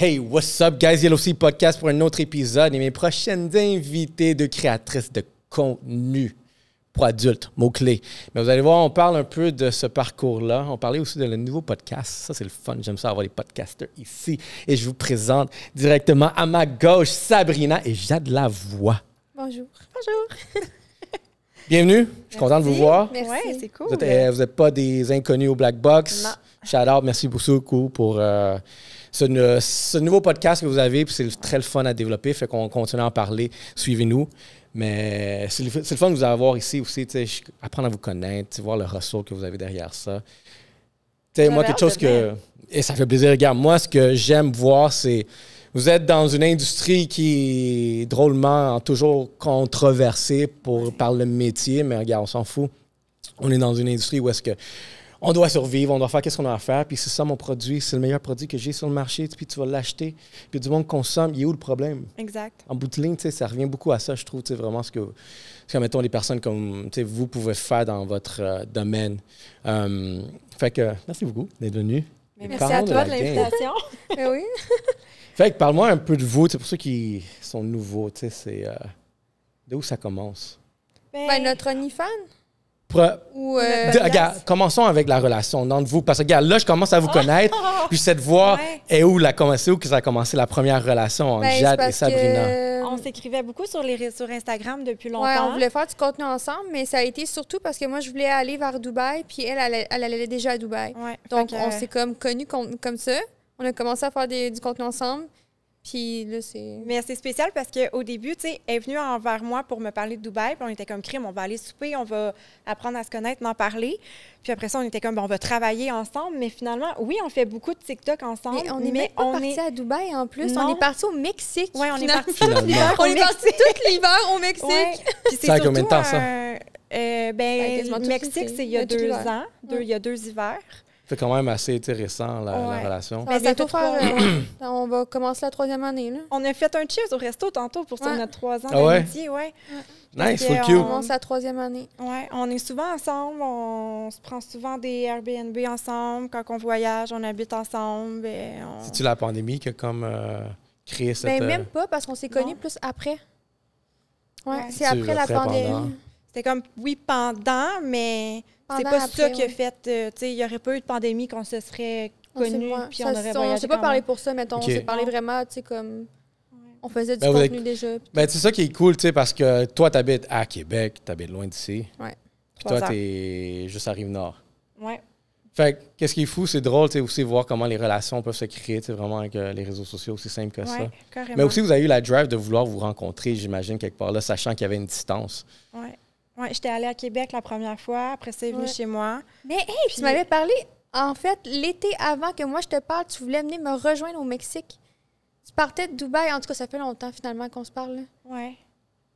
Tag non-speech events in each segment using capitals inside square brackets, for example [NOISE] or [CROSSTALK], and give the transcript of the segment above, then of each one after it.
Hey, what's up, guys? Yellow Sea Podcast pour un autre épisode et mes prochaines invités de créatrices de contenu pour adultes, mots-clés. Mais vous allez voir, on parle un peu de ce parcours-là. On parlait aussi de le nouveau podcast. Ça, c'est le fun. J'aime ça avoir les podcasters ici. Et je vous présente directement à ma gauche Sabrina et Jade Lavoie. Bonjour. Bonjour. [LAUGHS] Bienvenue. Je suis content de vous voir. Merci. c'est cool. Eh, vous n'êtes pas des inconnus au Black Box. Non. Merci beaucoup pour. Euh, ce, nouveau podcast que vous avez, puis c'est très le fun à développer, fait qu'on continue à en parler. Suivez-nous. Mais c'est le, fun de vous avoir ici aussi, apprendre à vous connaître, voir le ressort que vous avez derrière ça. moi, quelque chose que. Et ça fait plaisir. Regarde, moi, ce que j'aime voir, c'est. Vous êtes dans une industrie qui est drôlement toujours controversée pour, par le métier, mais regarde, on s'en fout. On est dans une industrie où est-ce que on doit survivre, on doit faire qu'est-ce qu'on a à faire, puis c'est ça mon produit, c'est le meilleur produit que j'ai sur le marché, puis tu vas l'acheter, puis du monde consomme, il a où le problème? Exact. En bout de ligne, ça revient beaucoup à ça, je trouve, vraiment ce que, ce mettons, les personnes comme vous pouvez faire dans votre euh, domaine. Euh, fait que, merci beaucoup d'être venu. Merci à toi de l'invitation. [LAUGHS] Ben oui. [LAUGHS] fait que parle-moi un peu de vous, pour ceux qui sont nouveaux, c'est euh, de où ça commence? Ben, ben notre Nifan. Euh, euh, commençons avec la relation entre vous. Parce que, là, je commence à vous ah! connaître. [LAUGHS] puis cette voix est où la c'est où que ça a commencé la première relation entre ben, Jade et Sabrina? On s'écrivait beaucoup sur les sur Instagram depuis longtemps. on voulait faire du contenu ensemble, mais ça a été surtout parce que moi, je voulais aller vers Dubaï, puis elle, elle, allait déjà à Dubaï. Donc, on s'est comme connus comme, ça. On a commencé à faire du contenu ensemble. Mais c'est spécial parce qu'au début, tu sais, elle est venue envers moi pour me parler de Dubaï. Puis on était comme crime, on va aller souper, on va apprendre à se connaître, n'en parler. Puis après ça, on était comme, on va travailler ensemble. Mais finalement, oui, on fait beaucoup de TikTok ensemble. Mais on est parti à Dubaï en plus. On est parti au Mexique. Oui, on est parti tout l'hiver. on est parti [LAUGHS] tout l'hiver au Mexique. Puis ça combien de temps, ça? Euh, ben, Mexique, c'est il y a deux ans, il y a deux hivers. C'est quand même assez intéressant, la, relation. faire, euh, on va commencer la troisième année. Là. On a fait un cheers au resto tantôt pour On notre trois ans ah ouais. Nice, On commence la troisième année. Ouais, on est souvent ensemble, on se prend souvent des Airbnb ensemble. Quand on voyage, on habite ensemble. Ben, C'est-tu la pandémie qui a comme euh, créé cette... Ben, même euh, pas, parce qu'on s'est connus plus après. Ouais, c'est après la pandémie. C'était comme, oui, pendant, mais c'est pas ça qui a fait. Euh, sais, il n'y aurait pas eu de pandémie qu'on se serait connu. Puis on aurait On s'est pas parlé pour ça, mais On s'est parlé vraiment, tu sais, comme. On faisait du ben, contenu déjà. Ben, c'est ça qui est cool, tu sais, parce que toi, tu habites à Québec, tu habites loin d'ici. Ouais. toi, tu es juste à Rive-Nord. Ouais. Fait qu'est-ce qui est fou, c'est drôle, tu aussi voir comment les relations peuvent se créer, tu vraiment avec euh, les réseaux sociaux, aussi simple que ouais, ça. Carrément. Mais aussi, vous avez eu la drive de vouloir vous rencontrer, j'imagine, quelque part là, sachant qu'il y avait une distance. Ouais. Oui, j'étais allée à Québec la première fois. Après, c'est venu chez moi. Mais hey, tu m'avais parlé, en fait, l'été avant que moi je te parle, tu voulais venir me rejoindre au Mexique. Tu partais de Dubaï. En tout cas, ça fait longtemps finalement qu'on se parle. Oui.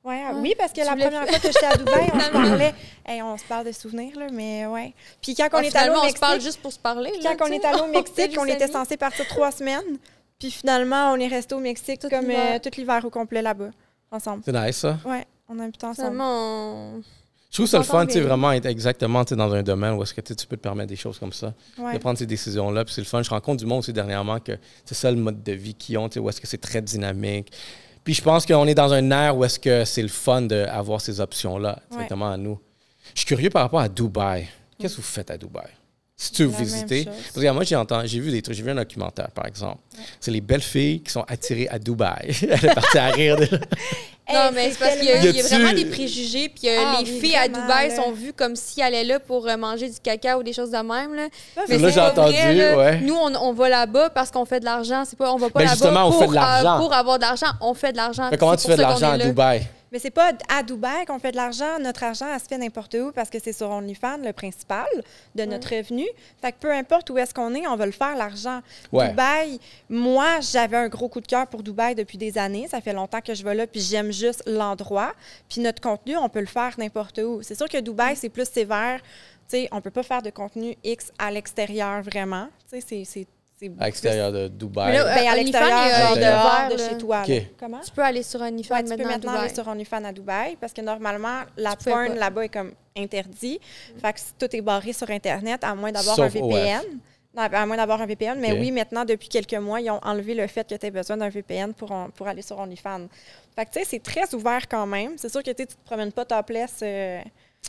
Ouais, ah ouais, oui, parce que la première fois que j'étais à Dubaï, on se parlait. Hey, on se parle de souvenirs, là, mais ouais. Puis quand on est allé au Mexique. On juste pour parler. quand est allé au [LAUGHS] Mexique, on, était censé partir trois semaines. Puis finalement, on est resté au Mexique comme euh, tout l'hiver au complet là-bas, ensemble. C'est nice, ça. Ouais on a Vraiment, Je trouve ça le fun, tu vraiment être exactement dans un domaine où est-ce que tu peux te permettre des choses comme ça, de prendre ces décisions-là. Puis c'est le fun. Je rencontre du monde aussi dernièrement que c'est ça le mode de vie qu'ils ont, où est-ce que c'est très dynamique. Puis je pense qu'on est dans un air où est-ce que c'est le fun d'avoir ces options-là directement à nous. Je suis curieux par rapport à Dubaï. Qu'est-ce que vous faites à Dubaï? si tu veux visiter. Parce que, moi, j'ai entendu, j'ai vu des trucs, j'ai vu un documentaire, par exemple. C'est les belles filles qui sont attirées à Dubaï. [LAUGHS] Elle est partie à rire. [LAUGHS] non, mais c'est parce qu'il y, a vraiment des préjugés. Puis euh, ah, les filles à Dubaï sont vues comme si elles allaient là pour euh, manger du caca ou des choses de même. Là. mais j'ai entendu, Nous, on, va là-bas parce qu'on fait de l'argent. on va pas ben, là-bas pour, euh, pour, avoir de l'argent. On fait de l'argent. comment tu fais de l'argent à Dubaï? Mais c'est pas à Dubaï qu'on fait de l'argent. Notre argent, elle se fait n'importe où parce que c'est sur OnlyFans le principal de notre revenu. Fait que peu importe où est-ce qu'on est, on va le faire, l'argent. Dubaï, moi, j'avais un gros coup de cœur pour Dubaï depuis des années. Ça fait longtemps que je vais là, puis j'aime juste l'endroit. Puis notre contenu, on peut le faire n'importe où. C'est sûr que Dubaï, c'est plus sévère. sais, on peut pas faire de contenu X à l'extérieur vraiment. C'est à l'extérieur de Dubaï. Ben, à l'extérieur, euh, de chez toi. Comment? Tu peux aller sur OnlyFans Tu peux maintenant aller sur OnlyFans à Dubaï parce que normalement, la porn là-bas est comme interdit. Mm. Fait que tout est barré sur Internet, à moins d'avoir un VPN. à moins d'avoir un VPN. Mais oui, maintenant, depuis quelques mois, ils ont enlevé le fait que tu aies besoin d'un VPN pour, pour aller sur OnlyFans. Fait que, tu sais, c'est très ouvert quand même. C'est sûr que tu ne te promènes pas ta Euh,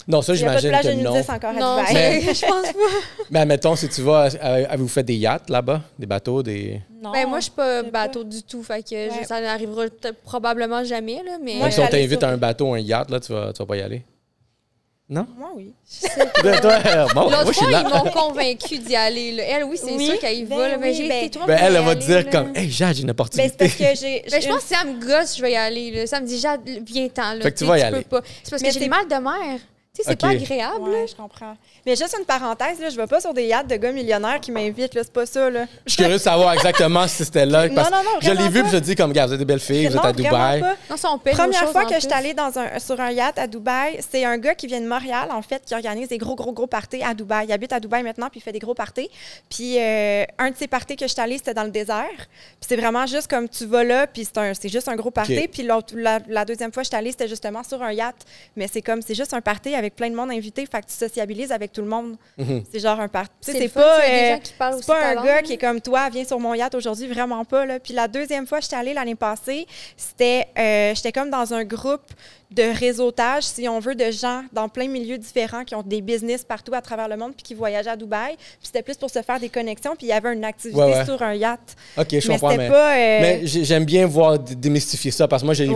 non, ça, j'imagine que non. Encore non, mais, [LAUGHS] je pense pas. Mais admettons, si tu vas, avez-vous fait des yachts là-bas? Des bateaux, des... Non. Ben, moi, je suis pas bateau du tout, fait ça n'arrivera probablement jamais, là, mais... si on t'invite à un bateau, un yacht, là, tu vas, tu vas pas y aller? Non? Moi, oui. [LAUGHS] Euh, L'autre bon, moi, fois, ils m'ont convaincu d'y aller. Là. Elle, oui, c'est sûr qu'elle y va. Ben mais j'ai ben été ben, Elle, elle va dire comme, hey, Jade, j'ai une ben, opportunité. Ben, parce que j'ai. [LAUGHS] je pense que si elle me gosse, je vais y aller. Ça me dit, Jade, viens-t'en. tu vas y aller. Peux pas. C'est parce que j'ai mal de mer c'est pas agréable. Ouais, je comprends. Mais juste une parenthèse, là, je vais pas sur des yachts de gars millionnaires qui m'invitent, c'est pas ça. Là. Je suis curieux de savoir exactement si c'était là. [LAUGHS] Parce non, non, non, je l'ai vu et je dis comme, gars, vous êtes des belles filles, vous êtes à Dubaï. Pas. Non, Première fois que je suis allée dans un, sur un yacht à Dubaï, c'est un gars qui vient de Montréal, en fait, qui organise des gros, gros, gros parties à Dubaï. Il habite à Dubaï maintenant, puis il fait des gros parties. Puis euh, un de ces parties que je suis allée, c'était dans le désert. Puis c'est vraiment juste comme tu vas là, puis c'est juste un gros party. Puis la, la, deuxième fois que je suis allée, c'était justement sur un yacht. Mais c'est comme, c'est juste un party avec plein de monde invité, fait que tu sociabilises avec tout le monde. Mhm. C'est genre un parti. Euh, c'est pas, un gars qui est comme toi, viens sur mon yacht aujourd'hui, vraiment pas. Là. Puis la deuxième fois, j'étais allée l'année passée, c'était, euh, j'étais comme dans un groupe de réseautage, si on veut, de gens dans plein milieu milieux différents qui ont des business partout à travers le monde puis qui voyagent à Dubaï. Puis c'était plus pour se faire des connexions. Puis il y avait une activité sur un yacht. OK, je mais comprends. Mais, euh, mais j'aime bien voir démystifier ça parce que moi, j'ai vu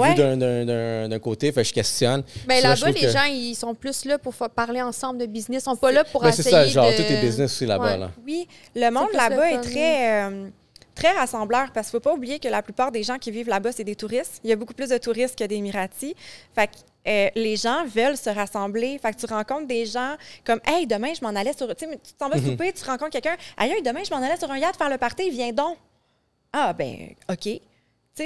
d'un côté. Fait je questionne. Mais ben, là-bas, les gens, ils sont plus là pour parler ensemble de business. Ils sont pas là pour mais ben, C'est ça, genre, de... tous business aussi là-bas. Là. Oui, le monde là-bas est très. Euh, très rassembleur parce qu'il ne faut pas oublier que la plupart des gens qui vivent là-bas, c'est des touristes. Il y a beaucoup plus de touristes que d'Émiratis. Fait que, euh, les gens veulent se rassembler. Fait que tu rencontres des gens comme Hey, demain, je m'en allais sur. Tu t'en vas mhm. souper, tu rencontres quelqu'un. Aïe, demain, je m'en allais sur un yacht faire le party, viens donc. Ah, ben, OK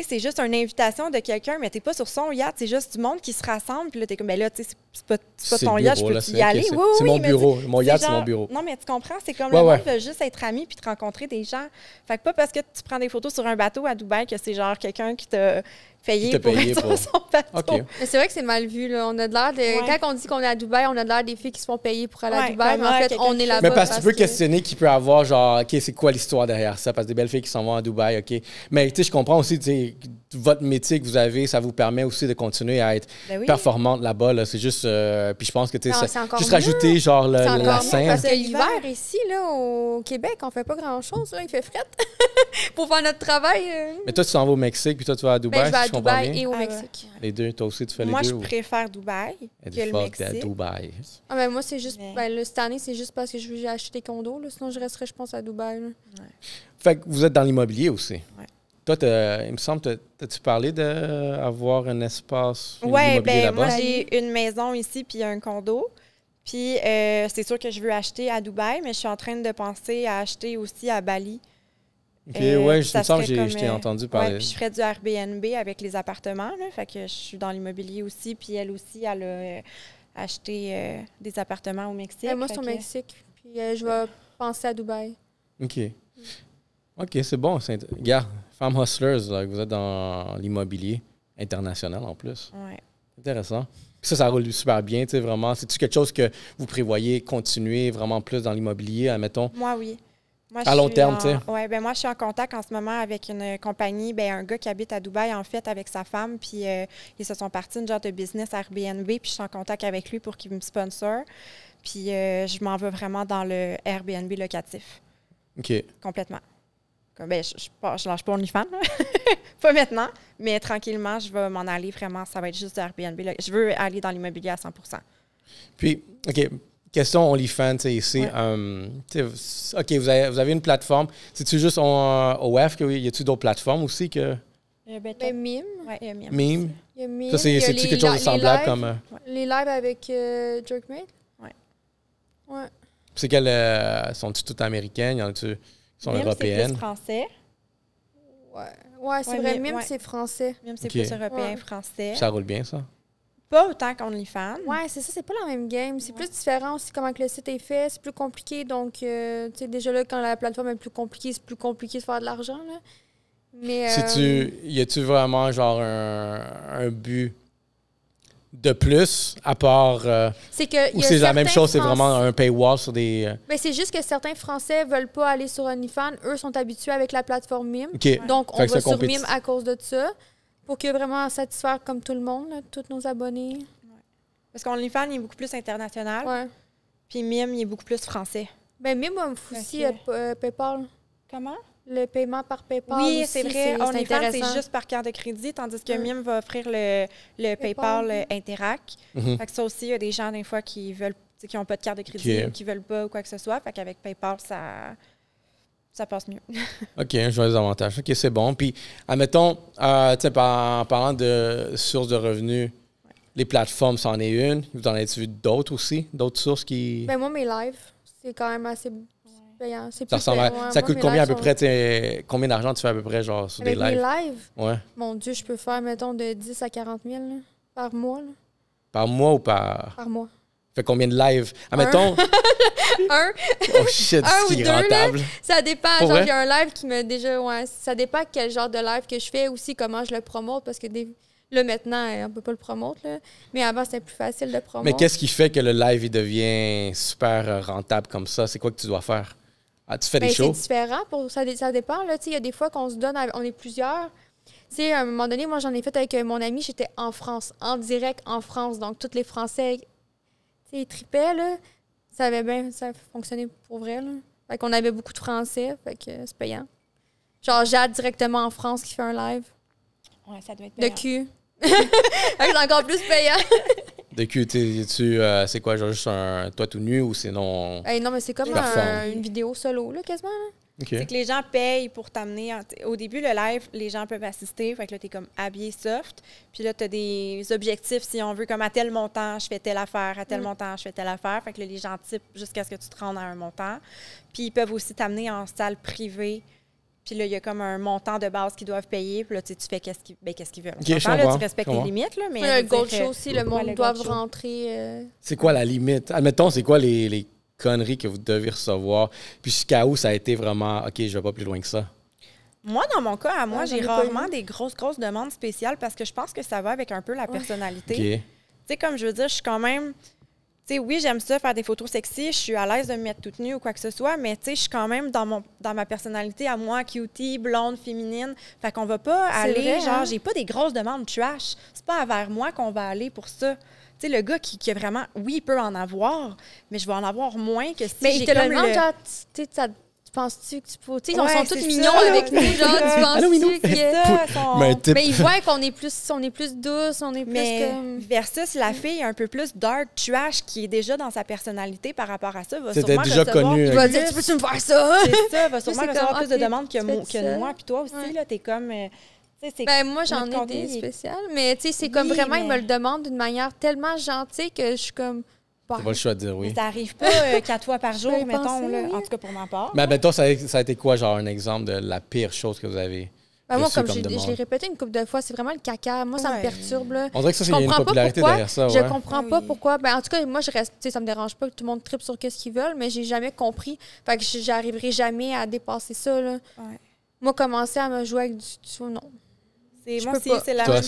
c'est juste une invitation de quelqu'un, mais t'es pas sur son yacht, c'est juste du monde qui se rassemble. Puis là, t'es comme, ben là, tu sais, c'est pas, pas ton yacht, je peux y aller. c'est mon bureau. Mon yacht, c'est mon bureau. Non, mais tu comprends, c'est comme le monde veut juste être ami puis te rencontrer des gens. Fait que pas parce que tu prends des photos sur un bateau à Dubaï que c'est genre quelqu'un qui t'a payé pour [LAUGHS] son bateau. Mais c'est vrai que c'est mal vu. Là. On a l'air Quand on dit qu'on est à Dubaï, on a de l'air des filles qui se font payer pour aller à Dubaï, mais en fait, on est là-bas. Mais parce, que tu peux questionner qui peut avoir, genre, OK, c'est quoi l'histoire derrière ça? Parce que des belles filles qui sont vont à Dubaï, OK. Mais tu sais, je comprends aussi, tu sais, votre métier que vous avez, ça vous permet aussi de continuer à être ben performante là-bas. Là. C'est juste. Euh, puis je pense que tu es juste rajouter genre la, scène. Parce que l'hiver ici, là, au Québec, on fait pas grand-chose. Il fait fret [LAUGHS] pour faire notre travail. Euh. Mais toi, tu s'en vas au Mexique, puis toi, tu vas à ben, Dubaï. Ben, je vais à Dubaï et au ah Mexique. Les deux, toi aussi, tu fais les deux. Moi, je préfère Dubaï que le Mexique. À Dubaï. Ah, mais ben, moi, c'est juste. le cette année, c'est juste parce que j'ai acheté des condos. Sinon, je resterais, je pense, à Dubaï. Fait que vous êtes dans l'immobilier aussi. Toi, il me semble, as-tu parlé d'avoir euh, un espace Oui, ben moi, j'ai une maison ici puis un condo. Puis euh, c'est sûr que je veux acheter à Dubaï, mais je suis en train de penser à acheter aussi à Bali. OK, euh, ouais, je me semble que je t'ai entendu parler. Ouais, puis je ferais du Airbnb avec les appartements. Là, fait que je suis dans l'immobilier aussi, puis elle aussi, elle a acheté des appartements au Mexique. moi, c'est au Mexique. Puis je vais penser à Dubaï. OK. OK, c'est bon. Regarde, Femme Hustlers, vous êtes dans l'immobilier international en plus. Oui. Intéressant. ça, ça roule super bien, tu sais, vraiment. C'est-tu quelque chose que vous prévoyez continuer vraiment plus dans l'immobilier, admettons? Moi, oui. à long terme, tu sais. Oui, ben moi, je suis en contact en ce moment avec une compagnie, ben un gars qui habite à Dubaï, en fait, avec sa femme, puis euh, ils se sont partis une genre de business Airbnb, puis je suis en contact avec lui pour qu'il me sponsor. Puis euh, je m'en veux vraiment dans le Airbnb locatif. OK. Complètement. Ben, je, je, lâche pas OnlyFans, [LAUGHS] pas maintenant, mais tranquillement, je vais m'en aller vraiment. Ça va être juste Airbnb. Je veux aller dans l'immobilier à 100 Puis, OK, question OnlyFans, ici. Hum, OK, vous avez, vous avez, une plateforme. C'est-tu juste en euh, OF? Y a-tu d'autres plateformes aussi que. Meme. Mime. Ouais, y a Mime. Ça, c'est-tu quelque chose de semblable les lives, comme. Euh, les lives avec euh, Jerkmate? Ouais. Ouais. C'est quelles. Euh, sont-tu toutes américaines? Y en a-tu sont Mime, européennes. Plus français. Ouais, ouais c'est vrai. Même si c'est français. si c'est plus européen, français. Ça roule bien, ça? Pas autant qu'on les Ouais, c'est ça, c'est pas la même game. C'est plus différent aussi comment que le site est fait. C'est plus compliqué. Donc, euh, tu sais, déjà là, quand la plateforme est plus compliquée, c'est plus compliqué de faire de l'argent. Mais. si tu, euh, y a-tu vraiment, genre, un, un but? de plus, à part. Euh, c'est que. Ou c'est la même chose, c'est vraiment un paywall sur des. Euh, Mais c'est juste que certains Français veulent pas aller sur OnlyFans. Eux sont habitués avec la plateforme Mime. Donc, on va sur Mime à cause de ça. Pour que vraiment satisfaire comme tout le monde, tous nos abonnés. Ouais. Parce qu'OnlyFans, est beaucoup plus international. Ouais. Puis Mime, il est beaucoup plus français. Mais ben, Mime, on okay. aussi euh, PayPal. Comment? Le paiement par PayPal. Oui, c'est vrai. est c'est juste par carte de crédit, tandis que Mime va offrir le, PayPal, euh, Interact. Mhm. ça aussi, il y a des gens, des fois, qui veulent qui n'ont pas de carte de crédit ou qui ne veulent pas ou quoi que ce soit. Fait qu'avec PayPal, ça, ça passe mieux. [LAUGHS] OK, je vois les avantages. OK, c'est bon. Puis, admettons, euh, en parlant de sources de revenus, les plateformes, c'en est une. Vous en avez vu d'autres aussi? D'autres sources qui. Ben, moi, mes lives, c'est quand même assez ça coûte combien à peu près? Combien d'argent tu fais à peu près genre, sur des lives? Des lives? Mon Dieu, je peux faire, mettons, de 10 à 40 000 par mois. Par mois ou par. Par mois. Fait combien de lives? Ah, mettons. un. [LAUGHS] oh shit, un ou deux, Ça dépend. il y a un live qui me déjà. ça dépend quel genre de live que je fais aussi, comment je le promote, parce que Là, maintenant, on ne peut pas le promouvoir. Mais avant, c'était plus facile de promouvoir. Mais qu'est-ce qui fait que le live il devient super euh, rentable comme ça? C'est quoi que tu dois faire? Ah, tu fais des ben, shows? C'est différent. Pour, ça, ça dépend. Il y a des fois qu'on se donne, on est plusieurs. à un moment donné, moi, j'en ai fait avec euh, mon ami. J'étais en France, en direct en France. Donc, tous les Français, ils tripaient. Là. Ça avait bien ça fonctionné pour vrai. Là. Fait qu'on avait beaucoup de Français. Fait que c'est payant. Genre, Jade directement en France qui fait un live. Ouais, ça doit être payant. De cul. [LAUGHS] c'est encore plus payant. [LAUGHS] DQ, tu euh, c'est quoi, genre juste un toi tout nu ou sinon. Hey, non, mais c'est comme une vidéo solo, là, quasiment. C'est que les gens payent pour t'amener. Au début, le live, les gens peuvent assister. Fait que là, t'es comme habillé soft. Puis là, t'as des objectifs, si on veut, comme à tel montant, je fais telle affaire, à tel mm. montant, je fais telle affaire. Fait que là, les gens typent jusqu'à ce que tu te rendes à un montant. Puis ils peuvent aussi t'amener en salle privée il y a comme un montant de base qu'ils doivent payer. Puis là, tu, fais qu'est-ce qu'ils ben, veulent. là, tu respectes les limites. mais le gold aussi, le monde doit rentrer. Euh, c'est quoi la limite? Admettons, c'est quoi les, conneries que vous devez recevoir? Puis jusqu'à où ça a été vraiment, OK, je vais pas plus loin que ça? Moi, dans mon cas, à moi, ah, j'ai rarement des grosses, grosses demandes spéciales parce que je pense que ça va avec un peu la personnalité. Tu sais, comme je veux dire, je suis quand même oui, j'aime ça, faire des photos sexy, je suis à l'aise de me mettre toute nue ou quoi que ce soit, mais tu sais, je suis quand même dans, mon, dans ma personnalité à moi, cutie, blonde, féminine. Fait qu'on va pas aller, hein? genre, j'ai pas des grosses demandes trash. C'est pas vers moi qu'on va aller pour ça. Tu sais, le gars qui, qui est vraiment, oui, il peut en avoir, mais je vais en avoir moins que si. Mais il te le penses-tu que tu peux. Tu sais, ils sont tous mignons avec nous. Genre, tu [LAUGHS] penses-tu que. Mais, mais, ils voient qu'on est plus, on est plus douce, on est plus. Versus la fille un peu plus dark, trash, qui est déjà dans sa personnalité par rapport à ça, va sûrement déjà connu. Hein. Il va dire, tu peux-tu me faire ça? C'est ça, va [LAUGHS] sûrement recevoir plus de demandes que, moi. Puis toi aussi, là, t'es comme. Euh, ben, moi, j'en ai des spéciales, mais tu sais, c'est comme vraiment, ils me le demandent d'une manière tellement gentille que je suis comme. Tu C'est pas le choix de dire oui. Mais ça pas euh, [LAUGHS] quatre fois par jour, mettons, en tout cas pour ma part. Mais toi, ça, a, été quoi, genre, un exemple de la pire chose que vous avez? Ben moi, comme, je l'ai répété une couple de fois, c'est vraiment le caca. Moi, ça me perturbe. On dirait que ça, c'est une popularité derrière ça. Ouais. Je comprends ah pas pourquoi. Ben, en tout cas, moi, je reste, ça me dérange pas que tout le monde tripe sur ce qu'ils veulent, mais j'ai jamais compris. Fait que j'arriverai jamais à dépasser ça. Là. Ouais. Moi, commencer à me jouer avec du non. Moi c'est la même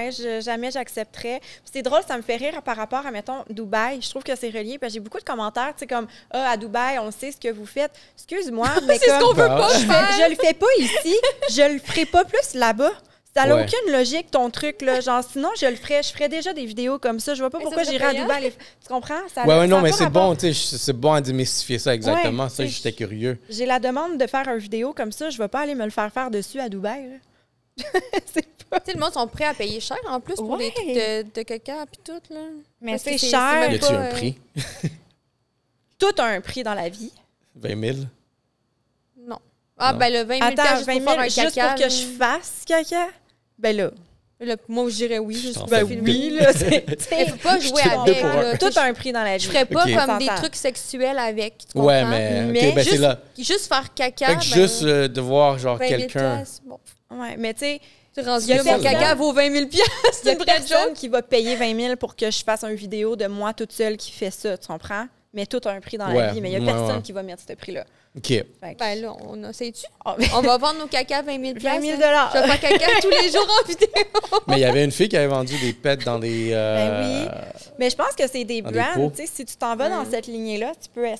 chose. jamais j'accepterais. C'est drôle, ça me fait rire par rapport à, mettons, Dubaï. Je trouve que c'est relié. J'ai beaucoup de commentaires, tu sais, comme Ah, à Dubaï, on sait ce que vous faites. Excuse-moi, [LAUGHS] mais. c'est ce qu'on veut ah. pas faire. Je le fais pas ici. je le ferai pas plus là-bas. Ça n'a aucune logique, ton truc. Là. Genre, sinon, je le ferai Je ferai déjà des vidéos comme ça. Je vois pas pourquoi j'irai à Dubaï. Tu comprends? ouais, non, mais c'est bon, c'est bon à démystifier ça exactement. j'étais curieux. J'ai la demande de faire une vidéo comme ça. Je vais pas aller me le faire faire dessus à Dubaï. [LAUGHS] c'est pas. Tu sais, le monde sont prêts à payer cher en plus pour des trucs de, caca puis tout, là. Mais c'est cher. Y a-tu un euh, prix? [LAUGHS] tout a un prix dans la vie. 20 000? Non. Ah, ben le 20 000, Attends, juste pour faire un juste pour que je fasse caca? Ben là. Le, moi, je dirais oui. Juste ben oui, là. [LAUGHS] Il faut pas jouer avec. tout a un prix dans la vie. Je ferais pas comme des trucs sexuels avec. Tu ouais, mais, mais ben, juste, là. juste faire caca. ben, juste euh, de voir genre quelqu'un. Ouais, mais tu sais, y a mon caca vaut 20 000 C'est une a personne qui va payer 20 000 pour que je fasse une vidéo de moi toute seule qui fait ça, tu comprends? Mais tout a un prix dans la vie, mais il n'y a personne qui va mettre ce prix-là. OK. Ben là, on essaie tu ah, ben On va vendre nos caca 20 000 20 000 Je vais faire caca tous les jours en [LAUGHS] vidéo. mais il y avait une fille qui avait vendu des pets dans des. Euh, ben oui. Mais je pense que c'est des brands. sais si tu t'en vas dans mm. cette lignée-là,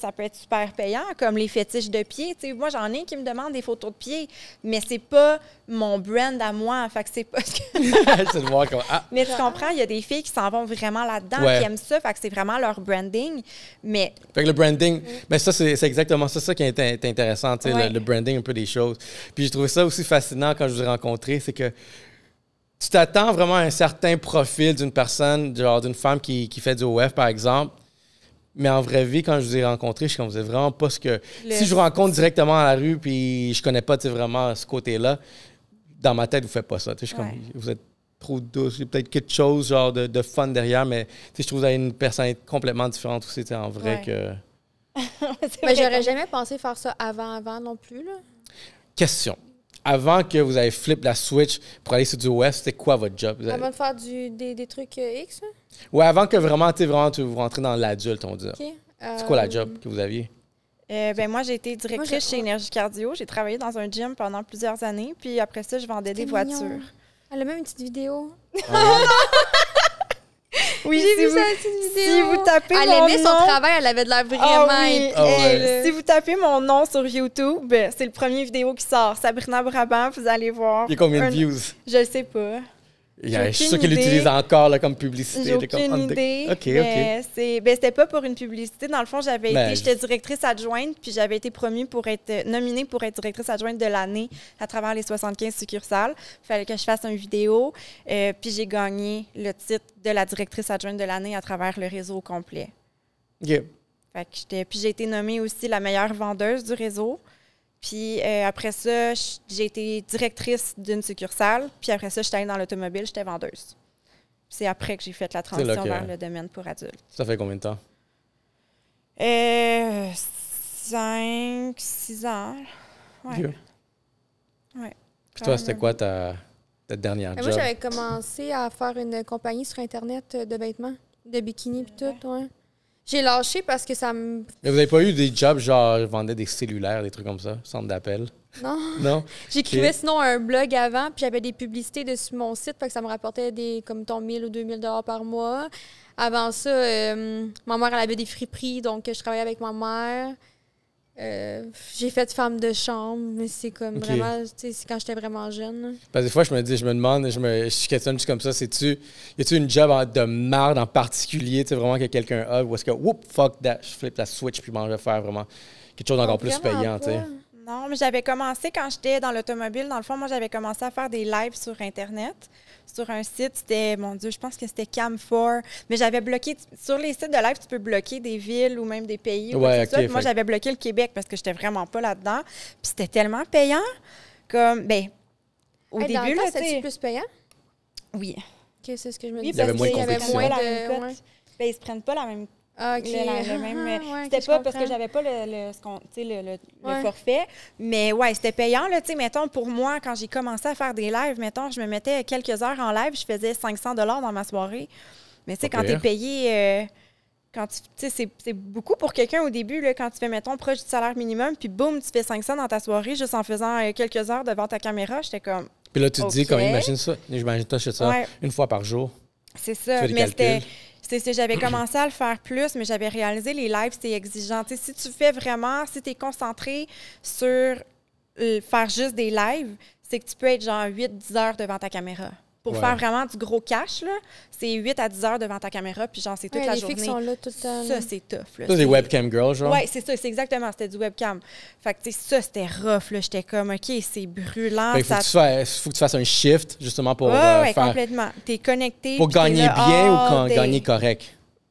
ça peut être super payant, comme les fétiches de pieds. moi, j'en ai qui me demandent des photos de pieds, mais c'est pas mon brand à moi. Fait que c'est pas. [LAUGHS] Ah. Mais tu comprends, il y a des filles qui s'en vont vraiment là-dedans, qui aiment ça. Fait que c'est vraiment leur branding. Mais. Fait le branding, mais mm. ben ça, c'est, exactement ça, qui est, intéressant, le, branding un peu des choses. Puis j'ai trouvé ça aussi fascinant quand je vous ai rencontré, c'est que. Tu t'attends vraiment à un certain profil d'une personne, genre d'une femme qui, fait du OF, par exemple, mais en vraie vie, quand je vous ai rencontré, je suis vous vraiment pas ce que. Si je vous rencontre directement à la rue, puis je connais pas vraiment ce côté-là, dans ma tête, vous ne faites pas ça. Je suis comme, vous êtes trop douce. Il y a peut-être quelque chose genre de, fun derrière, mais je trouve que vous avez une personne complètement différente aussi, en vrai que. [LAUGHS] mais j'aurais jamais pensé faire ça avant, avant non plus. Là. Question. Avant que vous ayez flip la switch pour aller sur du West, c'était quoi votre job? Avant de faire des, trucs euh, X? Oui, avant que vraiment, vraiment tu, vous rentrez dans l'adulte, on dit. C'est quoi la euh, job que vous aviez? Euh, ben moi, j'ai été directrice chez oh. Énergie Cardio. J'ai travaillé dans un gym pendant plusieurs années. Puis après ça, je vendais des voitures. Elle a même une petite vidéo. Ah [LAUGHS] oui, si, vous, si vous tapez elle aimait son travail, elle avait de l'air vraiment... Ah ah si vous tapez mon nom sur YouTube, ben, c'est le premier vidéo qui sort. Sabrina Brabant, vous allez voir. Il y a combien de views? Je ne sais pas. Yeah, je suis sûr qu'elle l'utilise encore comme publicité. J'ai OK, pas pour une publicité. Dans le fond, j'étais directrice adjointe, puis j'avais été promue pour être euh, nominée pour être directrice adjointe de l'année à travers les 75 succursales. Il fallait que je fasse une vidéo, euh, puis j'ai gagné le titre de la directrice adjointe de l'année à travers le réseau complet. Yeah. puis j'ai été nommée aussi la meilleure vendeuse du réseau. Puis euh, après ça, j'ai été directrice d'une succursale. Puis après ça, j'étais allée dans l'automobile, j'étais vendeuse. C'est après que j'ai fait la transition dans vers le domaine pour adultes. Ça fait combien de temps? Euh, cinq, six ans. Ouais. Puis toi, c'était quoi ta, dernière euh, job? Moi, j'avais commencé à faire une compagnie sur Internet euh, de vêtements, de bikini puis tout, ouais. J'ai lâché parce que ça me. Mais vous n'avez pas eu des jobs genre, je vendais des cellulaires, des trucs comme ça, centre d'appel? Non. [LAUGHS] non. [LAUGHS] J'écrivais sinon un blog avant, puis j'avais des publicités dessus mon site, fait que ça me rapportait des comme ton 1000 ou 2000 dollars par mois. Avant ça, euh, ma mère elle avait des friperies, donc je travaillais avec ma mère. Euh, j'ai fait femme de chambre, mais c'est comme vraiment, quand j'étais vraiment jeune. Parce des fois, je me dis, je me demande, je me questionne juste comme ça, c'est-tu, y a-tu une job de merde en particulier, tu sais, vraiment que quelqu'un a, ou est-ce que, whoop, fuck that, je flippe la switch, puis bon, je vais faire vraiment quelque chose d'encore oh, plus payant, Non, mais j'avais commencé quand j'étais dans l'automobile. Dans le fond, moi, j'avais commencé à faire des lives sur Internet sur un site, c'était, mon Dieu, je pense que c'était Cam4, mais j'avais bloqué, sur les sites de live, tu peux bloquer des villes ou même des pays. Ouais, okay, moi, j'avais bloqué le Québec parce que j'étais vraiment pas là-dedans. Puis c'était tellement payant, comme, ben, au début, là, c'était plus payant? Oui. quest c'est ce que je me disais. Il y avait moins de compétition. Ben, ils se prennent pas la même c'était pas parce que j'avais pas le, forfait, mais ouais, c'était payant. Là, mettons, pour moi, quand j'ai commencé à faire des lives, mettons, je me mettais quelques heures en live, je faisais 500 dans ma soirée. Mais tu sais, euh, quand tu es payé, quand tu c'est beaucoup pour quelqu'un au début, quand tu fais, mettons, proche du salaire minimum, puis boum, tu fais 500 dans ta soirée juste en faisant euh, quelques heures devant ta caméra, j'étais comme. Puis là, tu te dis, comme, imagine ça, J'imagine toi, je ça une fois par jour. C'est ça, mais c'était c'est j'avais commencé à le faire plus, mais j'avais réalisé les lives, c'est exigeant. si tu fais vraiment, si tu es concentré sur euh, faire juste des lives, c'est que tu peux être genre 8-10 heures devant ta caméra. Pour faire vraiment du gros cash, c'est 8 à 10 heures devant ta caméra, puis genre, c'est toute la les journée. Sont là tout Ça, c'est tough. Là. Ça, c'est webcam girls, genre? Oui, c'est ça, c'est exactement. C'était du webcam. Fait que, ça, c'était rough, là. J'étais comme, OK, c'est brûlant. Il faut, que tu fasses, un shift, justement, pour. Euh, faire… Oui, ouais, complètement. T'es connecté. Pour gagner bien ou quand gagner correct?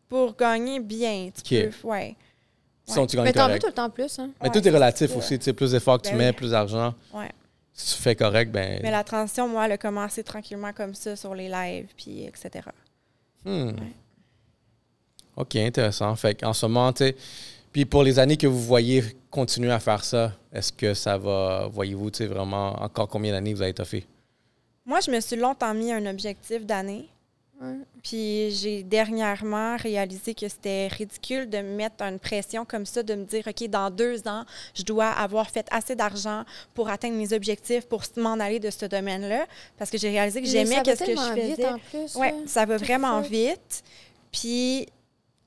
Pour gagner bien, tu peux, ouais. tu Mais t'en veux tout le temps plus, hein? Mais tout est relatif aussi, tu sais, plus d'efforts que tu ben mets, plus d'argent. oui. Si tu fais correct, ben. Mais la transition, moi, elle a commencé tranquillement comme ça sur les lives, puis etc. Hmm. OK, intéressant. Fait en ce moment, tu Puis pour les années que vous voyez continuer à faire ça, est-ce que ça va, voyez-vous, tu vraiment encore combien d'années vous avez toffé? Moi, je me suis longtemps mis un objectif d'année. Puis j'ai dernièrement réalisé que c'était ridicule de me mettre une pression comme ça, de me dire, OK, dans deux ans, je dois avoir fait assez d'argent pour atteindre mes objectifs, pour m'en aller de ce domaine-là, parce que j'ai réalisé que j'aimais ce que je faisais. Vite en plus, ouais, ça va vraiment vite. Puis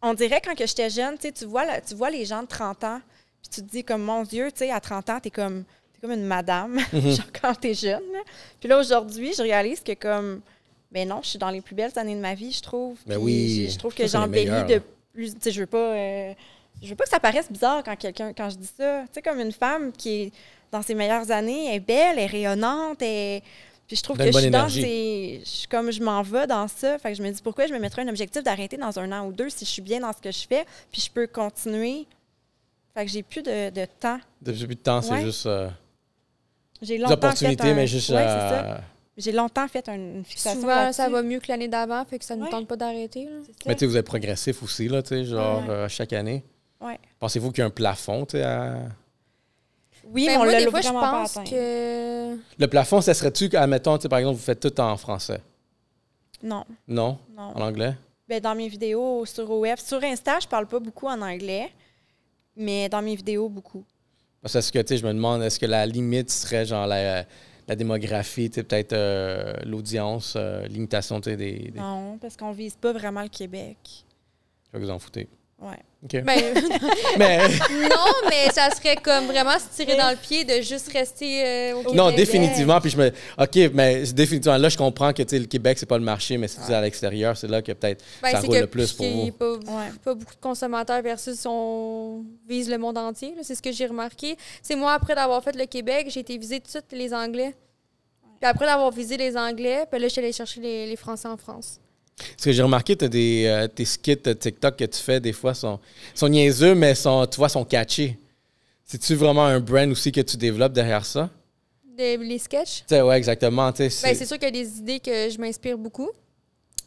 on dirait quand j'étais jeune, tu vois, tu vois les gens de 30 ans, puis tu te dis comme, mon Dieu, tu sais, à 30 ans, tu es comme, comme une madame, mhm. [LAUGHS] quand tu es jeune. Puis là, aujourd'hui, je réalise que comme mais non, je suis dans les plus belles années de ma vie, je trouve. Mais ben oui. Je, trouve que j'embellis de plus. Tu sais, je veux pas. Euh, je veux pas que ça paraisse bizarre quand quelqu'un quand je dis ça. Tu sais, comme une femme qui est dans ses meilleures années, est belle, elle est rayonnante, et Puis je trouve que je suis dans ces. Je, comme je m'en vais dans ça. Fait que je me dis pourquoi je me mettrais un objectif d'arrêter dans un an ou deux si je suis bien dans ce que je fais, puis je peux continuer. Fait que j'ai plus de, de temps. J'ai plus de temps, c'est juste. Euh, j'ai longtemps. mais juste. Ouais, euh, j'ai longtemps fait une fixation. Souvent, ça va mieux que l'année d'avant, ça ne nous tente pas d'arrêter. Mais tu sais, vous êtes progressif aussi, là, genre euh, chaque année. Oui. Pensez-vous qu'il y a un plafond, tu sais, à. Oui, ben, mais, moi je pense que... Le plafond, ça serait-tu, admettons, par exemple, vous faites tout en français? Non. Non? En anglais? Ben, dans mes vidéos sur OF. Sur Insta, je parle pas beaucoup en anglais, mais dans mes vidéos, beaucoup. Parce que, tu sais, je me demande, est-ce que la limite serait genre la la démographie, peut-être euh, l'audience, euh, limitation des, des, Non, parce qu'on vise pas vraiment le Québec. Je vous en foutez. Ouais. Ben, mais... [LAUGHS] [LAUGHS] non, mais ça serait comme vraiment se tirer dans le pied de juste rester euh, au Québec. Non, définitivement. Puis je me. OK, mais définitivement, là, je comprends que le Québec, c'est pas le marché, mais si tu es à l'extérieur, c'est là que peut-être ben, ça roule le plus pour vous. Pas, pas beaucoup de consommateurs versus on vise le monde entier. C'est ce que j'ai remarqué. C'est moi, après d'avoir fait le Québec, j'ai été visée tout de suite les Anglais. Puis après d'avoir visé les Anglais, puis ben là, je suis allée chercher les Français en France. Ce que j'ai remarqué, as des, euh, tes skits TikTok que tu fais, des fois, sont, sont niaiseux, mais sont, tu vois, sont catchés. C'est-tu vraiment un brand aussi que tu développes derrière ça? les sketchs? Oui, exactement. Ben, c'est sûr qu'il y a des idées que je m'inspire beaucoup.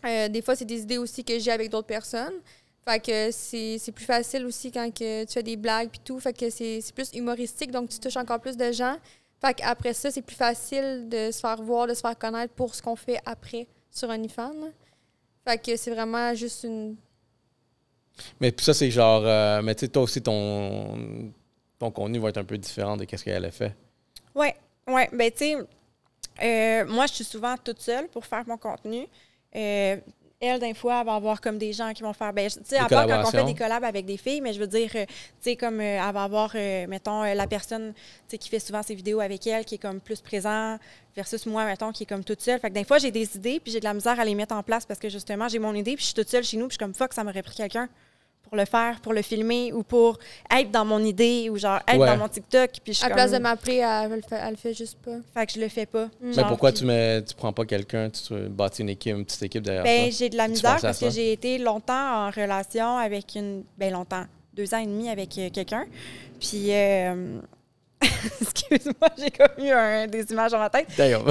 Euh, des fois, c'est des idées aussi que j'ai avec d'autres personnes. Fait que c'est plus facile aussi quand que tu as des blagues et tout. que c'est plus humoristique, donc tu touches encore plus de gens. Fait qu'après ça, c'est plus facile de se faire voir, de se faire connaître pour ce qu'on fait après sur OnlyFans. Fait que c'est vraiment juste une. Mais ça, c'est genre. Euh, mais tu sais, toi aussi, ton, ton contenu va être un peu différent de ce qu'elle a fait. Ouais, ouais. Ben, tu sais, euh, moi, je suis souvent toute seule pour faire mon contenu. Euh, elle, d'un fois, elle va avoir comme des gens qui vont faire. Ben, tu sais, à part quand on fait des collabs avec des filles, mais je veux dire, euh, tu sais, comme euh, elle va avoir, euh, mettons, la personne qui fait souvent ses vidéos avec elle, qui est comme plus présent, versus moi, mettons, qui est comme toute seule. Fait que des fois, j'ai des idées, puis j'ai de la misère à les mettre en place parce que justement, j'ai mon idée, puis je suis toute seule chez nous, puis je suis comme fuck, ça m'aurait pris quelqu'un pour le faire, pour le filmer ou pour être dans mon idée ou genre être dans mon TikTok. Puis je à place de m'appeler, elle, le fait juste pas. Fait que je le fais pas. Mm. mais pourquoi tu ne tu prends pas quelqu'un, tu bâtis une équipe, une petite équipe derrière ben, J'ai de la misère parce que j'ai été longtemps en relation avec une. Ben, longtemps, deux ans et demi avec euh, quelqu'un. Puis. Euh, [LAUGHS] excuse-moi, j'ai comme eu des images dans ma tête. D'ailleurs.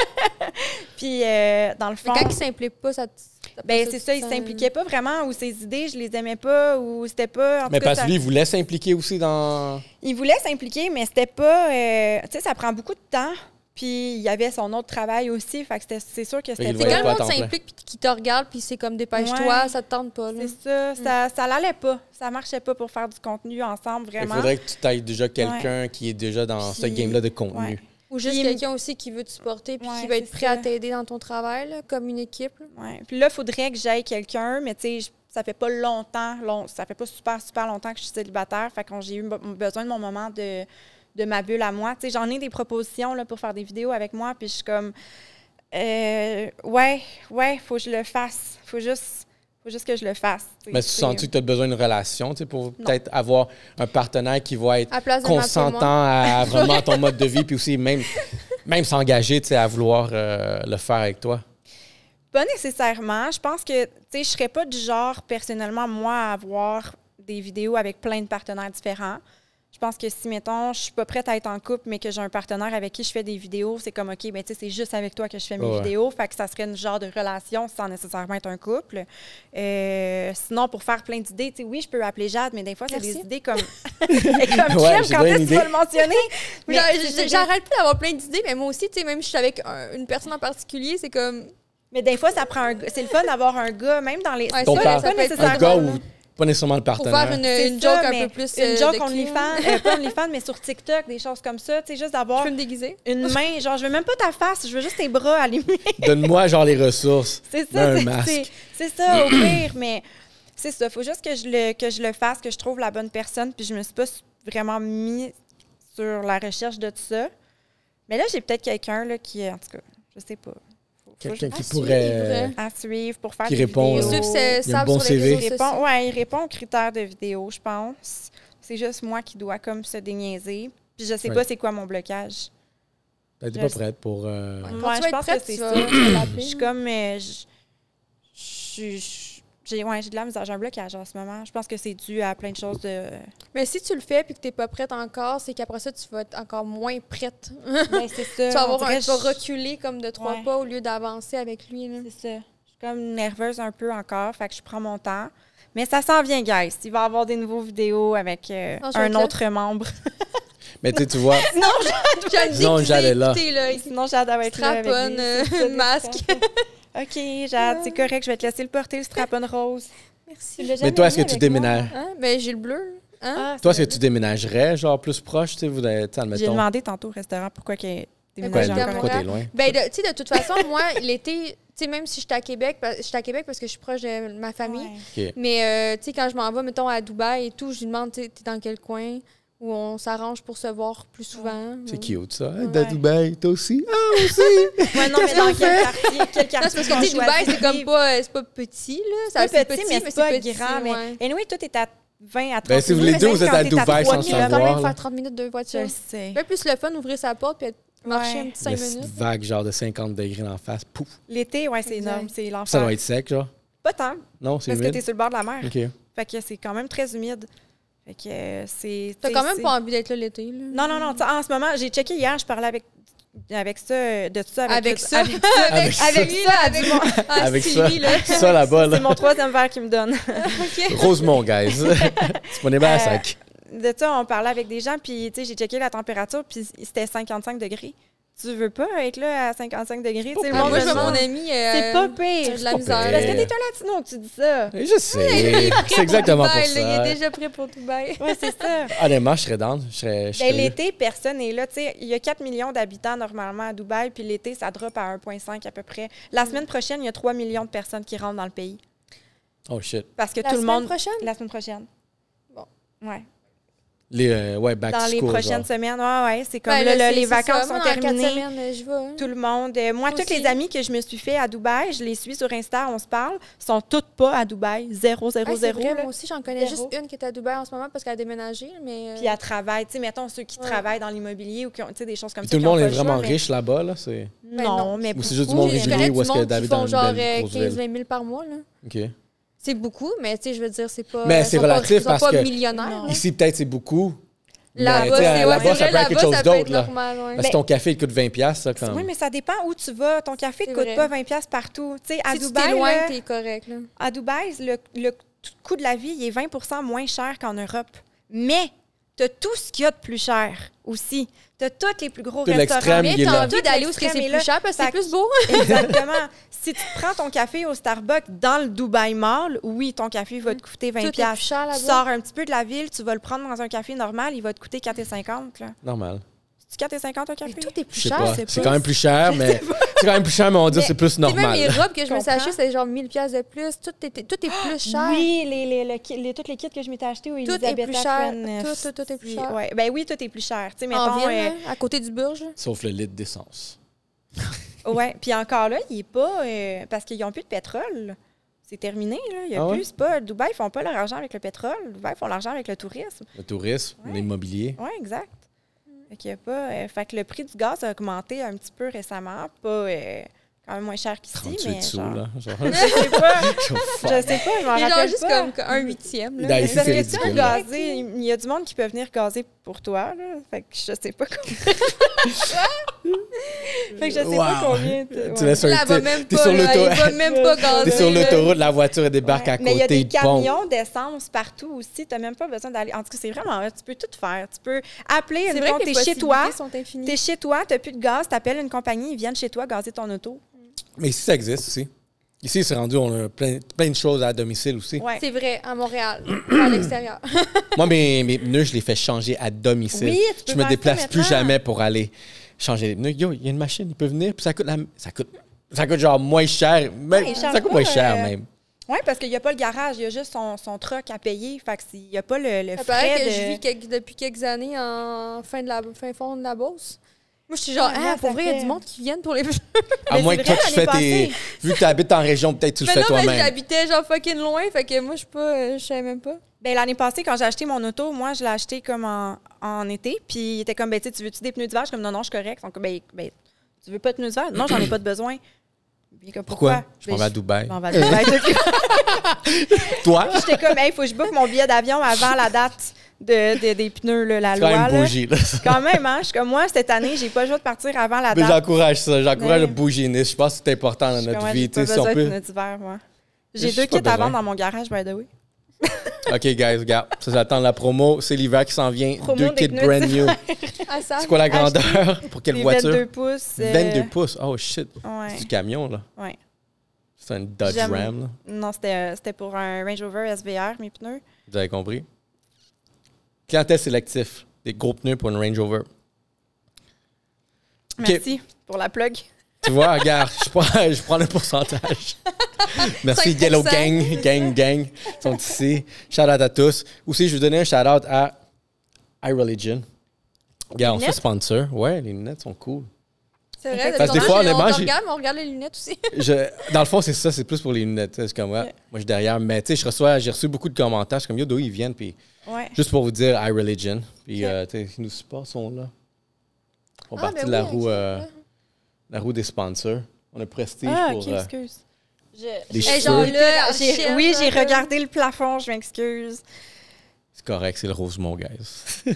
[LAUGHS] Puis, euh, dans le fond. Mais quand il s'implique pas, ça te ben, c'est ça, il s'impliquait pas vraiment, ou ses idées, je les aimais pas, ou c'était pas. mais parce que lui, il voulait s'impliquer aussi dans. Il voulait s'impliquer, mais c'était pas. Euh, tu sais, ça prend beaucoup de temps. Puis il y avait son autre travail aussi, fait que c'est sûr que c'était... C'est quand le monde s'implique, puis qui te regarde, puis c'est comme « dépêche-toi, ça ça te tente pas ». C'est ça, mm. ça, ça l'allait pas, ça marchait pas pour faire du contenu ensemble, vraiment. Il faudrait que tu ailles déjà quelqu'un qui est déjà dans ce game-là de contenu. Ou juste quelqu'un aussi qui veut te supporter puis qui va être prêt à t'aider dans ton travail, comme une équipe. Oui. Puis là, il faudrait que j'aille quelqu'un, mais tu sais, ça fait pas longtemps, long, ça fait pas super, super longtemps que je suis célibataire. Fait quand j'ai eu besoin de mon moment de, de ma bulle à moi, tu sais, j'en ai des propositions là, pour faire des vidéos avec moi, puis je suis comme. Euh, ouais, ouais, faut que je le fasse. Faut juste juste que je le fasse. Mais tu sens-tu euh, que tu as besoin d'une relation pour peut-être avoir un partenaire qui va être consentant à vraiment ton [LAUGHS] mode de vie, puis aussi même, même s'engager à vouloir euh, le faire avec toi? Pas nécessairement. Je pense que je ne serais pas du genre, personnellement, moi, à avoir des vidéos avec plein de partenaires différents. Je pense que si, mettons, je suis pas prête à être en couple, mais que j'ai un partenaire avec qui je fais des vidéos, c'est comme, OK, ben, tu sais, c'est juste avec toi que je fais mes vidéos. Fait que ça serait une genre de relation sans nécessairement être un couple. Euh, sinon, pour faire plein d'idées, tu sais, oui, je peux appeler Jade, mais des fois, c'est des idées comme. [LAUGHS] [LAUGHS] comme ouais, quand est-ce que tu vas le mentionner? [LAUGHS] J'arrête plus d'avoir plein d'idées, mais moi aussi, tu sais, même si je suis avec une personne en particulier, c'est comme. Mais des fois, ça prend un... C'est le fun d'avoir un gars, même dans les. Ouais, ça, pas pas nécessairement le partenaire. Pour faire une, joke un peu plus. Une euh, joke on euh, pas mais sur TikTok, des choses comme ça. Tu sais, juste d'avoir. peux Une [LAUGHS] main, genre, je veux même pas ta face, je veux juste tes bras allumés. Donne-moi, genre, les ressources. [LAUGHS] C'est ça, c'est ça, au pire, mais c'est ça. Faut juste que je, le, que je le fasse, que je trouve la bonne personne, puis je me suis pas vraiment mis sur la recherche de tout ça. Mais là, j'ai peut-être quelqu'un qui, en tout cas, je sais pas quelqu'un qui pourrait. Euh, à suivre pour faire des vidéos. il bon CV. répond, ouais, il répond aux critères de vidéo, je pense. C'est juste moi qui dois comme se déniaiser. Puis je sais pas c'est quoi mon blocage. Ben, T'es pas prête pour. Moi euh, je pense que c'est ça. [COUGHS] je suis comme. Euh, je, suis. J'ai ouais, de la mise j'ai un blocage en ce moment. Je pense que c'est dû à plein de choses de. Mais si tu le fais et que tu n'es pas prête encore, c'est qu'après ça, tu vas être encore moins prête. Ben, [LAUGHS] tu vas, reculer comme de trois pas au lieu d'avancer avec lui. C'est ça. Je suis comme nerveuse un peu encore, fait que je prends mon temps. Mais ça s'en vient, guys. Il va y avoir des nouveaux vidéos avec euh, un autre membre. [LAUGHS] Mais tu, vois. [LAUGHS] non, j'allais là. Sinon, j'allais être là. une euh, masque. OK, Jade, c'est correct, je vais te laisser le porter, le strapon rose. Merci. Mais toi, est-ce que tu déménages? Hein? Ben, j'ai le bleu. Hein? Ah, toi, est-ce que tu déménagerais, genre, plus proche, tu sais, vous euh, J'ai demandé tantôt au restaurant pourquoi qu'il déménageait encore. loin? Ben, tu sais, de toute façon, moi, [LAUGHS] l'été, tu sais, même si j'étais à Québec, suis à Québec parce que je suis proche de ma famille. Mais, euh, tu sais, quand je m'en vais, mettons, à Dubaï et tout, je lui demande, tu es t'es dans quel coin? où on s'arrange pour se voir plus souvent. C'est cute, ça. Hein? Dubaï, toi aussi? Ah, aussi! ouais, non, mais dans quel quartier? Quel quartier? parce que, Dubaï, c'est comme pas, euh, pas petit, là. C'est petit, petit, mais c'est pas grand. Mais... Ouais. Anyway, tout est à 20 à 30 ben, minutes. Si vous voulez dire, vous êtes à Dubaï sans savoir. quand même faire 30 minutes de voiture. Je sais. plus le fun, ouvrir sa porte puis marcher un petit 5 minutes. vague, genre de 50 degrés en face. Pouf! L'été, ouais, c'est énorme. C'est l'enfer. Ça doit être sec, genre? Pas tant. Non, c'est humide. Parce que t'es sur le bord de la mer. OK. Fait que c'est quand même très humide. Fait que euh, c'est. T'as quand même pas envie d'être là l'été, là? Non, non, non. En ce moment, j'ai checké hier, je parlais avec avec ça, de ça, avec, avec ça, avec ça, avec avec ça, mon, là. C'est mon troisième verre qui me donne. [LAUGHS] Rosemont, guys. mon [LAUGHS] à euh, sac. De ça, on parlait avec des gens, puis j'ai checké la température, puis c'était 55 degrés tu veux pas être là à 55 degrés. moi, je mon ami. c'est pas pire. Euh, de la misère. Parce que t'es un latino que tu dis ça. je sais. c'est exactement pour, ça. il est déjà prêt pour Dubaï. bail. Oui, c'est ça. [LAUGHS] Honnêtement, je serais dans. Ben, l'été, personne n'est là. Il y a 4 millions d'habitants normalement à Dubaï, puis l'été, ça drop à 1,5 à peu près. La mm. semaine prochaine, il y a 3 millions de personnes qui rentrent dans le pays. Oh shit. Parce que tout le monde. La semaine prochaine? La semaine prochaine. Bon. Ouais. Euh, dans les prochaines semaines. ouais, c'est comme ben, là, les vacances sont terminées. Tout le monde. Euh, moi, toutes les amis que je me suis fait à Dubaï, je les suis sur Insta, on se parle, sont toutes pas à Dubaï. Zéro, zéro, zéro. moi aussi, j'en connais juste une qui est à Dubaï en ce moment parce qu'elle a déménagé. Mais Puis elle travaille. Tu sais, mettons ceux qui travaillent dans l'immobilier ou qui ont des choses comme ça. Tout le monde est vraiment riche là-bas. Là, ben Non, non, mais. Ou c'est juste du monde régulier ou est-ce que David sont genre 15 000 euh, par mois. OK. C'est beaucoup, mais je veux dire, c'est pas. Mais c'est relatif pas, parce Ici, peut-être, c'est beaucoup. Là-bas, là ça peut être quelque chose d'autre. Là. Parce que ton café, coûte 20$. Quand... Oui, mais ça dépend où tu vas. Ton café ne coûte pas 20$ partout. sais, à si Dubaï. es loin, correct. À Dubaï, le, coût de la vie il est 20 moins cher qu'en Europe. Mais tu as tout ce qu'il y a de plus cher aussi. T'as tous les plus gros restaurants restaurants. T'as envie d'aller où c'est plus cher parce que c'est plus beau. [LAUGHS] exactement. [LAUGHS] Si tu prends ton café au Starbucks dans le Dubai Mall, oui, ton café va te mm. coûter 20 Tu sors un petit peu de la ville, tu vas le prendre dans un café normal, il va te coûter 4,50 Normal. C'est 4,50 un café? tout est plus cher, c'est quand même plus cher, [LAUGHS] mais. C'est quand même plus cher, mais on dit c'est plus normal. Même les robes que je me suis achetées, c'est genre 1000 pièces de plus. Tout est, tout est plus ah, cher. Oui, les, les, toutes les kits que je m'étais acheté où Tout est plus cher. Tout, tout, est plus cher. Ouais. Ben oui, tout est plus cher. Tu sais, mais en euh, à côté du Burge. Sauf le litre d'essence. [LAUGHS] oui, puis encore là, il n'est pas. Euh, parce qu'ils n'ont plus de pétrole. C'est terminé, là. Il y a plus, ah ouais? plus. Pas, Dubaï, ils font pas leur argent avec le pétrole. Dubaï, ils font l'argent avec le tourisme. Le tourisme, l'immobilier. Oui, exact. Fait, pas, euh, fait que le prix du gaz a augmenté un petit peu récemment, pas, euh, quand même moins cher qu'ici. mais sous, là. [LAUGHS] je sais pas. [LAUGHS] je sais pas, je m'en rappelle juste comme un huitième. Là. Là, parce que tu gazer, il y a du monde qui peut venir gazer pour toi. Là. Fait que je sais pas combien. [LAUGHS] fait que je sais pas combien. Tu laisses un même pas, va même pas gazer. T'es sur l'autoroute, la voiture débarque à côté. Mais il y a des camions d'essence partout aussi. Tu T'as même pas besoin d'aller. En tout cas, c'est vraiment Tu peux tout faire. Tu peux appeler une compagnie. T'es chez toi. T'es chez toi, t'as plus de gaz. Tu appelles une compagnie, ils viennent chez toi gazer ton auto. Mais ici, ça existe aussi. Ici, c'est rendu, on a plein, de choses à domicile aussi. C'est vrai, à Montréal, [CLEARS THROAT] à l'extérieur. Moi, mes, pneus, je les fais changer à domicile. je me déplace plus jamais pour aller changer les pneus. Yo, il y a une machine, il peut venir, puis ça coûte, ça coûte, ça coûte genre moins cher. mais ça coûte moins cher, euh, même. Oui, parce qu'il n'y a pas le garage, il y a juste son, son truck à payer. Fait il n'y a pas le, le frais. Que je vis depuis quelques années en fin, de la, fin fond de la bourse moi, je suis genre, ah, hein, pour vrai, il y a du monde qui viennent pour les À [LAUGHS] moins que toi, tu fais Vu que tu habites en région, peut-être tu fais toi-même. Mais j'habitais genre fucking loin, fait que moi, je ne pas. Euh, je savais même pas. Ben, l'année passée, quand j'ai acheté mon auto, moi, je l'ai acheté comme en, en été. Puis il était comme, ben, tu veux-tu des pneus d'hiver? Je suis comme, non, non, je suis correct. Donc, ben, ben, tu veux pas de pneus d'hiver? Non, j'en ai pas de besoin. pourquoi? Je ben, m'en vais à Dubaï. Je m'en vais à Dubaï. [LAUGHS] Toi? J'étais comme, il hey, faut que je bouffe mon billet d'avion avant la date de, des pneus, là, la loi. Quand même bougie, là. [LAUGHS] quand même, hein? Je, comme moi, cette année, j'ai pas le de partir avant la date. Mais j'encourage ça, j'encourage le bougie. Je pense que c'est important dans notre vie. J'ai si peut... moi. J'ai deux kits à vendre dans mon garage, by the way. [LAUGHS] OK, guys, regarde. Ça, j'attends la promo. C'est l'hiver qui s'en vient. deux kits brand new. [LAUGHS] c'est quoi la grandeur? Pour quelle voiture? 22 pouces. 22 euh, pouces. Oh, shit. C'est du camion, là. Ouais. C'est un Dodge Ram, là. Non, euh, c'était pour un Range Rover SVR, mes pneus. Vous avez compris? Clientel sélectif, des gros pneus pour une Range Rover. Merci pour la plug. Tu vois, regarde, je prends, [LAUGHS] le pourcentage. [LAUGHS] Merci, Yellow Gang, Gang, Gang, sont ici. Shout out à tous. Aussi, je vais donner un shout out à iReligion. Regarde, on se sponsor. Ouais, les lunettes sont cool vrai, parce que des fois, on, regarde, on regarde les lunettes aussi. [LAUGHS] dans le fond, c'est ça, c'est plus pour les lunettes. comme, moi, je suis derrière. Mais tu sais, je reçois, j'ai reçu beaucoup de commentaires. Je comme, yo, d'où ils viennent. Puis, ouais. juste pour vous dire, I Religion. Puis, euh, tu sais, nous supportent, sont là. Ils font ah, partie ben de la, roue, euh, la roue des sponsors. On a Prestige ah, pour. Okay, euh, excuse. Je, oui, j'ai regardé le plafond, je m'excuse. C'est correct, c'est le rose, mon guys. [LAUGHS]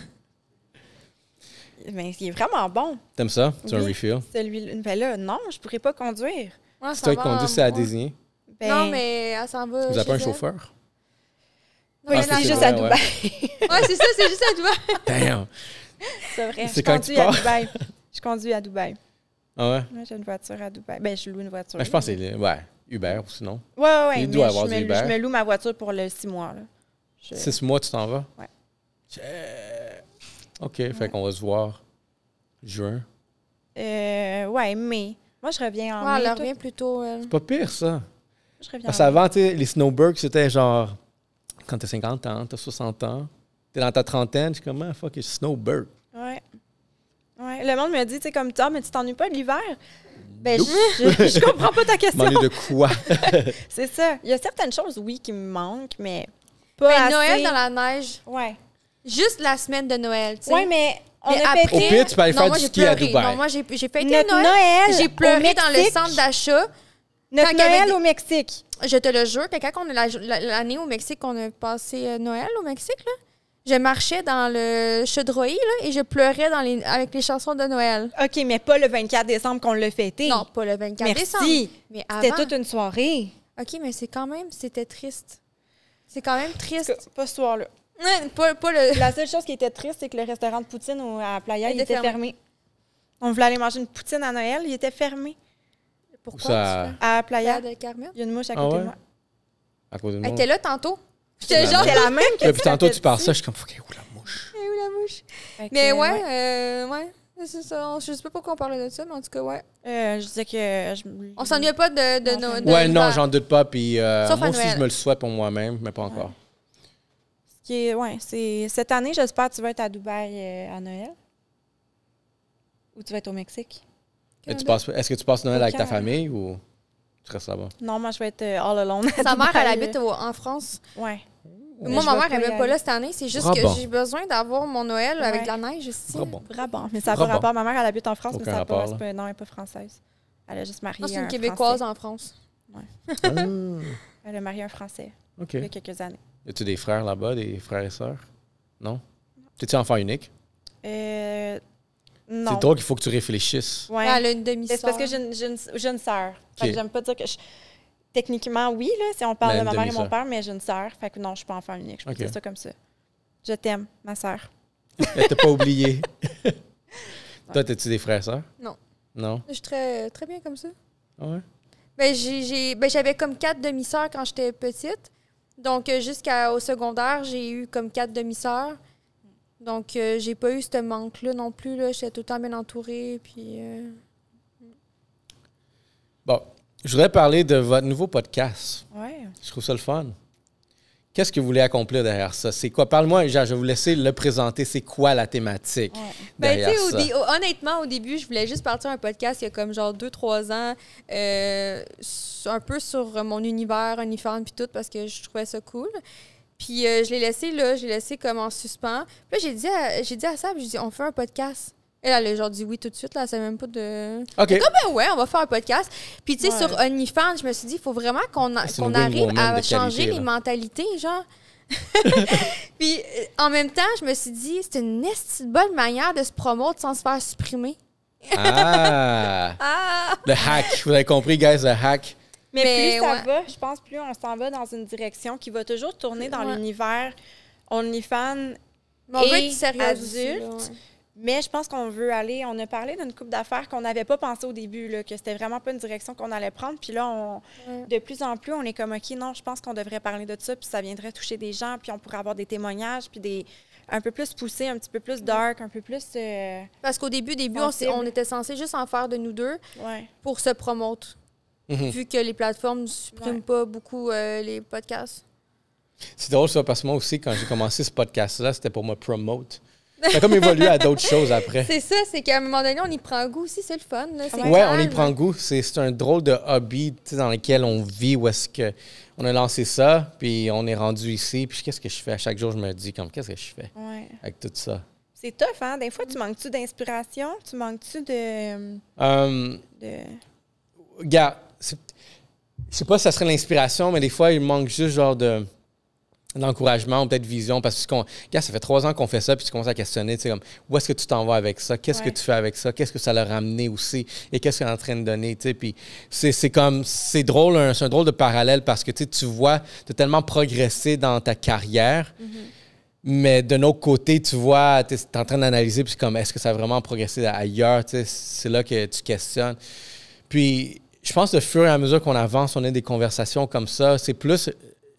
Mais ben, c'est vraiment bon. T'aimes ça? C'est un refill? Celui ben là, non, je pourrais pas conduire. c'est toi qui conduis, c'est à désigner? Ben non, mais elle s'en va. Vous n'avez pas un chauffeur? Non, ah, c'est juste à Dubaï. [LAUGHS] Ouais, c'est ça, c'est juste à Dubaï. Damn! C'est vrai. C'est quand tu pars? À Dubaï. Je conduis à Dubaï. Ah ouais? Moi, j'ai une voiture à Dubaï. Ben, je loue une voiture. je pense que c'est ouais, Uber ou sinon. Ouais, ouais, je, me, loue ma voiture pour le six mois. Six mois, tu t'en vas? Ouais. OK, fait qu'on va se voir juin. Euh, ouais, mai. Moi, je reviens en ouais, mai. Elle reviens plutôt. tôt. C'est pas pire, ça. Je reviens Parce qu'avant, les snowbirds, c'était genre quand t'as 50 ans, t'as 60 ans, t'es dans ta trentaine, comme « Ah, fuck, les snowbird. Ouais. Ouais. Le monde me dit, tu sais, comme, toi, ah, mais tu t'ennuies pas de l'hiver? Ben, je, je, [LAUGHS] comprends pas ta question. M'ennuie de quoi? [LAUGHS] c'est ça. Il y a certaines choses, oui, qui me manquent, mais ben, pas assez. Noël dans la neige. Ouais. Juste la semaine de Noël, tu sais. Oui, mais on a non, moi, j'ai fêté Noël. Noël j'ai pleuré dans le centre d'achat. Notre Noël au Mexique. Je te le jure que quand on a l'année au Mexique, on a passé euh, Noël au Mexique, là, je marchais dans le Chedroy là, et je pleurais dans avec les chansons de Noël. OK, mais pas le 24 décembre qu'on l'a fêté. Non, pas le 24 décembre. Mais C'était toute une soirée. OK, mais c'est quand même, c'était triste. C'est quand même triste. Pas ce soir-là. Pas, La seule chose qui était triste, c'est que le restaurant de Poutine à Playa, il, était, fermé. On voulait aller manger une poutine à Noël, il était fermé. Pourquoi? À Playa. de Il y a une mouche à ah côté de moi. À Elle était là tantôt. [LAUGHS] C'était genre. la même que Puis tantôt, tu pars ça, je suis comme, fuck, où la mouche? Et où la mouche? mais euh, ouais, ouais. Euh, ouais. C'est ça. Je sais pas pourquoi on parlait de ça, mais en tout cas, ouais. Euh, je disais que. Je... On s'ennuyait pas de, nos. Ouais, non, j'en doute pas. Puis, euh, moi aussi, je me le souhaite pour moi-même, mais pas encore qui ouais, c'est cette année, j'espère que tu vas être à Dubaï euh, à Noël. Ou tu vas être au Mexique. Est-ce que tu passes Noël avec ta famille ou tu restes là-bas? Non, moi, je vais être euh, all alone. Sa mère, elle habite en France. Ouais. Moi, ma mère, elle n'est pas là cette année. C'est juste que j'ai besoin d'avoir mon Noël avec de la neige ici. Brabant. Mais ça n'a pas rapport. Ma mère, elle habite en France, mais ça n'a pas Non, elle n'est pas française. Elle a juste ah, marié. Non, c'est une Québécoise en France. Ah, [LAUGHS] Elle a marié un Français OK. il y a quelques années. As-tu des frères là-bas, des frères et sœurs? Non? T'es-tu enfant unique? Euh, non. C'est drôle qu'il faut que tu réfléchisses. Ouais, elle a une demi-sœur. C'est parce que j'ai une, sœur. Fait j'aime pas dire que Techniquement, oui, là, si on parle de ma mère et mon père, mais j'ai une sœur. Fait que non, je suis pas enfant unique. Je peux dire ça comme ça. Je t'aime, ma sœur. Elle t'a pas [LAUGHS] oublié. Toi, tes tu des frères et sœurs? Non. Non? Je suis très, très bien comme ça. Ah ouais. Ben, j'ai- ben, j'avais comme quatre demi-sœurs quand j'étais petite. Donc, euh, jusqu'au secondaire, j'ai eu comme quatre demi-sœurs. Donc, euh, j'ai pas eu ce manque-là non plus. J'étais tout le temps bien entourée. Puis, euh, Bon, je voudrais parler de votre nouveau podcast. Oui. Je trouve ça le fun. Qu'est-ce que vous voulez accomplir derrière ça? C'est quoi? Parle-moi, je vais vous laisser le présenter. C'est quoi la thématique ben, derrière ça? honnêtement, au début, je voulais juste partir un podcast il y a comme genre deux trois ans, euh, un peu sur mon univers, uniforme puis tout, parce que je trouvais ça cool. Puis euh, je l'ai laissé là, je l'ai laissé comme en suspens. Puis là, j'ai dit, à, j'ai dit à Sab, je dit, on fait un podcast. Elle, elle a genre dit oui tout de suite, là, c'est même pas de. OK. Comme, ben ouais, on va faire un podcast. Puis, tu sais, sur OnlyFans, je me suis dit, il faut vraiment qu'on arrive à changer les mentalités, genre. [LAUGHS] [LAUGHS] Puis, en même temps, je me suis dit, c'est une bonne manière de se promouvoir sans se faire supprimer. ah. [LAUGHS] ah! Le hack. Vous avez compris, guys, le hack. Mais, ben plus ça va, je pense, plus on s'en va dans une direction qui va toujours tourner dans l'univers OnlyFans. et adulte. Mais je pense qu'on veut aller. On a parlé d'une coupe d'affaires qu'on n'avait pas pensé au début, là, que c'était vraiment pas une direction qu'on allait prendre. Puis là, de plus en plus, on est comme, OK, non, je pense qu'on devrait parler de ça, puis ça viendrait toucher des gens, puis on pourrait avoir des témoignages, puis des un peu plus poussé, un petit peu plus mm. dark, un peu plus. Euh, parce qu'au début, début on, était censé juste en faire de nous deux pour se promote, mm-hmm. vu que les plateformes ne suppriment pas beaucoup euh, les podcasts. C'est drôle ça, parce que moi aussi, quand j'ai commencé ce podcast-là, c'était pour me promote. Ça comme évolué à d'autres choses après. C'est ça, c'est qu'à un moment donné, on y prend goût aussi, c'est le fun. Là, ouais, on y prend goût. C'est un drôle de hobby dans lequel on vit, où est-ce que on a lancé ça, puis on est rendu ici, puis qu'est-ce que je fais? À chaque jour, je me dis, comme, qu'est-ce que je fais avec tout ça? C'est tough, hein? Des fois, tu manques-tu d'inspiration? Tu manques-tu de... Hum, de... Gars, c'est sais pas si ça serait l'inspiration, mais des fois, il manque juste genre de d'encouragement ou peut-être vision parce que regarde, ça fait trois ans qu'on fait ça puis tu commences à questionner tu sais comme où est-ce que tu t'en vas avec ça qu'est-ce que tu fais avec ça qu'est-ce que ça leur a ramené aussi et qu'est-ce qu'on est en train de donner tu sais puis c'est comme c'est drôle c'est un drôle de parallèle parce que tu tu vois tu as tellement progressé dans ta carrière mm-hmm. Mais de autre côté, tu vois, tu es en train d'analyser, puis comme, est-ce que ça a vraiment progressé ailleurs? C'est là que tu questionnes. Puis, je pense que au fur et à mesure qu'on avance, on a des conversations comme ça. C'est plus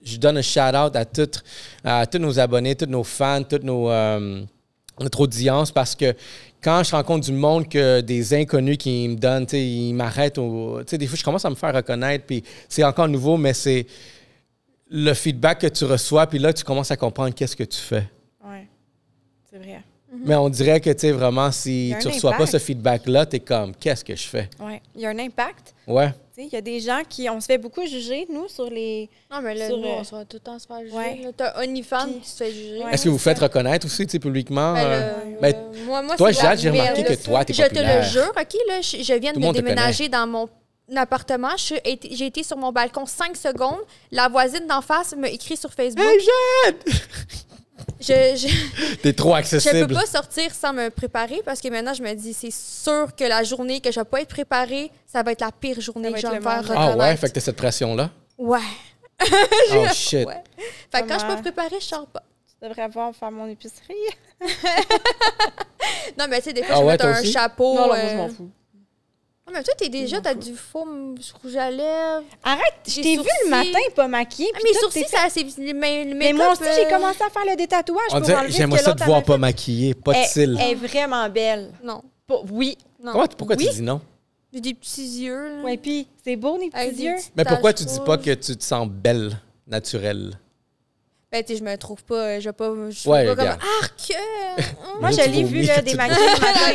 je donne un shout-out à, à tous nos abonnés, tous nos fans, toute nos euh, notre audience parce que quand je rencontre du monde que des inconnus qui me donnent, ils m'arrêtent. Des fois, je commence à me faire reconnaître, puis c'est encore nouveau, mais c'est le feedback que tu reçois, puis là, tu commences à comprendre qu'est-ce que tu fais. Oui, c'est vrai. Mhm. Mais on dirait que, tu sais, vraiment, si tu ne reçois pas ce feedback-là, tu es comme, qu'est-ce que je fais? Oui, il y a un impact. Ouais. Il y a des gens qui. On se fait beaucoup juger, nous, sur les. Non, mais là, nous, on euh, se fait tout le temps se faire juger. Ouais. un uniforme qui se fait juger. Est-ce que vous faites reconnaître aussi, tu sais, publiquement? Ben, euh, euh, ben moi, moi, toi, Jade, j'ai remarqué que toi, t'es Je te le jure, OK, là, je, viens de de déménager dans mon appartement. J'ai été sur mon balcon cinq secondes. La voisine d'en face m'a écrit sur Facebook. Hey, Jade! Je, je... [LAUGHS] T'es trop accessible. Je peux pas sortir sans me préparer parce que maintenant, je me dis, c'est sûr que la journée que je vais pas être préparée, ça va être la pire journée que je vais me faire Ah ouais? Fait que t'as cette pression-là? Ouais. [LAUGHS] oh [LAUGHS] shit. Fait que quand je suis pas préparée, je sors pas. Tu devrais avoir faire mon épicerie. non, mais tu sais, des fois, ah je vais mettre un chapeau. Non, je euh, m'en fous. Ah, mais toi, t'es déjà, t'as du faux rouge à lèvres. Arrête, je t'ai vu le matin pas maquillée. Ah, mes sourcils, ça, c'est. Mais, mais moi aussi, j'ai euh, commencé à faire le détatouage. On dirait, j'aimerais ça te voir pas maquillée, pas de cils. Elle est vraiment belle. Non. Oui. Non. Pourquoi tu dis non? J'ai des petits yeux. Oui, Ouais, puis c'est beau, les petits yeux. Mais pourquoi tu dis pas que tu te sens belle, naturelle? Ben, tu je me trouve pas, euh, je pas, je suis pas comme, arc! Ah, Moi, je l'ai vu, là, des [LAUGHS] maquillages,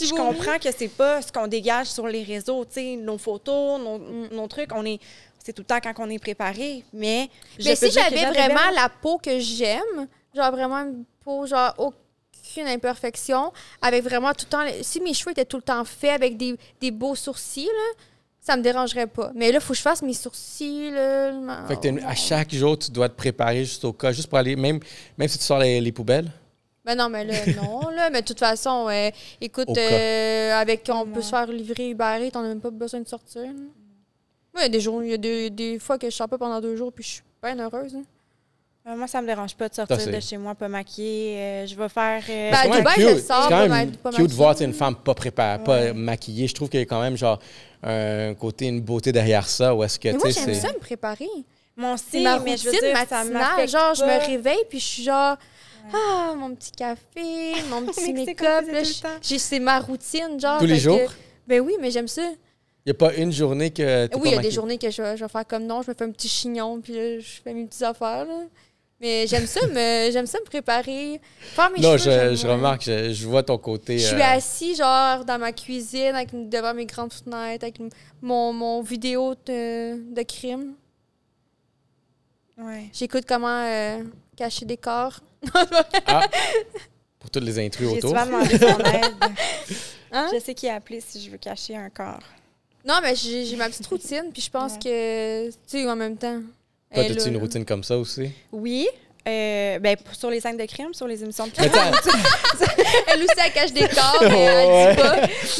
je comprends que c'est pas ce qu'on dégage sur les réseaux, tu sais, nos photos, nos, mm. trucs, on est, c'est tout le temps quand on est préparé, mais... Mais si j'avais vraiment la peau que j'aime, genre vraiment une peau, genre, aucune imperfection, avec vraiment tout le temps... Si mes cheveux étaient tout le temps faits, avec des, des beaux sourcils, là, ça me dérangerait pas. Mais là, il faut que je fasse mes sourcils. à chaque jour, tu dois te préparer juste au cas, juste pour aller, même, même si tu sors les, poubelles. Ben non, mais là, [LAUGHS] non, là. Mais de toute façon, écoute, euh, avec on peut se faire livrer Uber Eats, on n'a même pas besoin de sortir. Mm. Oui, il y a des jours, des, fois que je ne sors pas pendant deux jours, puis je suis bien heureuse. Hein. Euh, moi, ça me dérange pas de sortir de chez moi pas maquillée. Euh, je vais faire. Euh... Ben, Dubaï, je sors quand même ben, pas cute de voir une femme pas préparée, pas maquillée. Je trouve qu'il y a quand même genre un côté, une beauté derrière ça. Ou est-ce que, moi, j'aime ça me préparer. Mon style, ma mais je veux dire, matinale, ça genre, je me réveille puis je suis genre. Ah, mon petit café, mon [LAUGHS] petit make-up. C'est ma routine, genre. Tous les jours? ben oui, mais j'aime ça. Il n'y a pas une journée que. tu Oui, il y a des journées que je, vais faire comme non, je me fais un petit chignon, puis je fais mes petites affaires. Là. Mais j'aime ça, [LAUGHS] j'aime ça me préparer, faire non, je, remarque, je, vois ton côté. Je suis euh, assise, assis genre dans ma cuisine avec, devant mes grandes fenêtres avec mon, vidéo de, crime. Ouais. J'écoute comment euh, cacher des corps. Ah! [LAUGHS] pour tous les intrus autour. J'ai aide. [LAUGHS] Hein? Je sais qui appelé si je veux cacher un corps. Non, mais j'ai ma petite routine, puis je pense que, tu sais, en même temps, toi, tu une routine comme ça aussi? Oui. Euh, ben, sur les scènes de crime, sur les émissions de crime. [LAUGHS] elle aussi, elle cache des corps, [LAUGHS] elle dit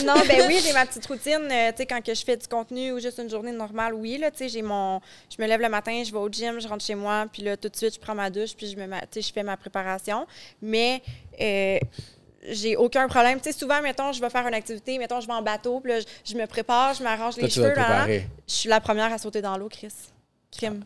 pas. Non, ben oui, j'ai ma petite routine. Euh, tu sais, quand que je fais du contenu ou juste une journée normale, oui, là, tu sais, j'ai mon... Je me lève le matin, je vais au gym, je rentre chez moi, puis là, tout de suite, je prends ma douche, puis je, me, je fais ma préparation. Mais... Euh, j'ai aucun problème. Tu souvent, mettons, je vais faire une activité, mettons, je vais en bateau, puis je, me prépare, je m'arrange les cheveux. Hein. je suis la première à sauter dans l'eau, Chris. Crime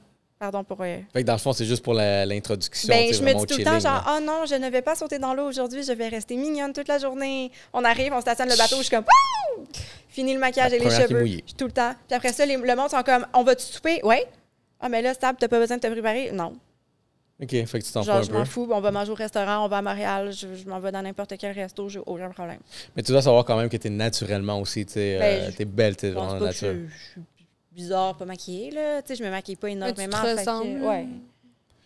pour. Euh, fait dans le fond, c'est juste pour l'introduction. Ben, je me dis tout le temps, genre, oh non, je ne vais pas sauter dans l'eau aujourd'hui, je vais rester mignonne toute la journée. On arrive, on stationne le bateau, je suis comme, Wouh! Fini le maquillage et les cheveux. tout le temps. Puis après ça, le monde sont comme, on va-tu souper? Ouais. Ah, mais là, stable, t'as pas besoin de te préparer? Non. OK, faut que tu t'en Genre, je m'en fous, on va manger au restaurant, on va à Montréal, je, m'en vais dans n'importe quel resto, j'ai aucun problème. Mais tu dois savoir quand même que tu es naturellement aussi, tu sais, ben, euh, belle, tu es vraiment naturelle bizarre, pas maquillée, là. Tu sais, je me maquille pas énormément. Tu te ressembles. Que, ouais.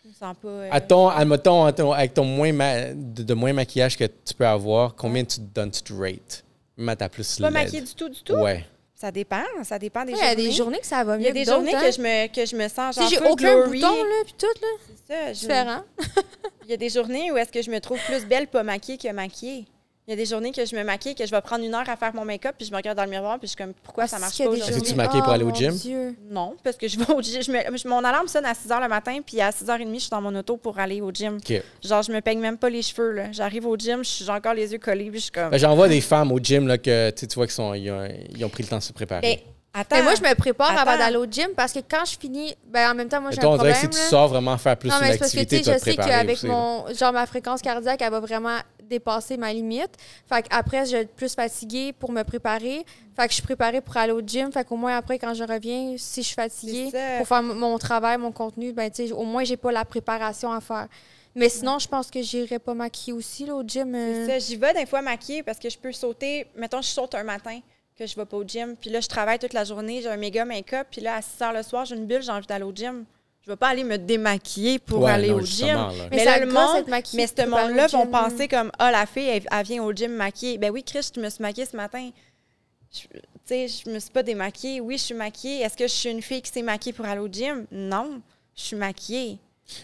Je me sens pas... Euh... À hein, ton, avec ton moins de, moins maquillage que tu peux avoir, combien tu te donnes, tu te rates? Même à ta plus Pas maquillée du tout, du tout? Ouais. Ça dépend, ça dépend des ouais, journées. Il y a des journées que ça va mieux. Il y a des journées hein. que je, me, que je me sens genre. Si j'ai aucun bouton, là, puis tout, là. C'est ça. Différent. [LAUGHS] Il y a des journées où est-ce que je me trouve plus belle pas maquillée que maquillée. Il y a des journées que je me maquille, que je vais prendre une heure à faire mon make-up, puis je me regarde dans le miroir, puis je suis comme, pourquoi ah, ça marche pas aujourd'hui? tu maquillée pour ah, aller au gym? Non, parce que je vais au gym. mon alarme sonne à 6 h le matin, puis à 6 h 30, je suis dans mon auto pour aller au gym. Genre, je me peigne même pas les cheveux. J'arrive au gym, j'ai encore les yeux collés, puis je suis comme. Ben, J'en vois des femmes au gym là, que tu vois qu'ils ils ont, pris le temps de se préparer. Ben, attends, mais ben, moi, je me prépare avant d'aller au gym parce que quand je finis, ben, en même temps, moi, j'ai un problème. on dirait que si tu sors vraiment faire plus non, parce que, tu je sais qu'avec genre, ma fréquence cardiaque, elle va vraiment dépasser ma limite. Fait après, je vais être plus fatiguée pour me préparer. Fait que je suis préparée pour aller au gym. Fait qu'au moins après, quand je reviens, si je suis fatiguée, pour faire mon travail, mon contenu, ben, au moins, j'ai pas la préparation à faire. Mais sinon, je pense que j'irai pas maquiller aussi au gym. Euh. j'y vais des fois maquiller parce que je peux sauter. Mettons, je saute un matin que je vais pas au gym. Puis là, je travaille toute la journée, j'ai un méga make-up. Puis là, à 6 heures le soir, j'ai une bulle, j'ai envie d'aller au gym je vais pas aller me démaquiller pour aller au gym. Mais, là, le monde, mais ce monde-là vont penser comme ah oh, la fille elle, vient au gym maquillée. Ben oui, Chris, tu me suis maquillée ce matin. Tu sais, je me suis pas démaquillée. Oui, je suis maquillée. Est-ce que je suis une fille qui s'est maquillée pour aller au gym Non, je suis maquillée.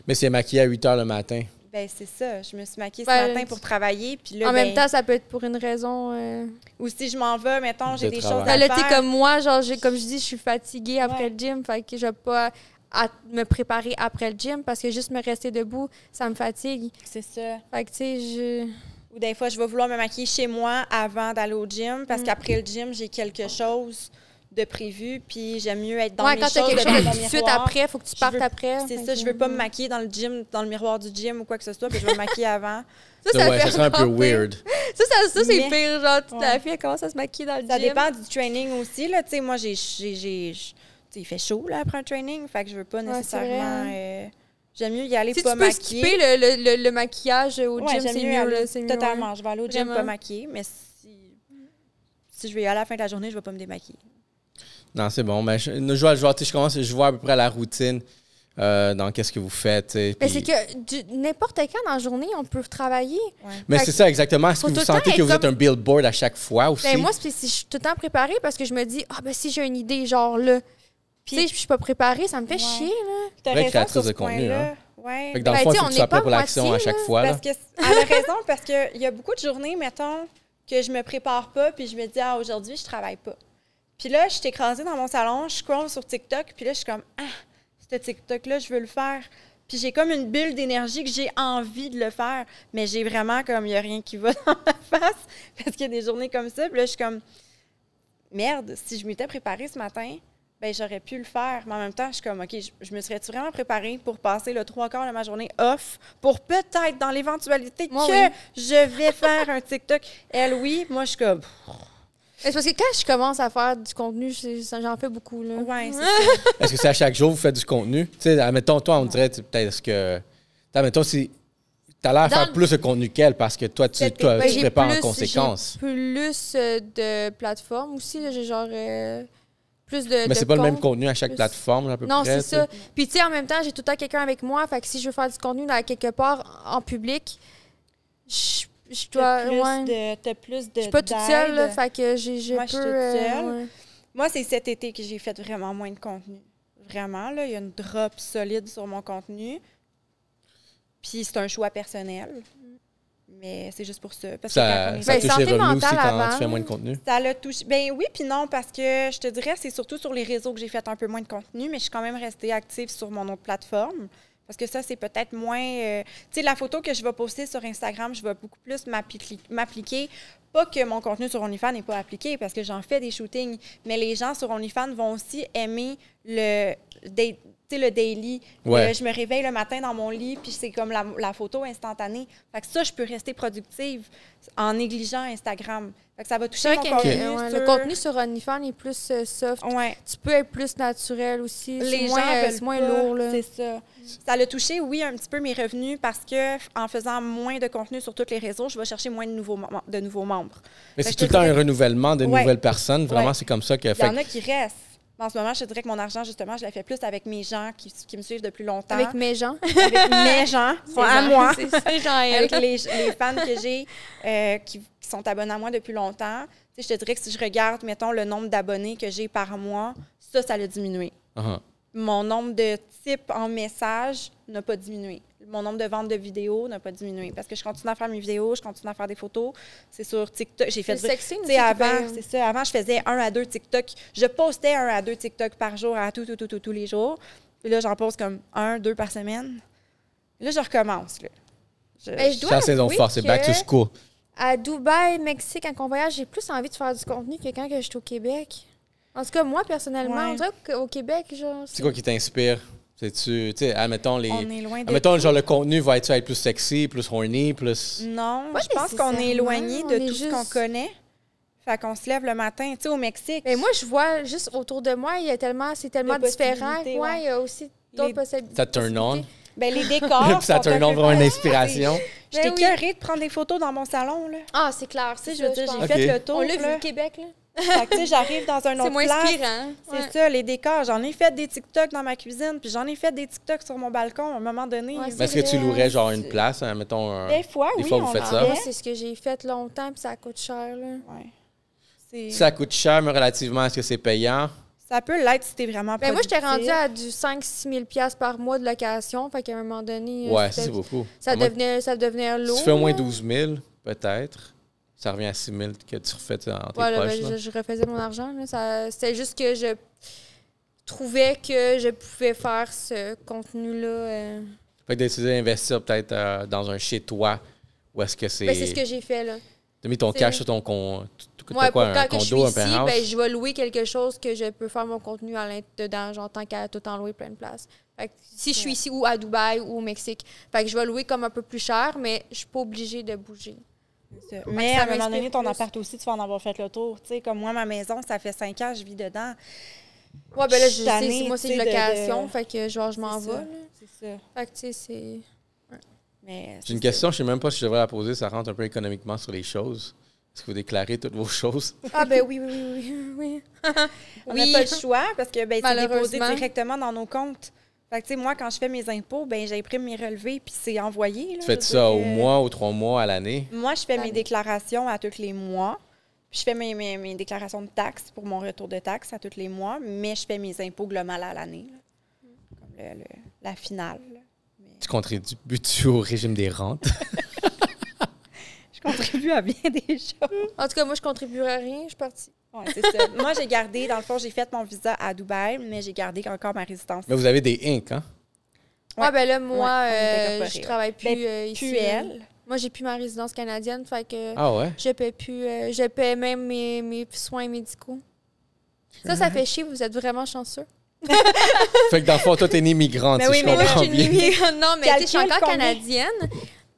Mais c'est maquillée à 8 h le matin. Ben c'est ça, je me suis maquillée ce ben, matin pour travailler puis En même ben temps, ça peut être pour une raison euh, ou si je m'en vais, mettons, j'ai des choses à ben, faire. comme moi, genre comme je dis, je suis fatiguée après le gym, fait que je vais pas à me préparer après le gym parce que juste me rester debout, ça me fatigue. C'est ça. Fait que, tu sais, je. Ou des fois, je vais vouloir me maquiller chez moi avant d'aller au gym parce mm. qu'après le gym, j'ai quelque chose de prévu, puis j'aime mieux être dans ouais, mes quand as quelque chose de prévu de suite après, faut que tu partes après. C'est ça, je veux pas me mm. maquiller dans le gym, dans le miroir du gym ou quoi que ce soit, puis je vais me maquiller avant. Ça, ça, ça serait un peu weird. Ça, ça, c'est pire, genre, ouais. ta fille, elle commence à se maquiller dans le gym. Ça dépend du training aussi, là, tu sais, moi, j'ai il fait chaud là, après un training, fait que je veux pas nécessairement. Hein. Euh, j'aime mieux y aller pas maquillée. tu peux skipper le, le, le, maquillage au gym, c'est mieux. Là, mieux totalement. Je vais aller au gym pas maquillée, mais si, si je vais y aller à la fin de la journée, je vais pas me démaquiller. Non, c'est bon. Mais ben, je, vois, à peu près la routine. Euh, dans qu'est-ce que vous faites. Mais c'est que n'importe quand dans la journée, on peut travailler. Mais c'est ça, exactement. Est-ce que vous sentez que vous êtes un billboard à chaque fois ben, aussi? Ben, moi, si je suis tout le temps préparée parce que je me dis, ah, ben si j'ai une idée, genre là, puis, tu je suis pas préparée, ça me fait chier, là. T'as raison sur ce de là. Hein. Ouais. Fait que dans le ben, fond, tu pour l'action à chaque fois. Parce là. que, elle a raison, parce qu'il y a beaucoup de journées, mettons, que je me prépare pas, puis je me dis, ah, aujourd'hui, je travaille pas. Puis là, je suis écrasée dans mon salon, je scroll sur TikTok, puis là, je suis comme, ah, ce TikTok-là, je veux le faire. Puis j'ai comme une bulle d'énergie que j'ai envie de le faire, mais j'ai vraiment comme, il y a rien qui va [LAUGHS] dans ma face, parce qu'il y a des journées comme ça, puis là, je suis comme, merde, si je m'étais préparée ce matin, ben j'aurais pu le faire. Mais en même temps, je suis comme, OK, je, me serais tu vraiment préparée pour passer le trois quarts de ma journée off pour peut-être, dans l'éventualité que je vais faire un TikTok. Elle, oui. Moi, je suis comme. C'est parce que quand je commence à faire du contenu, j'en fais beaucoup. Là. Ouais, [LAUGHS] Est-ce que c'est à chaque jour que vous faites du contenu? Tu sais, admettons, toi, on dirait peut-être que. Admettons, si. T'as l'air de faire plus de contenu qu'elle parce que toi, tu, toi, ben, prépares en conséquence. plus euh, de plateformes aussi. J'ai genre. Euh, mais c'est pas le même contenu à chaque plateforme, à peu près. Non, c'est ça. Puis, tu sais, en même temps, j'ai tout le temps quelqu'un avec moi. Fait que si je veux faire du contenu là, quelque part en public, je je dois as plus de plus de je suis pas toute moi, je suis toute euh, seule. moi c'est cet été que j'ai fait vraiment moins de contenu vraiment là il y a une drop solide sur mon contenu puis c'est un choix personnel c'est juste pour ça. Parce ça, que quand ça ben, touche santé aussi quand avant, tu fais moins de contenu? Ça l'a touché. Ben oui, puis non, parce que je te dirais, c'est surtout sur les réseaux que j'ai fait un peu moins de contenu, mais je suis quand même restée active sur mon autre plateforme. Parce que ça, c'est peut-être moins. Euh, tu sais, la photo que je vais poster sur Instagram, je vais beaucoup plus m'appliquer. Pas que mon contenu sur OnlyFans n'est pas appliqué, parce que j'en fais des shootings, mais les gens sur OnlyFans vont aussi aimer le, sais, le daily. je me réveille le matin dans mon lit, puis c'est comme la, photo instantanée. Fait que ça, je peux rester productive en négligeant Instagram. Fait que ça va toucher mon contenu. le contenu sur OnlyFans est plus euh, soft. Tu peux être plus naturel aussi. Les moins, gens moins euh, lourd. C'est ça. Ça l'a touché, oui, un petit peu mes revenus parce que en faisant moins de contenu sur toutes les réseaux, je vais chercher moins de nouveaux, de nouveaux membres. Mais c'est tout le temps un renouvellement de nouvelles personnes. Vraiment, c'est comme ça que. Il y en a qui restent en ce moment, je te dirais que mon argent, justement, je l'ai fais plus avec mes gens qui, me suivent depuis longtemps. Avec mes gens. avec mes [LAUGHS] gens, à moi. avec les, les, fans que j'ai euh, qui, sont abonnés à moi depuis longtemps. Tu je te dirais que si je regarde, mettons, le nombre d'abonnés que j'ai par mois, ça, ça l'a diminué. Uh-huh. Mon nombre de types en message n'a pas diminué mon nombre de ventes de vidéos n'a pas diminué parce que je continue à faire mes vidéos, je continue à faire des photos. C'est sur TikTok. J'ai fait. sexy, avant, c'est ça. Avant, je faisais un à deux TikTok. Je postais un à deux TikTok par jour, à tout, tout, tout, tous les jours. Et là, j'en poste comme un, deux par semaine. Là, je recommence. Là. Je, ben, c'est back to school. À Dubaï, Mexique, en Convoyage, j'ai plus envie de faire du contenu que quand je suis au Québec. En tout cas, moi, personnellement, au Québec, je... C'est quoi qui t'inspire? C'est-tu, tu sais, admettons, les, on genre, le contenu va être, être plus sexy, plus horny, plus. Non, moi je pense qu'on est éloigné de tout ce qu'on connaît. Fait qu'on se lève le matin, tu sais, au Mexique. Mais moi, je vois juste autour de moi, il y a tellement, c'est tellement différent. Ouais, il y a aussi d'autres possibilités. Ça turn on. Ben, les décors. [LAUGHS] ça turn on vraiment une inspiration. J'étais carré ben curée de prendre des photos dans mon salon, là. Ah, c'est clair. Tu sais, je veux dire, j'ai fait le tour. On l'a vu au Québec, là fait que, j'arrive dans un autre C'est moins inspirant. C'est ça, les décors. J'en ai fait des TikTok dans ma cuisine, puis j'en ai fait des TikTok sur mon balcon à un moment donné. est-ce que tu louerais genre une place, hein, mettons Des fois, oui, vous on faites ça. Moi, c'est ce que j'ai fait longtemps, puis ça coûte cher là. Ouais. Ça coûte cher, mais relativement, est-ce que c'est payant? Ça peut l'être si t'es vraiment payant. Ben, moi, j'étais rendu à du 5-6 000 par mois de location. Fait qu'à un moment donné. Ouais, c'est beaucoup. Ça, devenait, ça devenait lourd. Tu fais au moins 12 000, peut-être ça revient à 6 000 que tu refais tes ben, Je, refaisais mon argent. C'était juste que je trouvais que je pouvais faire ce contenu-là. Euh... Fait que d'investir peut-être euh, dans un chez toi, ou est-ce que ben, c'est. c'est ce que j'ai fait, là. Tu as mis ton cash sur ton compte. Moi, quand condo, que je suis ici, ben, je vais louer quelque chose que je peux faire mon contenu à dedans, genre tant qu'à tout en louer plein de places. Fait si je suis ici ou à Dubaï ou au Mexique, fait que je vais louer comme un peu plus cher, mais je suis pas obligée de bouger. Mais à un moment donné, ton appart aussi, tu vas en avoir fait le tour. Tu sais, comme moi, ma maison, ça fait cinq ans, je vis dedans. Ouais, ben là, je année, moi, c'est une location, fait que genre, je m'en vais. C'est ça. Fait que, tu sais, c'est. J'ai une question, je sais même pas si je devrais la poser, ça rentre un peu économiquement sur les choses. Est-ce que vous déclarez toutes vos choses? [LAUGHS] Ah ben oui, oui, oui, oui. oui. [LAUGHS] On n'a pas le choix parce que ben, c'est déposé directement dans nos comptes moi, quand je fais mes impôts, ben j'imprime mes relevés, puis c'est envoyé. Là, tu fais ça au mois, ou trois mois, à l'année? Moi, je fais mes déclarations à tous les mois. Je fais mes, déclarations de taxes pour mon retour de taxes à tous les mois, mais je fais mes impôts global à l'année, comme la finale. Tu contribues au régime des rentes? [LAUGHS] contribue à bien des choses. En tout cas, moi, je contribuerai à rien. Je suis partie. c'est ça. moi, j'ai gardé, dans le fond, j'ai fait mon visa à Dubaï, mais j'ai gardé encore ma résidence. Mais vous avez des inks, hein? Ouais, ah, ben là, moi, euh, je ne je travaille plus ben, euh, ici. Moi, j'ai plus ma résidence canadienne, fait que ah ouais? je paie plus, euh, je paie même mes, soins médicaux. Ça, ça fait chier, vous êtes vraiment chanceux. fait que dans le fond, toi, t'es une immigrante, mais oui, je mais comprends moi, Une immigrante. Non, mais je suis encore canadienne,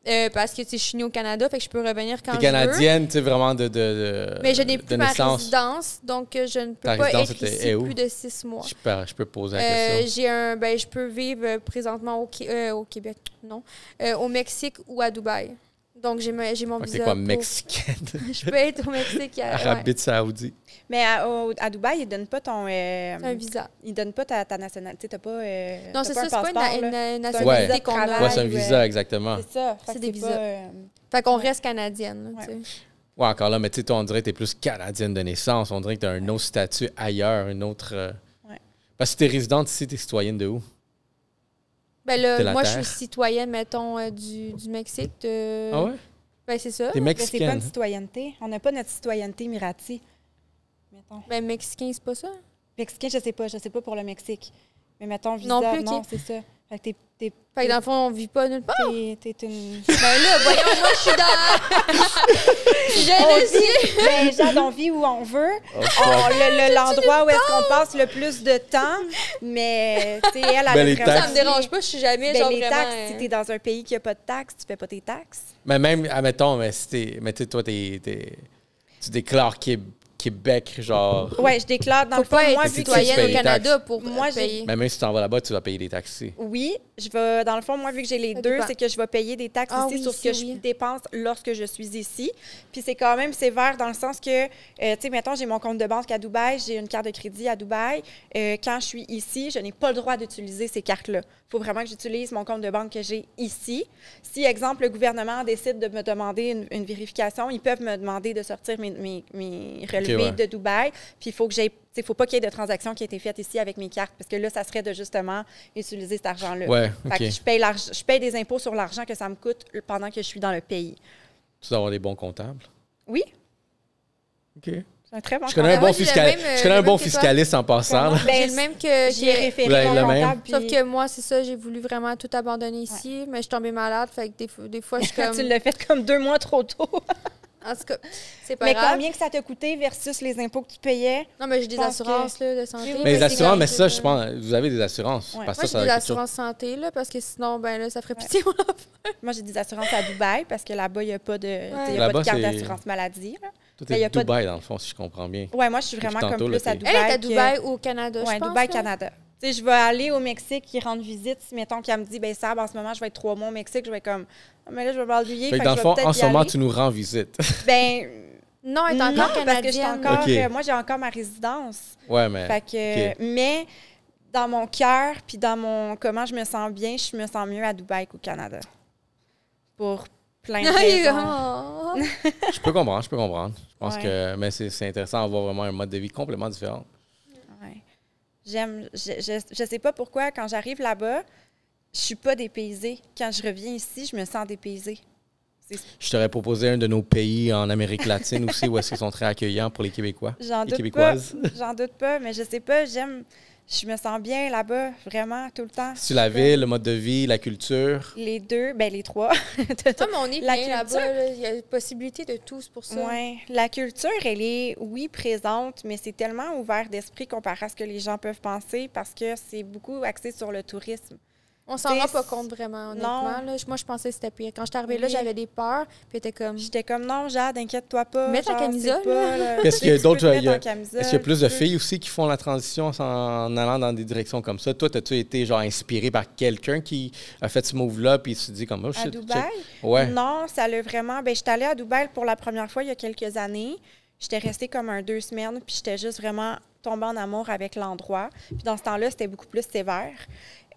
euh, parce que je suis née au Canada, fait que je peux revenir quand je canadienne, veux. canadienne, tu sais, vraiment de, de, de, Mais je n'ai plus ma résidence, donc euh, je ne peux pas être ici plus de six mois. Je peux, je peux poser la euh, question. J'ai un, ben, je peux vivre présentement au, au Québec, non, au Mexique ou à Dubaï. Donc, j'ai, mon visa. C'est quoi, mexicaine? [LAUGHS] je peux être au Mexique. Euh, Arabie de Saoudite. Mais à, à, Dubaï, ils ne donnent pas ton. Euh, un visa. Ils ne donnent pas ta, nationalité. Tu pas. Euh, non, c'est ça, c'est pas une, nationalité qu'on a. Ouais, c'est un visa, euh, exactement. C'est ça. C'est des visas. Fait qu'on reste canadienne. Là, ouais. encore là, mais tu sais, on dirait que tu es plus canadienne de naissance. On dirait que tu as un autre statut ailleurs, une autre. Parce que si tu es résidente ici, tu es citoyenne de où? Ben là, moi, je suis citoyenne, mettons, euh, du, du, Mexique. Ah ouais? Ben, c'est ça. T'es mexicaine. c'est pas une hein? citoyenneté. On n'a pas notre citoyenneté mirati. Mettons. Ben, mexicain, c'est pas ça? Hein? Mexicain, je sais pas. Je sais pas pour le Mexique. Mais mettons, visa, non, plus, non c'est ça. Fait que t'es T'es, fait que dans le fond, on vit pas nulle part. T'es, une. [LAUGHS] ben là, voyons, moi, je suis dans. [LAUGHS] je envie Ben, on vit où on veut. l'endroit où est-ce qu'on passe le plus de temps. Mais, tu sais, elle, ben, elle Ça me dérange pas, je suis jamais ben, genre. Les taxes, si si euh, t'es dans un pays qui a pas de taxes, tu fais pas tes taxes. Mais même, admettons, mais si t'es. Mais tu toi, t'es, t'es, tu déclares a... Québec, genre. Ouais, je déclare dans pas être citoyenne au Canada pour moi, payer. Mais même si tu t'en vas là-bas, tu vas payer des taxes. Oui, je vais, dans le fond, moi, vu que j'ai les deux, c'est que je vais payer des taxes ah sur ce que je dépense lorsque je suis ici. Puis c'est quand même sévère dans le sens que, euh, tu sais, mettons, j'ai mon compte de banque à Dubaï, j'ai une carte de crédit à Dubaï. Euh, quand je suis ici, je n'ai pas le droit d'utiliser ces cartes-là. Il faut vraiment que j'utilise mon compte de banque que j'ai ici. Si, exemple, le gouvernement décide de me demander une, vérification, ils peuvent me demander de sortir mes, relevés de Dubaï. Puis il faut que j'ai il ne faut pas qu'il y ait de transaction qui ait été faite ici avec mes cartes, parce que là, ça serait de justement utiliser cet argent-là. Ouais, je, paye je paye des impôts sur l'argent que ça me coûte pendant que je suis dans le pays. Tu dois avoir des bons comptables? Oui. OK je connais un bon, euh, fiscaliste. en passant. Ben, le même que j'ai référé Sauf que moi, c'est ça, j'ai voulu vraiment tout abandonner ici, mais je suis tombée malade. Fait que des, fois, je [LAUGHS] comme. tu l'as fait comme deux mois trop tôt. En tout cas, c'est pas grave. Mais combien que ça t'a coûté versus les impôts que tu payais? Non, mais j'ai des assurances de santé. Mais les assurances, mais ça, je pense, vous avez des assurances. Parce Moi, j'ai des assurances santé, là, parce que sinon, ben ça ferait pitié. Moi, j'ai des assurances à Dubaï, parce que là-bas, il n'y a pas de, carte d'assurance maladie. Ben, y à Dubaï, dans le fond, si je comprends bien. ouais moi, je suis vraiment comme plus à Dubaï. Elle est à Dubaï ou au Canada, ouais, je pense. Dubaï, hein? Canada. Tu sais, je vais aller au Mexique, y rendre visite. Si, mettons qu'elle me dit, ben Sab, en ce moment, je vais être trois mois au Mexique, je vais comme, ah, mais là, je vais pas Fait, fait que dans le fond, en ce moment, tu nous rends visite. [LAUGHS] ben, non, elle est encore non, parce que j'ai encore, euh, moi, j'ai encore ma résidence. Ouais, mais. Fait que, mais dans mon cœur, puis dans mon comment je me sens bien, je me sens mieux à Dubaï qu'au Canada. Pour plein de [LAUGHS] raisons. Oh. [LAUGHS] je peux comprendre, je peux comprendre. Je pense que mais c'est intéressant d'avoir vraiment un mode de vie complètement différent. Oui. J'aime, je ne sais pas pourquoi, quand j'arrive là-bas, je suis pas dépaysée. Quand je reviens ici, je me sens dépaysée. Je t'aurais proposé un de nos pays en Amérique latine aussi, où est-ce qu'ils sont très accueillants pour les Québécois. Les Québécoises. J'en doute pas, mais je sais pas, j'aime je me sens bien là-bas, vraiment, tout le temps. Sur la ville, le mode de vie, la culture? Les deux, ben les trois. [LAUGHS] Ah, on est bien là-bas. Il y a possibilité de tous pour ça. Oui. La culture, elle est, oui, présente, mais c'est tellement ouvert d'esprit comparé à ce que les gens peuvent penser parce que c'est beaucoup axé sur le tourisme. On s'en rend pas compte vraiment, honnêtement. moi, je pensais que c'était pire. Quand je suis arrivée là, j'avais des peurs, puis j'étais comme... J'étais comme, non, Jade, inquiète-toi pas. Mets ta camisole. quest ce qu'il y a d'autres... Est-ce qu'il y a plus de filles aussi qui font la transition en allant dans des directions comme ça? Toi, as-tu été, genre, inspirée par quelqu'un qui a fait ce move-là, puis tu te dis comme, oh, À Dubaï? Ouais. Non, ça l'a vraiment... Ben, j'étais allée à Dubaï pour la première fois il y a quelques années. J'étais restée comme un deux semaines, puis j'étais juste vraiment tombée en amour avec l'endroit. Puis dans ce temps-là, c'était beaucoup plus sévère.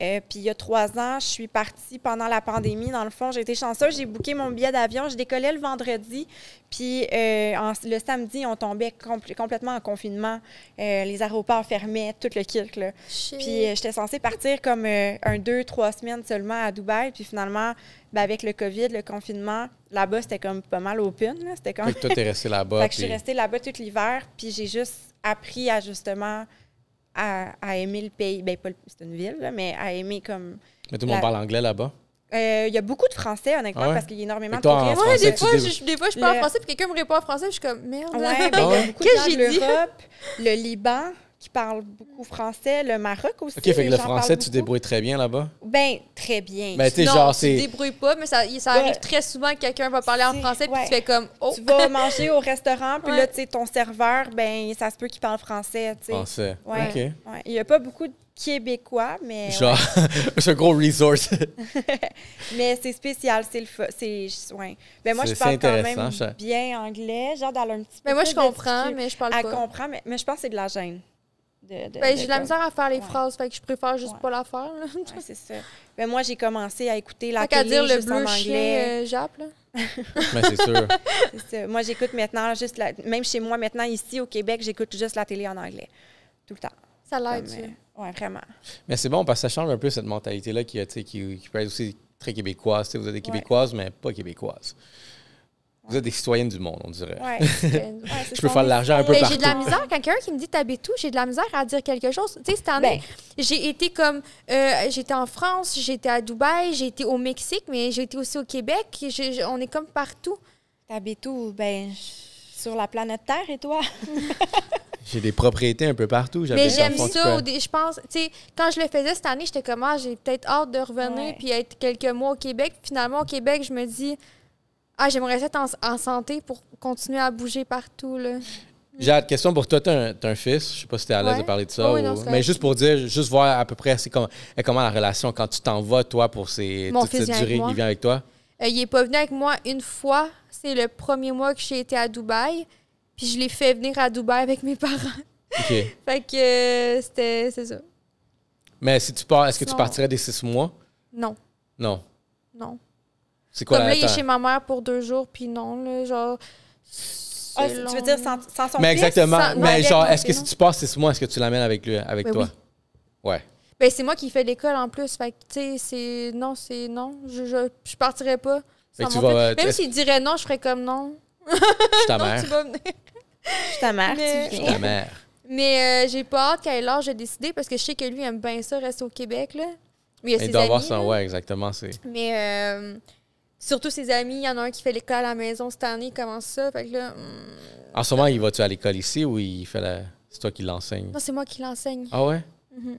Euh, puis il y a trois ans, je suis partie pendant la pandémie. Dans le fond, j'ai été chanceuse. J'ai booké mon billet d'avion. Je décollais le vendredi. Puis euh, le samedi, on tombait complètement en confinement. Euh, les aéroports fermaient, tout le kit. Puis j'étais censée partir comme un, deux, trois semaines seulement à Dubaï. Puis finalement, ben, avec le COVID, le confinement, là-bas, c'était comme pas mal open. C'était comme... Fait que toi, t'es restée là-bas. [LAUGHS] je suis restée là-bas tout l'hiver. Puis j'ai juste appris à justement à, aimer le pays. Ben, c'est une ville, là, mais à aimer comme. Mais tout le monde parle anglais là-bas? Euh, il y a beaucoup de français, honnêtement, ah parce qu'il y a énormément de Français. Ouais, des, fois, je, parle français, puis quelqu'un me répond en français, je suis comme merde. Ouais, ah ben, que j'ai dit? » le Liban qui parle beaucoup français, le Maroc aussi. OK, fait que le français, tu débrouilles très bien là-bas? Ben, très bien. Ben, t'es genre, c'est. Tu débrouilles pas, mais ça, arrive très souvent que quelqu'un va parler en français, puis tu fais comme. Oh. Tu vas [LAUGHS] manger au restaurant, puis là, tu sais, ton serveur, ben, ça se peut qu'il parle français, tu sais. Français. Ouais. OK. Ouais. Il y a pas beaucoup de Québécois, mais. Genre, [LAUGHS] c'est un gros resort. [LAUGHS] mais c'est spécial, c'est le C'est. Ouais. Ben moi, je parle quand même bien anglais, genre, dans un petit ben, peu. Mais moi, je comprends, mais je parle pas. Elle comprend, mais, mais je pense que c'est de la gêne. Ben, j'ai la misère à faire les phrases, fait que je préfère juste pas la faire. mais c'est ben, moi, j'ai commencé à écouter la télé dire juste le en anglais. Euh, là. [LAUGHS] Ben, c'est sûr. [LAUGHS] Moi, j'écoute maintenant juste Même chez moi, maintenant, ici, au Québec, j'écoute juste la télé en anglais. Tout le temps. Ça l'aide, euh, Oui, vraiment. Mais c'est bon, parce que ça change un peu cette mentalité-là qui, qui, qui peut être aussi très québécoise. vous êtes québécoise, mais pas québécoise. Vous êtes des citoyennes du monde, on dirait. [LAUGHS] je peux faire de l'argent un peu mais J'ai de la misère quand quelqu'un qui me dit t'habites où, j'ai de la misère à dire quelque chose. Tu sais, cette année, ben. j'ai été comme euh, j'étais en France, j'étais à Dubaï, j'ai été au Mexique, mais j'ai été aussi au Québec. on est comme partout. T'habites où Ben sur la planète Terre et toi. [LAUGHS] j'ai des propriétés un peu partout. Mais j'aime ça. je pense, tu sais, quand je le faisais cette année, j'étais comme ah, j'ai peut-être hâte de revenir puis être quelques mois au Québec. finalement au Québec, je me dis ah, j'aimerais être en, santé pour continuer à bouger partout. Là. une question pour toi. Tu as, un fils. Je sais pas si tu es à l'aise de parler de ça. Oh Mais juste pour dire, juste voir à peu près comment, eh, comment la relation quand tu t'en vas, toi, pour ces, durée, il vient avec toi? Euh, il n'est pas venu avec moi une fois. C'est le premier mois que j'ai été à Dubaï. Puis je l'ai fait venir à Dubaï avec mes [LAUGHS] parents. OK. fait que euh, c'était c'est ça. Mais si tu pars, est-ce que tu partirais des six mois? Non. Non. Non. C'est quoi Comme là, il est chez ma mère pour deux jours, puis non, là, genre. Ah, tu veux dire sans, sans son Mais exactement. mais genre, est-ce que si tu passes six mois, est-ce que tu l'amènes avec avec ben toi? Oui. Ouais. Ben, c'est moi qui fais l'école en plus. Fait que, tu sais, c'est. Non, c'est non. Je, je, je partirais pas. tu vas, Même s'il dirait non, je ferais comme non. Je suis ta [LAUGHS] mère. non, tu vas venir. Je suis ta mère. Mais... Je suis ta mère. Mais euh, j'ai pas hâte qu'à l'âge j'ai décidé parce que je sais que lui aime bien ça, rester au Québec. Là. Mais il, a ses doit amis, avoir son, ouais, exactement. Mais. Euh, Surtout ses amis, il y en a un qui fait l'école à la maison cette année, comment ça? Hmm. en ce moment, il va-tu à l'école ici ou il fait la... c'est toi qui l'enseigne? Non, c'est moi qui l'enseigne. Ah ouais? Mhm.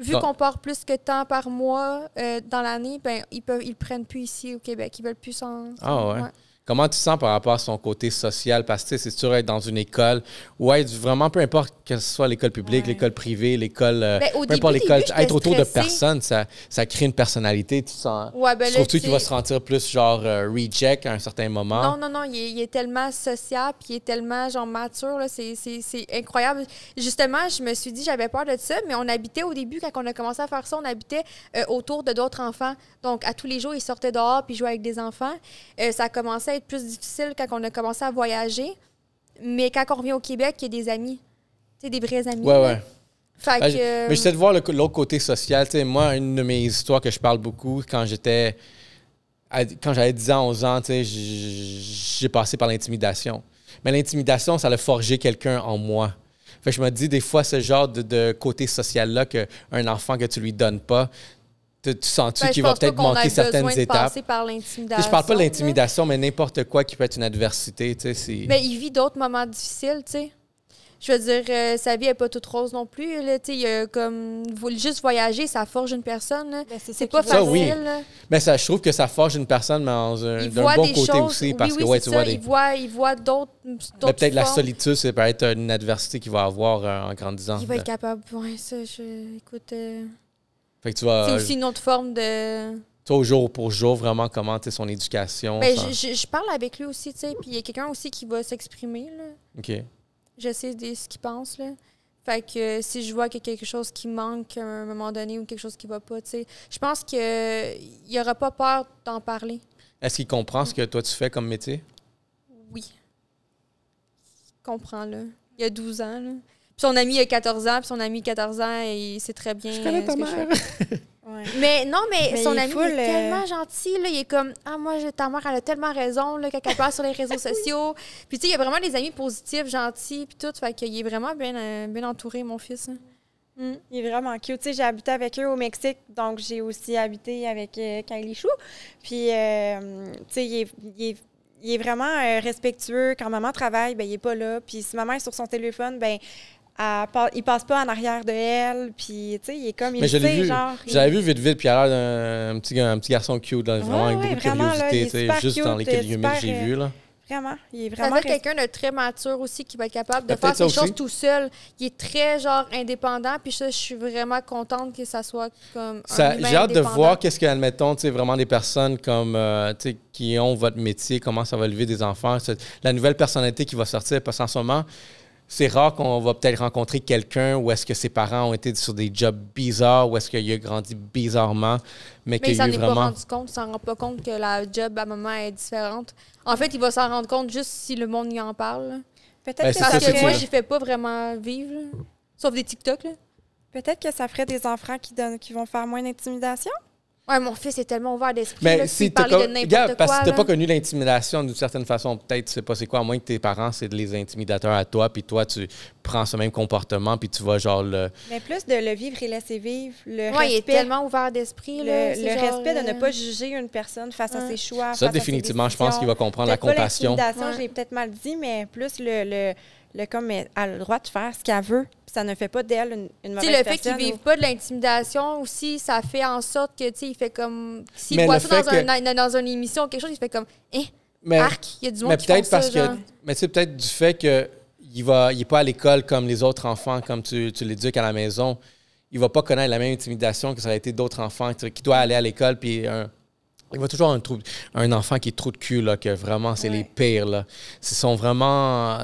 Vu qu'on part plus que tant par mois euh, dans l'année, ben ils peuvent ils prennent plus ici au Québec. Ils veulent plus s'en. Ah ouais. Comment tu sens par rapport à son côté social? Parce que c'est sûr, être dans une école ou être vraiment, peu importe que ce soit l'école publique, l'école privée, l'école. Euh, ben, peu importe l'école, être autour de personnes, ça, ça crée une personnalité. Tu sens. Hein? Ben, surtout tu qu'il va se sentir plus genre euh, reject à un certain moment? Non, non, non. Il est, tellement social puis il est tellement genre mature. C'est incroyable. Justement, je me suis dit, j'avais peur de ça, mais on habitait au début, quand on a commencé à faire ça, on habitait euh, autour de d'autres enfants. Donc, à tous les jours, il sortait dehors puis jouait avec des enfants. ça a commencé être plus difficile quand on a commencé à voyager. Mais quand on revient au Québec, il y a des amis. Tu sais, des vrais amis. Ouais, ouais. Fait ben, que, Mais euh, j'essaie de voir l'autre côté social. Tu sais, moi, une de mes histoires que je parle beaucoup, quand j'étais. Quand j'avais 10 ans, 11 ans, tu sais, j'ai passé par l'intimidation. Mais l'intimidation, ça a forgé quelqu'un en moi. Fait que je me dis des fois, ce genre de, de côté social-là, qu'un enfant que tu lui donnes pas, tu, sens-tu ben, qu'il va peut-être manquer certaines étapes? Par je parle pas de l'intimidation, mais n'importe quoi qui peut être une adversité. Mais ben, il vit d'autres moments difficiles, tu sais. Je veux dire, euh, sa vie n'est pas toute rose non plus. il a comme juste voyager, ça forge une personne. Ben, c'est pas facile. Ça, Mais ça, je trouve que ça forge une personne, mais d'un bon côté aussi, parce que ouais, tu vois Il voit, il voit d'autres. peut-être la solitude, c'est peut-être une adversité qu'il va avoir euh, en grandissant. Il va être capable. ça, écoute. Euh, c'est euh, aussi une autre forme de. Toi, au jour pour jour, vraiment, comment tu son éducation? Ben, je, parle avec lui aussi, tu sais. Puis il y a quelqu'un aussi qui va s'exprimer, là. OK. Je sais ce qu'il pense, là. Fait que euh, si je vois qu'il y a quelque chose qui manque à un moment donné ou quelque chose qui va pas, tu sais, je pense qu'il n'aura aura pas peur d'en parler. Est-ce qu'il comprend ce que toi tu fais comme métier? Oui. Il comprend, là. Il y a 12 ans, là son ami a 14 ans, puis son ami 14 ans, et il sait très bien. Je connais euh, [LAUGHS] Mais non, mais, son ami est euh, tellement gentil. il est comme Ah, moi, ta mère, elle a tellement raison là, qu'elle sur les réseaux [LAUGHS] sociaux. Puis, tu sais, il a vraiment des amis positifs, gentils, puis tout. Fait qu'il est vraiment bien, euh, bien entouré, mon fils. Hein. Mm. Il est vraiment cute. Tu sais, j'ai habité avec eux au Mexique, donc j'ai aussi habité avec Kylie Chou. Puis, tu sais, il est, vraiment respectueux. Quand maman travaille, ben, il n'est pas là. Puis si maman est sur son téléphone, ben, elle, il passe pas en arrière de elle, puis tu sais, il est comme il J'avais vu vite vite, puis à a l'air d'un petit, un petit garçon cute, vraiment avec beaucoup vraiment, de curiosité, juste dans les quelques minutes que j'ai vu. Là. Euh, vraiment, il est vraiment. quelqu'un de très mature aussi qui va être capable de faire ces choses tout seul. Il est très genre indépendant, puis ça, je suis vraiment contente que ça soit comme. J'ai hâte de voir qu'est-ce que, admettons, tu sais, vraiment des personnes comme, euh, tu sais, qui ont votre métier, comment ça va lever des enfants, la nouvelle personnalité qui va sortir, parce qu'en ce moment, c'est rare qu'on va peut-être rencontrer quelqu'un où est-ce que ses parents ont été sur des jobs bizarres, ou est-ce qu'il a grandi bizarrement, mais, qu'il est vraiment... pas rendu compte, s'en rend pas compte que la job à maman est différente. En fait, il va s'en rendre compte juste si le monde y en parle. Peut-être ben, que parce que, moi, j'y fais pas vraiment vivre, sauf des TikTok. Peut-être que ça ferait des enfants qui donnent, qui vont faire moins d'intimidation. Ouais, mon fils est tellement ouvert d'esprit. Mais si quoi. Parce que t'as pas connu l'intimidation d'une certaine façon, peut-être, tu sais pas c'est quoi, à moins que tes parents, c'est les intimidateurs à toi, puis toi, tu prends ce même comportement, puis tu vas genre le. Mais plus de le vivre et laisser vivre. Le respect, il est tellement ouvert d'esprit. Le, respect de ne euh, pas juger une personne face à ses choix. Ça, définitivement, je pense qu'il va comprendre la compassion. l'intimidation, peut-être mal dit, mais plus le le comme a le droit de faire ce qu'elle veut. Ça ne fait pas d'elle une, une mauvaise le fait qu'il ne vive pas de l'intimidation aussi, ça fait en sorte que, tu il fait comme... S'il voit ça dans, une émission ou quelque chose, il fait comme... Eh, il y a du monde mais qui peut-être parce que Mais c'est peut-être du fait qu'il il va il pas à l'école comme les autres enfants, comme tu, tu l'éduques à la maison. Il va pas connaître la même intimidation que ça a été d'autres enfants qui doivent aller à l'école, puis il va toujours avoir un, un enfant qui est trop de cul, là, que vraiment, c'est les pires. Là. Ce sont vraiment.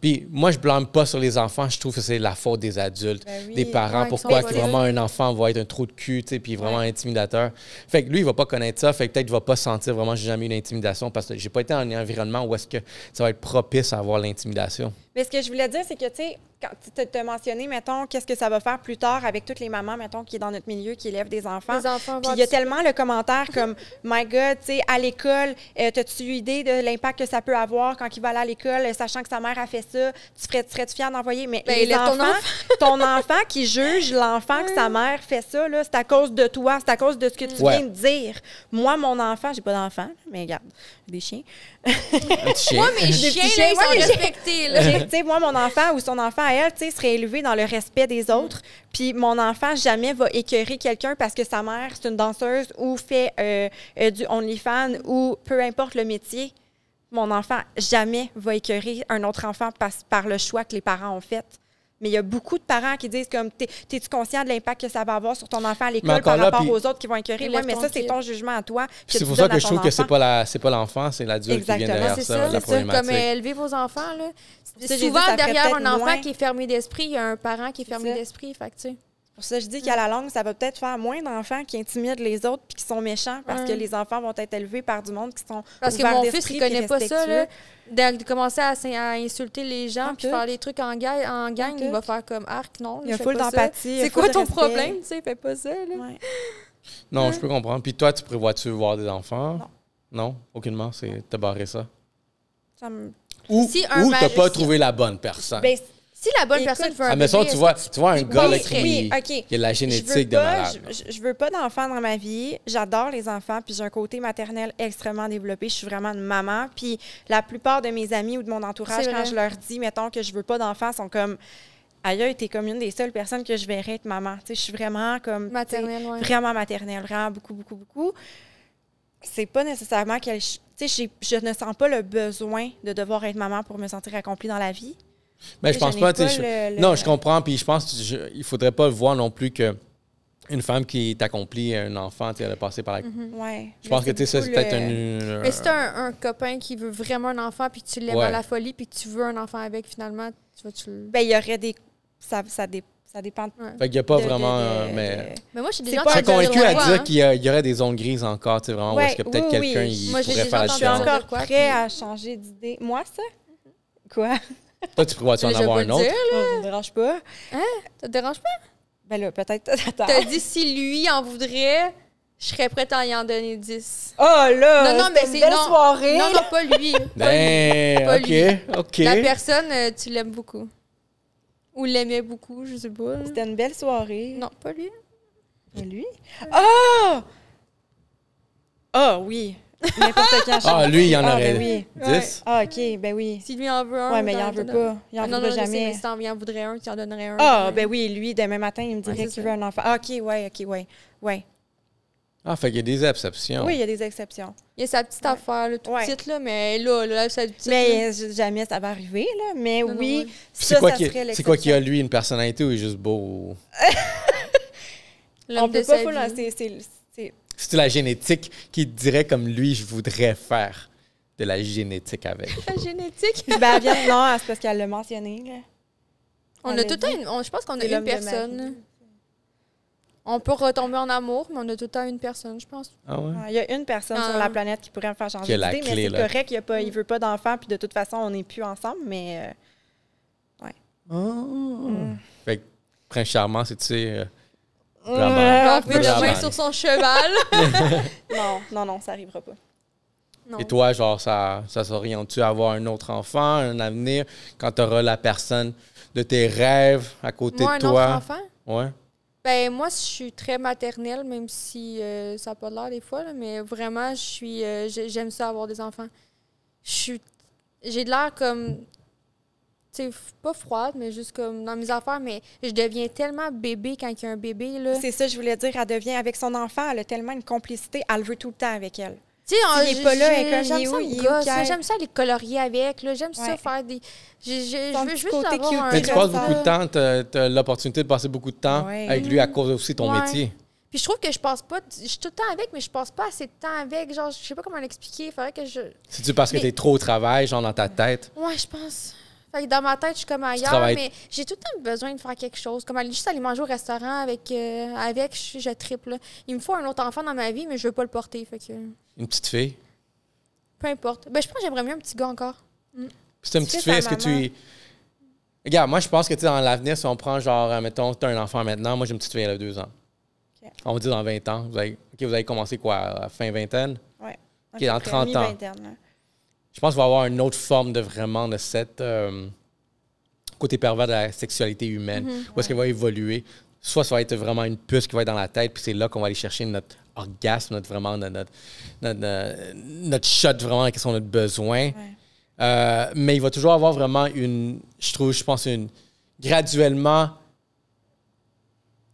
Puis moi, je blâme pas sur les enfants. Je trouve que c'est la faute des adultes, ben des parents. pourquoi que vraiment un enfant va être un trou de cul, puis vraiment intimidateur. Fait que lui, il va pas connaître ça. Fait que peut-être il va pas sentir vraiment, j'ai jamais eu d'intimidation parce que j'ai pas été dans un environnement où est-ce que ça va être propice à avoir l'intimidation. Mais ce que je voulais dire, c'est que, tu sais, quand tu te mentionné, mettons, qu'est-ce que ça va faire plus tard avec toutes les mamans, mettons, qui est dans notre milieu, qui élèvent des enfants. enfants Puis il y a tellement le commentaire comme [LAUGHS] My God, tu sais, à l'école, euh, as-tu tu idée de l'impact que ça peut avoir quand il va aller à l'école, euh, sachant que sa mère a fait ça, tu serais-tu fière d'envoyer? Mais ben, les enfants, [LAUGHS] ton, enfant. qui juge l'enfant que sa mère fait ça, c'est à cause de toi, c'est à cause de ce que tu viens de dire. Moi, mon enfant, j'ai pas d'enfant, mais regarde, des chiens. Moi, mes chiens, sont respectés. moi, mon enfant ou son enfant à elle serait élevé dans le respect des autres. Puis mon enfant jamais va écœurer quelqu'un parce que sa mère, c'est une danseuse ou fait euh, euh, du OnlyFans ou peu importe le métier. Mon enfant jamais va écœurer un autre enfant par, par le choix que les parents ont fait. Mais il y a beaucoup de parents qui disent comme T'es-tu conscient de l'impact que ça va avoir sur ton enfant à l'école par rapport aux autres qui vont inquiéter Oui, mais ça, c'est ton jugement à toi. C'est pour ça que je trouve que c'est pas la c'est pas l'enfant, c'est l'adulte qui vient derrière ça, ça, la problématique. Comme élever vos enfants, là. Souvent, derrière un enfant qui est fermé d'esprit, il y a un parent qui est fermé d'esprit. Fait pour ça, je dis mm. qu'à la langue, ça va peut-être faire moins d'enfants qui intimident les autres puis qui sont méchants parce que les enfants vont être élevés par du monde qui sont Parce que mon fils, il connaît pas ça, là. De, commencer à, insulter les gens et puis faire des trucs en, gang, en il va faire comme arc, non. Il y a full d'empathie. C'est quoi ton problème, tu sais, fais pas ça, Non, je peux comprendre. Puis toi, tu prévois-tu voir des enfants? Non. Non, aucunement. as barré ça? ou, tu n'as pas trouvé la bonne personne. Ben, si la bonne personne veut un ah, mais tu vois, tu vois un gars qui, a la génétique de malade. Je, ne veux pas d'enfants dans ma vie. J'adore les enfants, puis j'ai un côté maternel extrêmement développé. Je suis vraiment une maman. Puis la plupart de mes amis ou de mon entourage, quand je leur dis, mettons, que je veux pas d'enfants, sont comme ailleurs, es comme une des seules personnes que je verrais être maman. je suis vraiment comme. Maternelle, Vraiment maternelle, vraiment beaucoup, beaucoup, beaucoup. C'est pas nécessairement que. Tu sais, je ne sens pas le besoin de devoir être maman pour me sentir accomplie dans la vie. Mais je pense pas. pas non, je comprends. Puis je pense qu'il faudrait pas voir non plus que une femme qui t'accomplit un enfant, elle a passé par la. Mhm. Je pense que tu ça, c'est peut-être un. Mais si tu un, un, copain qui veut vraiment un enfant, puis tu l'aimes à la folie, puis tu veux un enfant avec, finalement, tu vois, tu Ben, il y aurait des. Ça, ça, dé... ça dépend. Fait qu'il n'y a pas vraiment. mais... mais moi, je suis déjà convaincu à dire hein. qu'il y, aurait des zones grises encore, tu sais, vraiment, ouais, où est-ce que peut-être quelqu'un oui. pourrait faire Je suis encore prêt à changer d'idée. Moi, ça? Mhm. Quoi? Toi, tu pourrais-tu en avoir un autre? Dire, là. Ça te dérange pas. Hein? Ça te dérange pas? Ben là, peut-être. T'as dit si lui en voudrait, je serais prête à y en donner 10. Oh ah, là! Non, non, mais c'est. Une belle soirée. Non, non, pas lui. [LAUGHS] ben, OK, OK. La personne, euh, tu l'aimes beaucoup. Ou l'aimais beaucoup, je sais pas. C'était une belle soirée. Non, pas lui. Pas lui? Ah! Ah oui! N'importe Ah, lui, il y en ah, aurait 10. Ben ah, OK, ben oui. S'il lui en veut un. Ouais, mais il n'en ben, veut pas. Il en ah, veut jamais. Si il en voudrait un, tu en donnerait un. Ah, ben oui, lui, demain matin, il me dirait qu'il veut un enfant. Ah, OK, ouais, OK, ouais. Ouais. Ah, fait qu'il y a des exceptions. Oui, il y a des exceptions. Il y a sa petite affaire, là, tout petite, là, mais là, là, sa petite. Mais jamais ça va arriver, là. Mais oui, ça, ça serait C'est quoi qui a, lui, une personnalité ou il est juste beau? [LAUGHS] On on peut pas vous c'est, c'est la génétique qui dirait comme lui, je voudrais faire de la génétique avec. [LAUGHS] la génétique? ben, bien, non, c'est parce qu'elle l'a mentionné. On a tout le temps une, je pense qu'on a une personne. On peut retomber en amour, mais on a tout le temps une personne, je pense. Ah ouais? Ah, il y a une personne sur la ah. planète qui pourrait me faire changer d'idée, mais c'est correct, il, a pas, il mm. veut pas d'enfant, puis de toute façon, on n'est plus ensemble, mais... Euh, ouais. Ah. Mm. Fait que, Prince Charmant, c'est, tu sais... Euh, Vraiment. le sur son cheval. [LAUGHS] non, non, non, ça n'arrivera pas. Et toi, genre, ça, ça s'oriente-tu à avoir un autre enfant, un avenir, quand tu auras la personne de tes rêves à côté de toi? Un autre enfant? Ouais. Ben, moi, je suis très maternelle, même si euh, ça n'a pas l'air des fois, mais vraiment, je suis, euh, j'aime ça avoir des enfants. j'ai de l'air comme sais, pas froide, mais juste comme dans mes affaires, mais je deviens tellement bébé quand il y a un bébé. Là. C'est ça, je voulais dire, elle devient avec son enfant, elle a tellement une complicité, elle le veut tout le temps avec elle. Tu sais, ah, est pas là, avec comme j'aime ça, j'aime ça les colorier avec, là, j'aime ça faire des. Je, veux juste tu passes beaucoup de temps, tu as, l'opportunité de passer beaucoup de temps avec lui à cause aussi de ton métier. Puis je trouve que je passe pas. Je suis tout le temps avec, mais je passe pas assez de temps avec. Genre, je sais pas comment l'expliquer. faudrait que je. C'est-tu parce que tu es trop au travail, genre dans ta tête? Ouais, je pense dans ma tête, je suis comme ailleurs, mais j'ai tout le temps besoin de faire quelque chose. Comme aller juste aller manger au restaurant avec, euh, avec je, triple. Il me faut un autre enfant dans ma vie, mais je veux pas le porter. Fait que... Une petite fille? Peu importe. Ben, je pense que j'aimerais mieux un petit gars encore. C'est mm. une petite fille, est-ce que tu. Regarde, moi, je pense que dans l'avenir, si on prend genre, euh, mettons, tu as un enfant maintenant, moi, j'ai une petite fille, elle a deux ans. On va dire dans 20 ans. Vous vous avez commencé quoi, à la fin vingtaine? Oui. OK, dans 30 ans je pense qu'il va y avoir une autre forme de vraiment de cette euh, côté pervers de la sexualité humaine. Mhm, où est-ce qu'elle va évoluer? Soit ça va être vraiment une puce qui va être dans la tête, puis c'est là qu'on va aller chercher notre orgasme, notre vraiment notre, notre, notre, shot vraiment qu'est-ce qu'on a besoin. Euh, mais il va toujours avoir vraiment une, je trouve, je pense, une graduellement.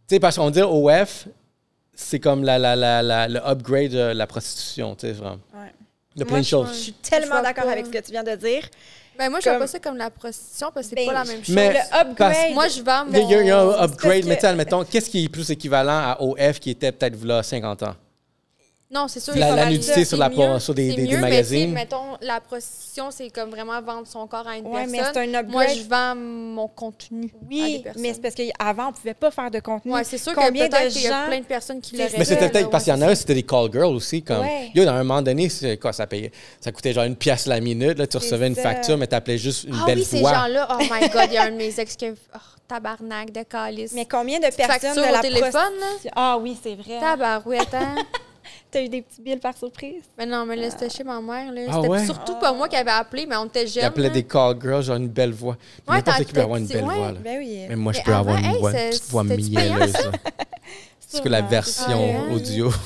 Tu sais, parce qu'on dit OF, c'est comme la, la, la, le upgrade de la prostitution, tu sais, vraiment de plein de Je suis tellement d'accord avec ce que tu viens de dire. Ben moi, je vois pas ça comme la prostitution parce que c'est pas ben, la même chose. Mais le upgrade. Moi, je vends mon. un upgrade, mais tu qu'est-ce qui est plus équivalent à OF qui était peut-être là 50 ans? Non, c'est sûr. La, la nudité sur, la, sur des, mieux, magazines. Mais mettons, la prostitution, c'est comme vraiment vendre son corps à une ouais, personne. Mais c'est un Moi, je vends mon contenu. Oui, à des personnes. mais c'est parce qu'avant, on ne pouvait pas faire de contenu. Oui, c'est sûr Combien que y a plein de personnes qui l'auraient Mais c'était peut-être parce qu'il y en a, un, c'était des call girls aussi. Comme, à un moment donné, quoi, ça, payait, ça coûtait genre une pièce la minute. Là, tu recevais une facture, mais tu appelais juste une ah, belle oui, ces gens-là, oh my God, il y a un de mes ex qui oh, tabarnak de calice. Mais combien de personnes de la téléphone? Ah oui, c'est vrai. Tabarouette, hein? [LAUGHS] T'as eu des petits billes par surprise? Mais non, mais laisse c'était ah. chez ma mère. Là. Ah c'était surtout pas moi qui avait appelé, mais on était jeunes. Elle appelait des call girls, genre une belle voix. Moi, ouais, n'importe qui peut une belle voix. Ben mais moi, je peux avoir une voix, une petite voix mielleuse que la version audio. [LAUGHS]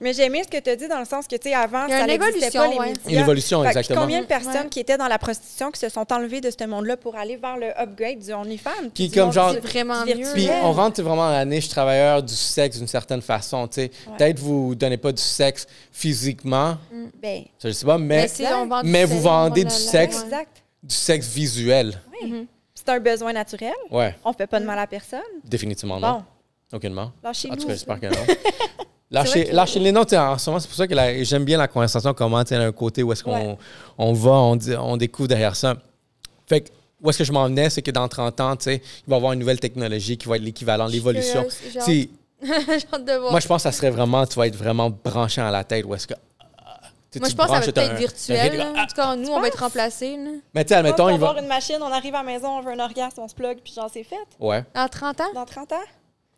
Mais j'aimais ce que tu as dit dans le sens que, tu sais, avant, ça n'existait pas les ouais. Une évolution, exactement. Combien de personnes qui étaient dans la prostitution qui se sont enlevées de ce monde-là pour aller vers le upgrade du OnlyFans? qui comme genre... vraiment mieux. Puis on rentre vraiment dans la niche travailleur du sexe d'une certaine façon, tu sais. Peut-être vous ne donnez pas du sexe physiquement, mm. ben, ben, je sais pas, mais, mais, mais vous vendez du sexe, du sexe visuel. Oui. Mhm. C'est un besoin naturel. Ouais. On ne fait pas de mal à personne. Définitivement non. Aucunement. Lâchez-nous. En tout cas, j'espère que [LAUGHS] Lâchez, lâchez les notes. Hein. En ce moment, c'est pour ça que j'aime bien la conversation, comment tu un côté où est-ce qu'on on va, on, on découvre derrière ça. Fait que, où est-ce que je m'en venais, c'est que dans 30 ans, tu sais, il va y avoir une nouvelle technologie qui va être l'équivalent, l'évolution. J'ai [LAUGHS] Moi, je pense que ça serait vraiment, tu vas être vraiment branché à la tête, où est-ce que ah, moi, je pense que ça va peut être virtuel. Ah, en tout cas, nous, on va être remplacés. Mais tu sais, admettons, il va. avoir une machine, on arrive à la maison, on veut un orgasme, on se plug, puis genre, c'est fait. Ouais. Dans 30 ans? Dans 30 ans?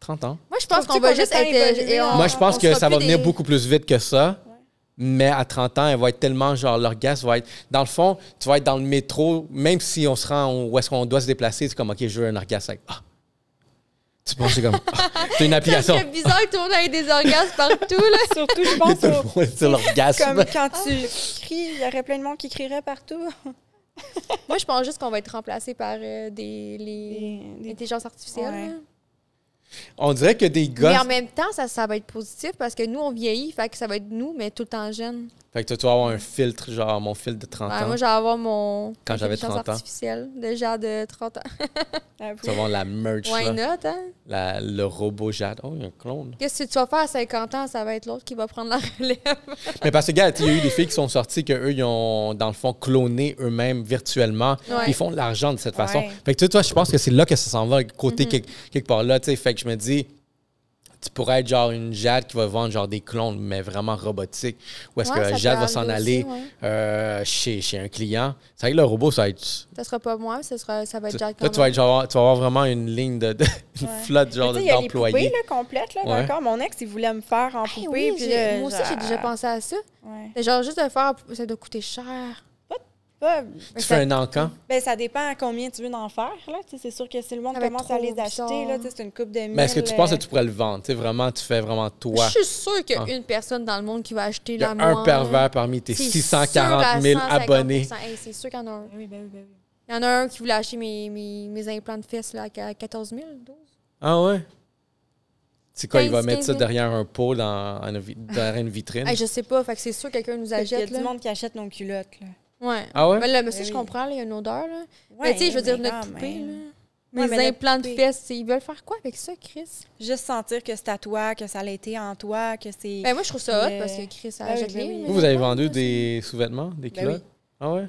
30 ans. Moi, je pense qu'on va juste être. Euh, Moi, je pense que ça va venir beaucoup plus vite que ça. Mais à 30 ans, elle va être tellement genre, l'orgasme va être. Dans le fond, tu vas être dans le métro, même si on se rend où est-ce qu'on doit se déplacer, c'est comme, OK, je veux un orgasme. Ah. Tu penses, c'est comme. c'est ah, une [LAUGHS] application. C'est bizarre que tout le monde des orgasmes partout, là. [LAUGHS] Surtout, je pense. Tout le l'orgasme. Comme quand ah. tu cries, il y aurait plein de monde qui crierait partout. Moi, je pense juste qu'on va être remplacé par euh, des, les, intelligences artificielles. On dirait que des gosses. Mais en même temps, ça, ça va être positif parce que nous, on vieillit, fait que ça va être nous, mais tout le temps jeune. Fait que toi, tu vas avoir un filtre, genre mon filtre de 30 ans. Moi, j'ai avoir mon. Quand j'avais déjà de 30 ans. [LAUGHS] Ah tu vas avoir la merch. Why hein? le robot Jade. Oh, il y a un clone. Qu'est-ce que tu vas faire à 50 ans? Ça va être l'autre qui va prendre la relève. [LAUGHS] mais parce que, gars, il y a eu des filles qui sont sorties qu'eux, ils ont, dans le fond, cloné eux-mêmes virtuellement. Ils font de l'argent de cette façon. Fait que toi, je pense que c'est là que ça s'en va, côté mhm. quelque, part là. Fait je me dis, tu pourrais être genre une Jade qui va vendre genre des clones, mais vraiment robotiques. Ou est-ce que Jade va s'en aller euh, chez, chez, un client? C'est vrai que le robot, ça va être. Ça sera pas moi, ça, sera, ça va être Jade tu vas, être tu vas avoir vraiment une ligne de. [LAUGHS] une flotte genre d'employés. complète, là, d'accord. Mon ex, il voulait me faire en ah poupée. moi aussi, j'ai déjà ah. pensé à ça. Genre, juste de faire, ça doit coûter cher tu fais un encan? Ben, ça dépend à combien tu veux en faire. C'est sûr que si le monde commence à les acheter, c'est une coupe de mille. Mais est-ce que tu penses que euh, tu pourrais le vendre? vraiment, tu fais vraiment toi. Je suis sûre qu'il y a ah. une personne dans le monde qui va acheter la un pervers parmi tes 640 000 abonnés. c'est sûr qu'il y en a un. Oui, ben, ben, oui. Il y en a un qui voulait acheter mes, implants de fesses à 14 000, 12 Ah ouais? C'est quoi, il va mettre ça derrière un pot, derrière une vitrine? je sais pas, fait que c'est sûr que quelqu'un nous achète. Il y a du monde qui achète nos culottes. Là. Ouais. Ah ouais? Ben mais ben là, je comprends, il y a une odeur. Là. mais tu sais, je veux dire, notre poupée, là. Mes implants de fesses, ils veulent faire quoi avec ça, Chris? Juste sentir que c'est à toi, que ça a été en toi, que c'est. Ben moi, je trouve ça hot parce que Chris a acheté. Ben vous, vous avez vendu des sous-vêtements, des culottes? ah ouais?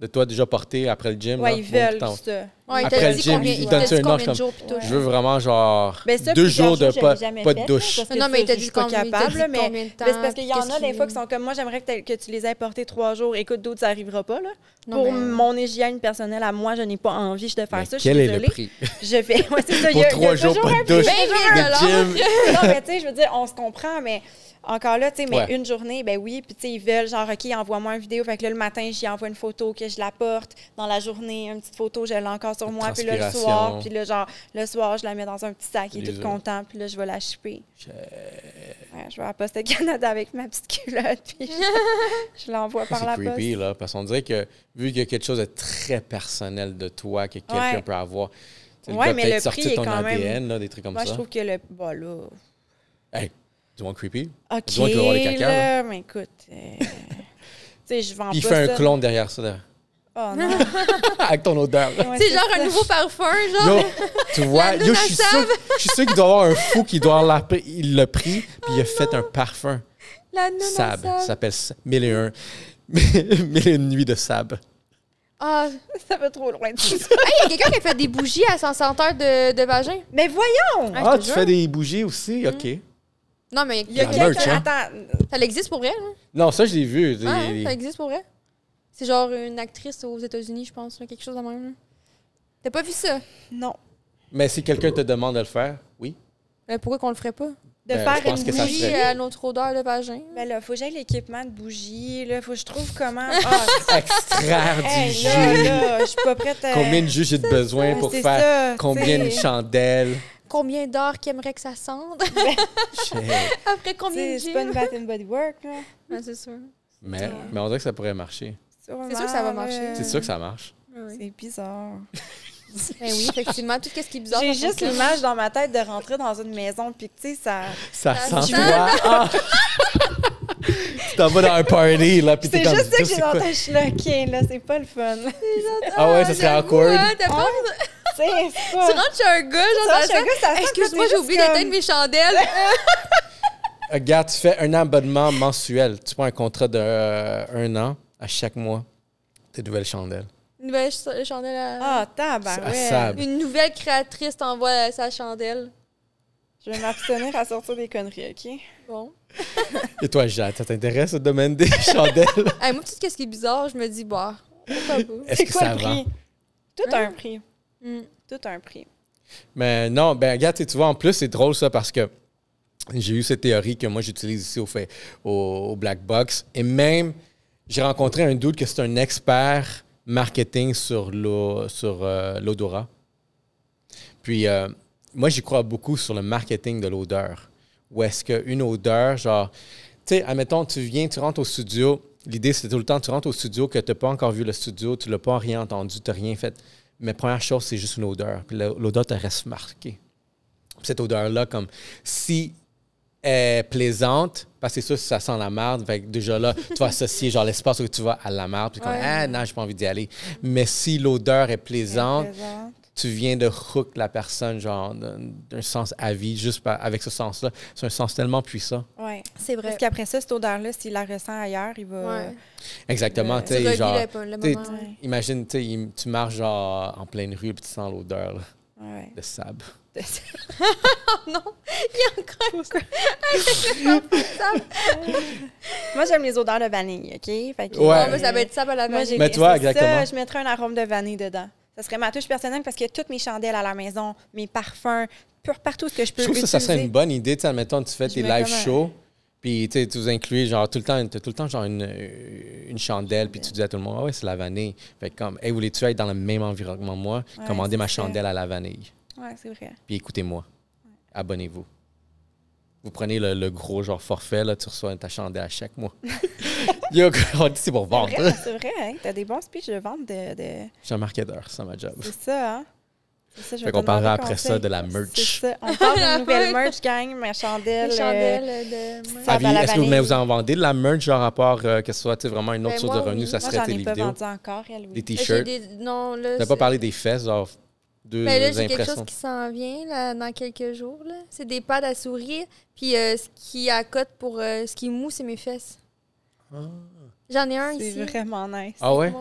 de toi déjà porté après le gym. Ouais, ils veulent bon, ça. Euh, ouais, après le gym, combien, ils donnent une combien Comme, ouais. je veux vraiment genre ben, deux jours de pas, de douche. non, mais mais t'as dit combien capable, mais, c'est parce qu'il y en a des fois qui sont comme moi, j'aimerais que, tu les aies portés trois jours. Écoute, d'autres, ça n'arrivera pas. Là. Pour mon hygiène personnelle à moi, je n'ai pas envie de faire ça. Quel est le prix? Je fais. Pour trois jours, pas de douche. [LAUGHS] Non, mais tu sais, je veux dire, on se comprend, mais encore là, tu sais, mais une journée, ben oui, puis tu sais, ils veulent genre, OK, envoie-moi une vidéo. Fait que là, le matin, j'y envoie une photo que je la porte. Dans la journée, une petite photo, je l'ai encore sur moi. Puis là, le soir, puis là, genre, le soir, je la mets dans un petit sac, il est tout content, puis là, je vais la choper. Je... vais à Poste Canada avec ma petite culotte, puis je, [LAUGHS] l'envoie par la creepy, poste. C'est là, parce qu'on dirait que, vu qu'il y a quelque chose de très personnel de toi que quelqu'un peut avoir, oui, mais le prix est quand même... des trucs comme ça. Moi, je trouve que le... Bah, là du monde creepy. Ok. Du monde qui voir les caca. Là, mais écoute. Euh, tu sais, je vends Puis il fait un clone derrière ça. Derrière. Oh [LAUGHS] non. Avec ton odeur. c'est genre un nouveau parfum, genre. tu vois, je suis sûr, sûr qu'il doit avoir un fou qui doit l'appeler. il l'a pris, puis oh il a fait un parfum. La nana Sab, ça s'appelle 1001 [LAUGHS] mille et une nuits de sable. Ah, [LAUGHS] ça va trop loin. Il y a quelqu'un qui a fait des bougies à son senteur de, de vagin. Mais voyons! Ah, ah tu fais des bougies aussi? OK. Mm. Non, mais il y a quelqu'un. Attends, Ça existe pour vrai, non? Non, ça, je l'ai vu. Ah, hein, Ça existe pour vrai. C'est genre une actrice aux États-Unis, je pense, quelque chose de même. T'as pas vu ça? non. Mais si quelqu'un te demande de le faire, oui. Mais pourquoi qu'on le ferait pas? De ben, faire une bougie. à notre odeur de vagin. Mais ben là, faut que j'aille l'équipement de bougie. Là, faut que je trouve comment. Extraire du jus. je suis pas prête à. Combien de jus j'ai besoin pour faire combien de chandelles? combien d'heures qu'il aimerait que ça sente. [LAUGHS] Après combien de C'est pas une bath body work, là. c'est sûr. Mais, on dirait que ça pourrait marcher. C'est sûr, que ça va marcher. C'est sûr que ça marche. C'est bizarre. [LAUGHS] ben oui, effectivement, tout ce qui est bizarre. J'ai juste l'image dans ma tête de rentrer dans une maison, puis tu sais, ça. Ça, sent ah. [LAUGHS] tu t'en vas dans un party, là, puis t'es comme. C'est juste ça que j'ai dans là, là, c'est pas le fun. ah ouais, ça oh, serait awkward. Hein, ah. C'est ça. Tu rentres chez un gars, genre, ça, ça excuse-moi, j'ai oublié d'éteindre mes chandelles. Regarde, [LAUGHS] euh, tu fais un abonnement mensuel. Tu prends un contrat d'un euh, an à chaque mois. Tes nouvelles chandelles. Une nouvelle à... Ah, tabarouette. Une nouvelle créatrice t'envoie sa chandelle. Je vais m'abstenir à sortir des conneries, OK? Bon. Et toi, Jade, ça t'intéresse le domaine des [LAUGHS] chandelles? hey, moi, quest ce qui est bizarre, je me dis, bah, c'est quoi le prix? Tout a un prix. Mm. tout un prix. Mais non, ben regarde, tu vois, en plus, c'est drôle ça parce que j'ai eu cette théorie que moi j'utilise ici au, fait, au, Black Box. Et même, j'ai rencontré un doute que c'est un expert marketing sur euh, l'odorat. Puis, euh, moi, j'y crois beaucoup sur le marketing de l'odeur. Ou est-ce qu'une odeur, genre, tu sais, admettons, tu viens, tu rentres au studio. L'idée, c'est tout le temps, tu rentres au studio, que tu n'as pas encore vu le studio, tu l'as pas rien entendu, tu n'as rien fait. Mais première chose, c'est juste une odeur. Puis l'odeur te reste marquée. Cette odeur-là, comme si elle est plaisante, parce que c'est sûr ça sent la merde. déjà là, tu vas associer genre l'espace où tu vas à la merde. Puis comme, ah non, j'ai pas envie d'y aller. Mais si l'odeur est plaisante, tu viens de hook la personne, genre, d'un sens à vie, juste avec ce sens-là. C'est un sens tellement puissant. Oui, c'est vrai. Parce qu'après ça, cette odeur-là, s'il la ressent ailleurs, il va. Ouais. Exactement, tu sais, genre. Imagine, tu tu marches, genre, en pleine rue, et tu sens l'odeur, [LAUGHS] De sable. oh non, il y a encore [LAUGHS] sable. moi, j'aime les odeurs de vanille, OK? Fait que, ouais. Oh, moi, ça va être sable à la magie. Mais toi, exactement. je mettrais un arôme de vanille dedans ça serait ma touche personnelle parce qu'il y a toutes mes chandelles à la maison, mes parfums, partout ce que je peux. Je trouve que ça, serait une bonne idée, tu sais, admettons, tu fais tes live shows. Puis tu vous genre tout le temps, tout le temps genre une, chandelle, puis tu dis à tout le monde, ah ouais, c'est la vanille. Fait comme, hey, voulez-tu être dans le même environnement que moi, commandez ma chandelle à la vanille. Ouais, c'est vrai. Puis écoutez-moi. Abonnez-vous. Vous prenez le, gros genre forfait, là, tu reçois ta chandelle à chaque mois. [LAUGHS] Yo, on dit c'est pour vendre. C'est vrai, hein? T'as des bons speeches de vente de. de... Je suis un marketeur, c'est ma job. C'est ça, hein? Ça, je fait qu'on parlera après ça de la merch. Ça. On parle de [LAUGHS] nouvelle merch, gang, ma chandelle. Euh, Est-ce que vous, vous en vendez de la merch genre, à part euh, que ce soit vraiment une autre ben, source de revenus, ça serait pas vidéos? Encore, elle, Des t-shirts. Des... Non, là. pas parlé des fesses, genre mais ben là, j'ai quelque chose qui s'en vient là, dans quelques jours. Là. C'est des pads à sourire. Puis euh, ce qui accote pour euh, ce qui mou, c'est mes fesses. Ah. J'en ai un ici. C'est vraiment nice. Ah ouais?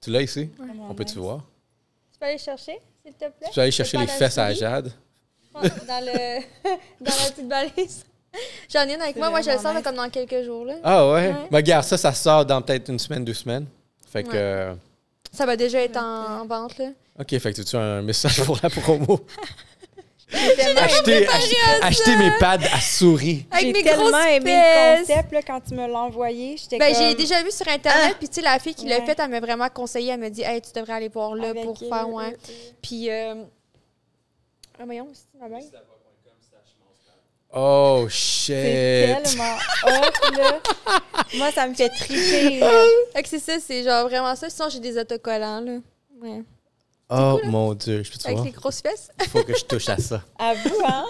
Tu l'as ici? On peut-tu voir? Tu peux aller chercher, s'il te plaît? Tu peux aller chercher les fesses à, Jade? [LAUGHS] dans, la petite balise. J'en ai une avec moi. Moi, je le sors comme dans quelques jours. Là. Ah ouais? Mais regarde, ben, ça, ça sort dans peut-être une semaine, deux semaines. Fait que... Ça va déjà être en, vente, là. OK, fait que tu as un message pour la promo. acheter, acheter mes pads à souris. Avec mes tellement aimé le quand tu me l'as envoyé. J'étais Ben, j'ai déjà vu sur Internet, ah! puis tu sais, la fille qui l'a fait, elle m'a vraiment conseillé. Elle m'a dit, hey, tu devrais aller voir là pour faire, ouais. Puis, euh, ah, c'est ma Oh shit! C'est tellement hot, là! [LAUGHS] Moi, ça me fait triper, [LAUGHS] que c'est ça, c'est genre vraiment ça. Sinon, j'ai des autocollants, là. Ouais. Oh hein? mon dieu, je peux te Avec les grosses fesses. Il Faut que je touche à ça. [LAUGHS] À vous, hein?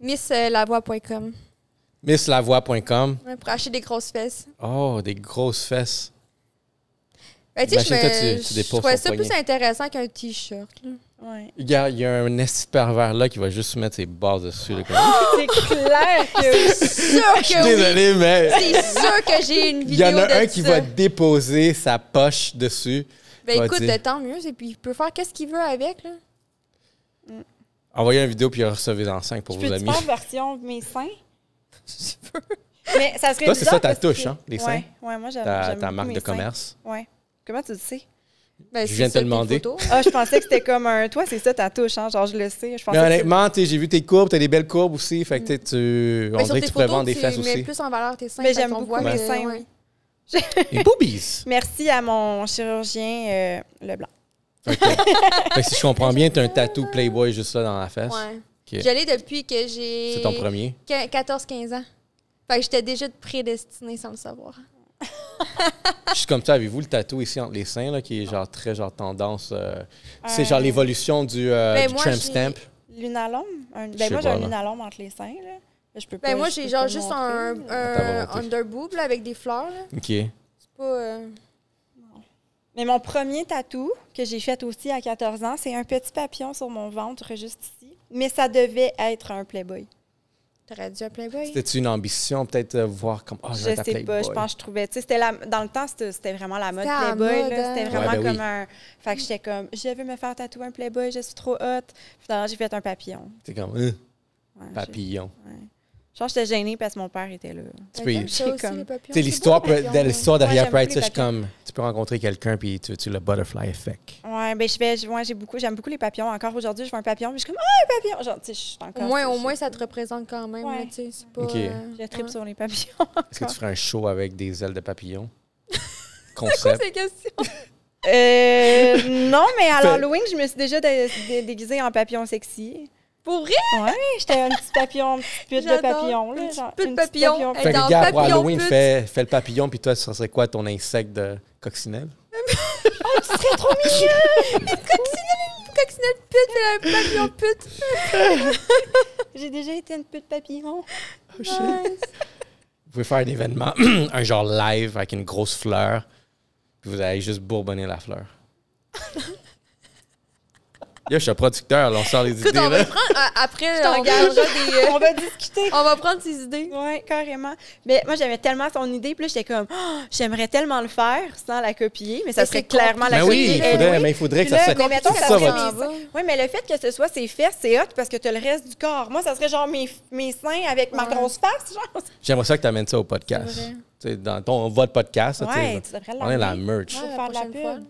MissLavoie.com. Euh, MissLavoie.com. Ouais, pour acheter des grosses fesses. Oh, des grosses fesses. Ben, tu sais, je, me... je trouvais ça plus intéressant qu'un t-shirt, là. Il, y a, y a, un esti pervers là qui va juste mettre ses bases dessus. Oh! c'est clair que sûr que Je suis désolé, mais. C'est sûr que j'ai une vidéo. Il y en a un qui va déposer sa poche dessus. Ben écoute, tant mieux. Et puis, il peut faire qu'est-ce qu'il veut avec. Là. Mm. Envoyez une vidéo puis recevez en 5 pour je vos amis. Je version mes seins. si tu veux. Mais ça serait Toi, c'est ça ta touche, hein, les seins. Ouais, ouais moi j'aime. Ta, ta marque de commerce. Ouais. Comment tu le sais? Ben, je viens de te demander. Ah, je pensais que c'était comme un. Toi, c'est ça ta touche, hein? Genre, je le sais. Je mais honnêtement, j'ai vu tes courbes, t'as des belles courbes aussi. Fait que tu. On dirait que tu prévends des fesses aussi. mets plus en valeur tes seins. Mais j'aime beaucoup mes seins, oui. Les boobies. Merci à mon chirurgien euh, Leblanc. [LAUGHS] fait si je comprends bien, tu un tatou Playboy juste là dans la fesse. Ouais. Je l'ai depuis que j'ai. C'est ton premier? 14-15 ans. Fait que j'étais déjà prédestinée sans le savoir je suis comme ça, avez-vous le tatou ici entre les seins, qui est genre très genre tendance. Euh, c'est genre euh, l'évolution du, euh, ben, tramp stamp. Lunalum. ben moi, j'ai un lunalum entre les seins. Je peux ben moi, j'ai genre juste un, un, avec des fleurs. OK. Mais mon premier tatou que j'ai fait aussi à 14 ans, c'est un petit papillon sur mon ventre, juste ici. Mais ça devait être un Playboy. T'aurais dû un Playboy. C'était une ambition, peut-être de euh, voir comme. Oh, je sais pas, je pense que je trouvais. Tu sais, la... dans le temps, c'était vraiment la mode Playboy. C'était hein. vraiment ben comme un. Fait que j'étais comme, je veux me faire tatouer un Playboy, je suis trop hot. Finalement, j'ai fait un papillon. C'est comme, hein? papillon. Ouais. Genre, j'étais gênée parce que mon père était là. Tu peux. C'est l'histoire derrière Pride, je suis comme. Tu peux rencontrer quelqu'un puis tu, tu le butterfly effect. Ouais, ben je fais. Moi, beaucoup. J'aime beaucoup les papillons. Encore aujourd'hui, je vois un papillon mais je suis comme, ah, un papillon. Genre, tu sais, je suis encore. Au moins, au moins ça te représente quand même. Tu sais, c'est pas. Euh, je tripe hein? sur les papillons. [LAUGHS] Est-ce que tu ferais un show avec des ailes de papillon? [LAUGHS] Concept. c'est question? euh, non, mais à Halloween, je me suis déjà déguisée en papillon sexy. Pour Oui, j'étais un petit papillon, une petite pute de papillon. Là, une petite pute de papillon. papillon. Fait fais, le papillon, puis toi, ce serait quoi ton insecte de coccinelle? oh, [LAUGHS] tu trop mignon! une coccinelle, une coccinelle pute, mais un papillon pute! [LAUGHS] J'ai déjà été une pute papillon. Oh, oh shit! Vous pouvez faire un événement, [CLEARS THROAT] un genre live avec une grosse fleur, puis vous allez juste bourbonner la fleur. [LAUGHS] Yo, je suis un producteur, alors on sort les idées. Euh, on va après, on, des, euh, [LAUGHS] on va discuter. On va prendre ses idées. Oui, carrément. Mais moi, j'avais tellement son idée, puis là, j'étais comme, oh, j'aimerais tellement le faire sans la copier, mais ça serait clairement la mais Oui, il faudrait, Mais il faudrait que ça soit. Mais mettons, ça, ça Oui, mais le fait que ce soit ses fesses, c'est hot parce que tu as le reste du corps. Moi, ça serait genre mes, mes seins avec ma grosse face, genre. J'aimerais ça que tu amènes ça au podcast. sais, dans ton votre podcast, ouais, tu devrais on la merch. On faire la pub.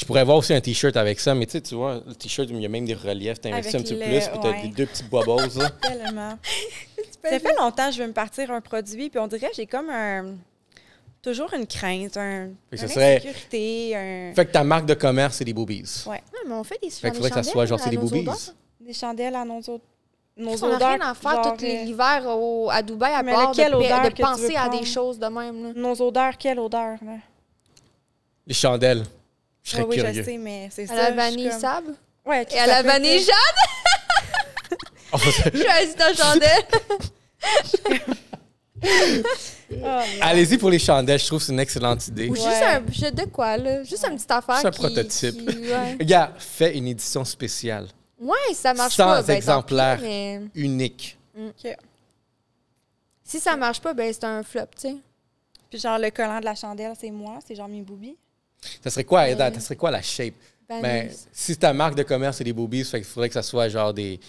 Je pourrais voir aussi un t-shirt avec ça, mais tu sais, tu vois, le t-shirt, il y a même des reliefs. T'investis un petit peu plus, puis t'as des deux petits bobos. [LAUGHS] Tellement. [LAUGHS] ça fait longtemps que je veux me partir un produit, puis on dirait j'ai comme un toujours une crainte, un, une sécurité. Un... Fait que ta marque de commerce, c'est des boobies. Ouais. mais on fait des Fait que faudrait que ça soit genre, c'est des boobies. Des chandelles à nos odeurs. on odeurs, rien à faire tout euh, l'hiver à Dubaï à mais de, de penser à des choses de même. Nos odeurs, quelle odeur? Là? Les chandelles. Je serais curieux. sais, mais c'est ça. À la vanille sable? Ouais, Et à la vanille jaune? [LAUGHS] [LAUGHS] je suis assise dans chandelle. [LAUGHS] Oh, Allez-y pour les chandelles, je trouve que c'est une excellente idée. juste un jeu de quoi, là? Juste une petite affaire. Juste un prototype. ouais. Regarde, fais une édition spéciale. Ouais, ça marche pas. Sans ben, exemplaires unique. Mm. OK. Si ça marche pas, ben c'est un flop, tu sais. Puis genre, le collant de la chandelle, c'est moi, c'est genre mes boobies. Ça serait quoi, ben, Ça serait quoi la shape? Ben, ben si ta marque de commerce, c'est des boobies, fait faudrait que ça soit genre des.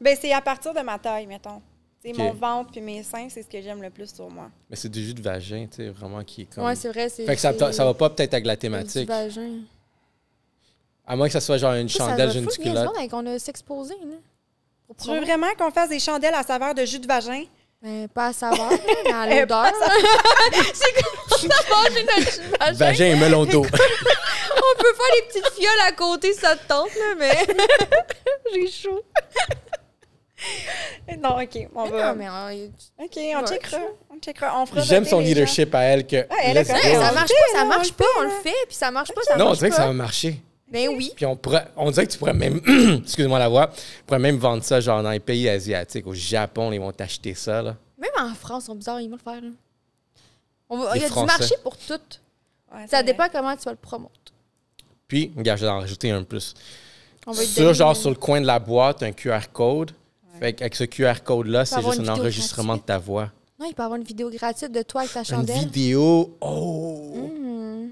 Ben, c'est à partir de ma taille, mettons. Okay. Mon ventre puis mes seins, c'est ce que j'aime le plus sur moi. Mais c'est du jus de vagin, tu sais, vraiment qui est comme. ouais c'est vrai. Fait que ça, ça va pas peut-être avec la thématique. Du vagin. À moins que ça soit genre une chandelle, j'ai une petite culotte. On qu'on a s'exposé, Tu veux vraiment qu'on fasse des chandelles à saveur de jus de vagin? mais ben, pas à savoir. mais [LAUGHS] eh, à l'odeur. [LAUGHS] [LAUGHS] c'est manger [LAUGHS] notre vagin. et melon d'eau. [LAUGHS] On peut faire les petites fioles à côté, ça tente, là, mais [LAUGHS] j'ai chaud. Non, ok, on va. Non, hein, Ok, on checkera. On On fera J'aime son leadership à elle que. elle Ça marche pas, ça marche pas, on le fait, puis ça marche pas, ça non, marche pas. Non, on dirait que ça va marcher. Ben oui. Puis on, pourrait, on dirait que tu pourrais même, [CLEARS THROAT] excuse-moi la voix, tu pourrais même vendre ça genre dans les pays asiatiques, au Japon, ils vont t'acheter ça. Là. Même en France, on bizarre, ils vont le faire. Là il y a du marché pour tout. ça dépend comment tu vas le promouvoir. Puis, regarde, je vais en rajouter un plus. sur, genre, sur le coin de la boîte, un QR code. avec ce QR code-là, c'est juste un enregistrement de ta voix. Non, il peut avoir une vidéo gratuite de toi avec ta chandelle. Une vidéo, oh! Hmm.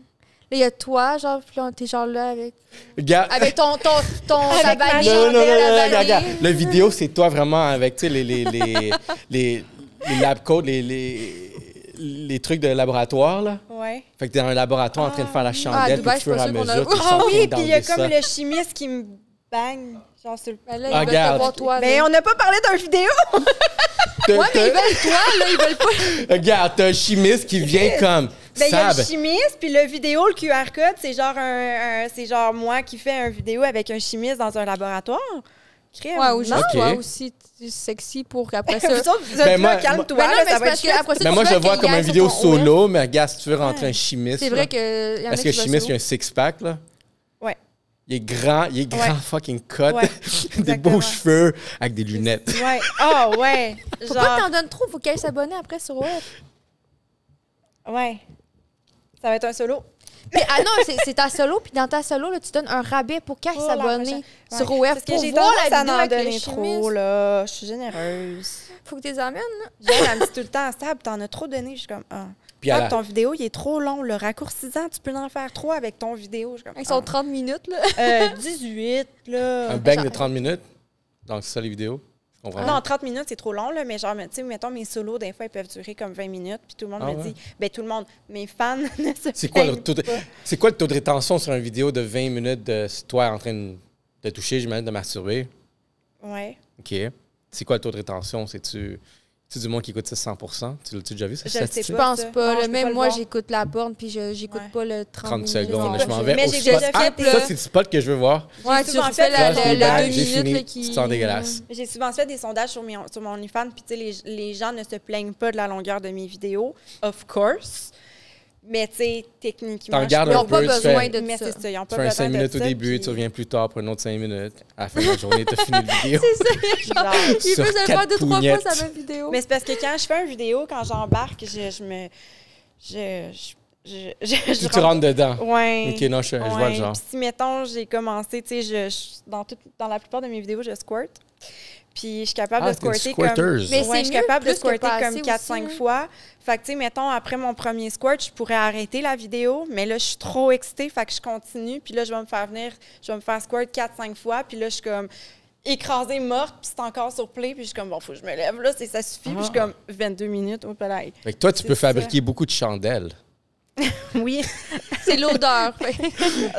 Là, il y a toi, genre, puis là, t'es genre là avec. Avec ton. ton, ton avec non, non, non, La vidéo, c'est toi vraiment avec, tu les, les, les, les, les lab les, les les trucs de laboratoire, là. Ouais. Fait que t'es dans un laboratoire en train de faire la ah. chandelle, ah, Dubaï, puis et Ah oui, puis il y a comme le chimiste qui me bang. Genre sur le. Ah, ah, regarde. Voir toi, Mais on n'a pas parlé d'un vidéo! [LAUGHS] ouais, mais ils veulent toi, là, ils veulent pas. regarde, t'as un chimiste qui vient [LAUGHS] comme. Ben, il y a le chimiste, puis le vidéo, le QR code, c'est genre, un c'est genre moi qui fais un vidéo avec un chimiste dans un laboratoire. Ouais, ou juste aussi, sexy pour après ça. ben calme-toi. mais ça va être après moi, je le vois comme une vidéo solo, mais regarde, si tu veux rentrer un chimiste. C'est vrai que. Euh, y a parce que chimiste, il a un six-pack, là. Ouais. Il est grand, il est grand fucking cut. [LAUGHS] des beaux cheveux avec des lunettes. Ouais. Oh, ouais. Genre... Pourquoi t'en donnes trop? Faut qu'elle s'abonne après sur Ouais. Ça va être un solo ah non, c'est ta solo, puis dans ta solo, là, tu donnes un rabais pour qu'elle s'abonne sur OF pour que voir la vidéo avec donner trop, là. Je suis généreuse. Faut que tu les emmènes, là. J'ai un petit tout le temps, tu t'en as trop donné. Je suis comme, ah. Puis ah, ton vidéo, il est trop long. Le raccourcisant, tu peux en faire trois avec ton vidéo. Je comme, Ils sont 30 ah. minutes, là. euh, 18, là. Un bang de 30 minutes. Donc, c'est ça, les vidéos. Ah. non, 30 minutes, c'est trop long, là, mais genre, tu sais, mettons, mes solos, des fois, ils peuvent durer comme 20 minutes, puis tout le monde ah me dit, ben tout le monde, mes fans [LAUGHS] ne se c'est quoi, le c'est quoi le taux de rétention sur une vidéo de 20 minutes de toi en train de, toucher, j'imagine, de masturber? Ouais. OK. C'est quoi le taux de rétention? C'est-tu c'est du monde qui écoute ça 100%. Tu l'as-tu déjà vu, ça? Je, ne pense pas. même moi, j'écoute la borne, puis j'écoute n'écoute pas le 30, 30 secondes. Je m'en vais mais au spot. Ah, ça, c'est le spot que je veux voir. Ouais, tu qui... dégueulasse. J'ai souvent fait des sondages sur, mon OnlyFans, puis les gens ne se plaignent pas de la longueur de mes vidéos, of course. Mais tu sais, techniquement, ils n'ont pas besoin de mais ça. Ils n'ont pas tu fais un 5 minutes au début, tu reviens plus tard pour une autre 5 minutes. À la fin de la journée, tu as fini le [LAUGHS] vidéo. c'est ça, Il peut se pas deux, trois fois sa même vidéo. Mais c'est parce que quand je fais une vidéo, quand j'embarque, je, je, me. Je, je, je, tu rentres dedans. Oui. Ok, non, je, vois le genre. si, mettons, j'ai commencé, tu sais, je, dans, dans la plupart de mes vidéos, je squirt. Puis je suis capable ah, de squirter comme. capable comme 4-5 fois. Fait que, tu sais, mettons, après mon premier squirt, je pourrais arrêter la vidéo, mais là, je suis trop excitée, fait que je continue. Puis là, je vais me faire venir, je vais me faire squirt 4-5 fois. Puis là, je suis comme écrasée, morte, puis c'est encore sur play. Puis je suis comme, bon, faut que je me lève, là, ça suffit. Puis je suis ah. comme, 22 minutes, au palais. Fait toi, tu peux fabriquer beaucoup de chandelles. [LAUGHS] oui. C'est l'odeur. [LAUGHS] euh,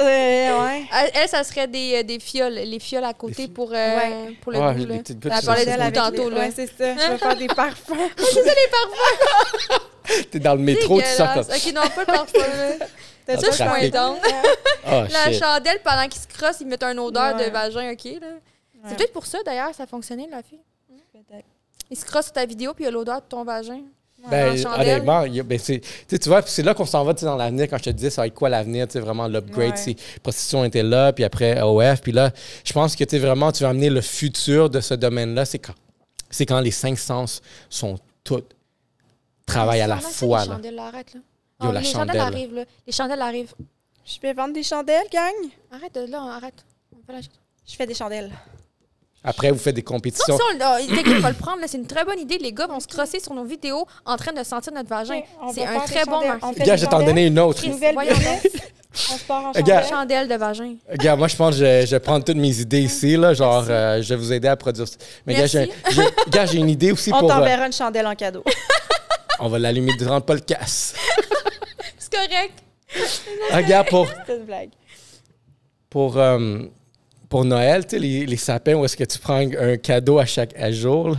ouais. Euh, elle, ça serait des, euh, des, fioles, les fioles à côté Pour, euh, pour le ouais, goût. Là. Petites, petites parlé de tantôt. Oui, c'est ça. Je vais faire des parfums. [LAUGHS] c'est ça, les parfums. T'es dans le métro, tu sors comme... OK, non, pas le parfum. T'as ça, je suis moins oh, La chandelle, pendant qu'il se crosse, il met un odeur de vagin, OK, là. C'est peut-être pour ça, d'ailleurs, ça fonctionnait, la fille. Il se crosse sur ta vidéo, puis il y a l'odeur de ton vagin. Ben, honnêtement, ben, tu vois, c'est là qu'on s'en va dans l'avenir quand je te dis, ça va être quoi l'avenir, vraiment l'upgrade. si Prostitution était là, puis après OF. Puis là, je pense que tu vraiment, tu vas amener le futur de ce domaine-là. C'est quand, quand les cinq sens sont tous travaillent à la fois. Les chandelles arrête, ah, les chandelles arrivent, Les chandelles arrivent. Je vais vendre des chandelles, gang. Arrête, là, arrête. Je fais des chandelles. Après, vous faites des compétitions. le prendre, c'est une très bonne idée. Les gars vont se crosser sur nos vidéos en train de sentir notre vagin. c'est un très bon marché. Gars, je vais t'en donner une autre. On se en chandelle. de vagin. Gars, moi, je pense que je, vais prendre toutes mes idées ici. genre, euh, je vais vous aider à produire Mais gars, j'ai, une idée aussi on pour... On euh, t'enverra une chandelle en cadeau. [LAUGHS] on va l'allumer durant le podcast. c'est correct. Regarde, ah, pour... C'est blague. Pour... Euh, pour Noël, tu sais, les, sapins où est-ce que tu prends un cadeau à chaque jour,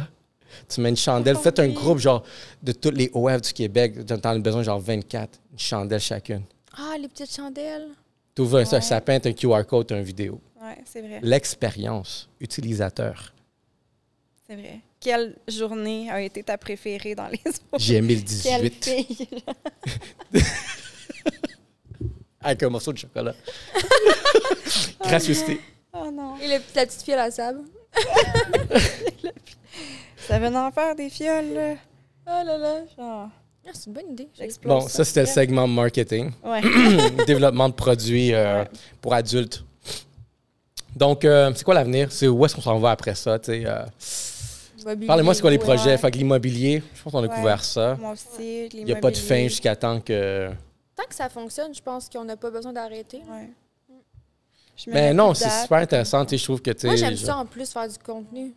tu mets une chandelle. Faites un groupe, genre, de toutes les OF du Québec, T'en as besoin, genre 24, une chandelle chacune. Ah, les petites chandelles. Tu ouvres un sapin, tu un QR code, un une vidéo. Oui, c'est vrai. L'expérience utilisateur. C'est vrai. Quelle journée a été ta préférée dans les [LAUGHS] autres? J'ai aimé le 18. [LAUGHS] Avec un morceau de chocolat. [LAUGHS] Gracieuseté. Oh non. Et la petite fiole à sable. [LAUGHS] ça veut en faire des fioles, Oh là là. Genre. Ah. Ah, c'est une bonne idée. Bon, ça, c'était le segment marketing. Ouais. [COUGHS] Développement de produits euh, pour adultes. Donc, euh, c'est quoi l'avenir? C'est où est-ce qu'on s'en va après ça? Euh? Parlez-moi, c'est quoi les projets? Fait que l'immobilier, je pense qu'on a couvert ça. Moi aussi, Il n'y a pas de fin jusqu'à temps que. Tant que ça fonctionne, je pense qu'on n'a pas besoin d'arrêter. Mais non, c'est super intéressant. Je trouve que Moi, j'aime ça en plus, faire du contenu.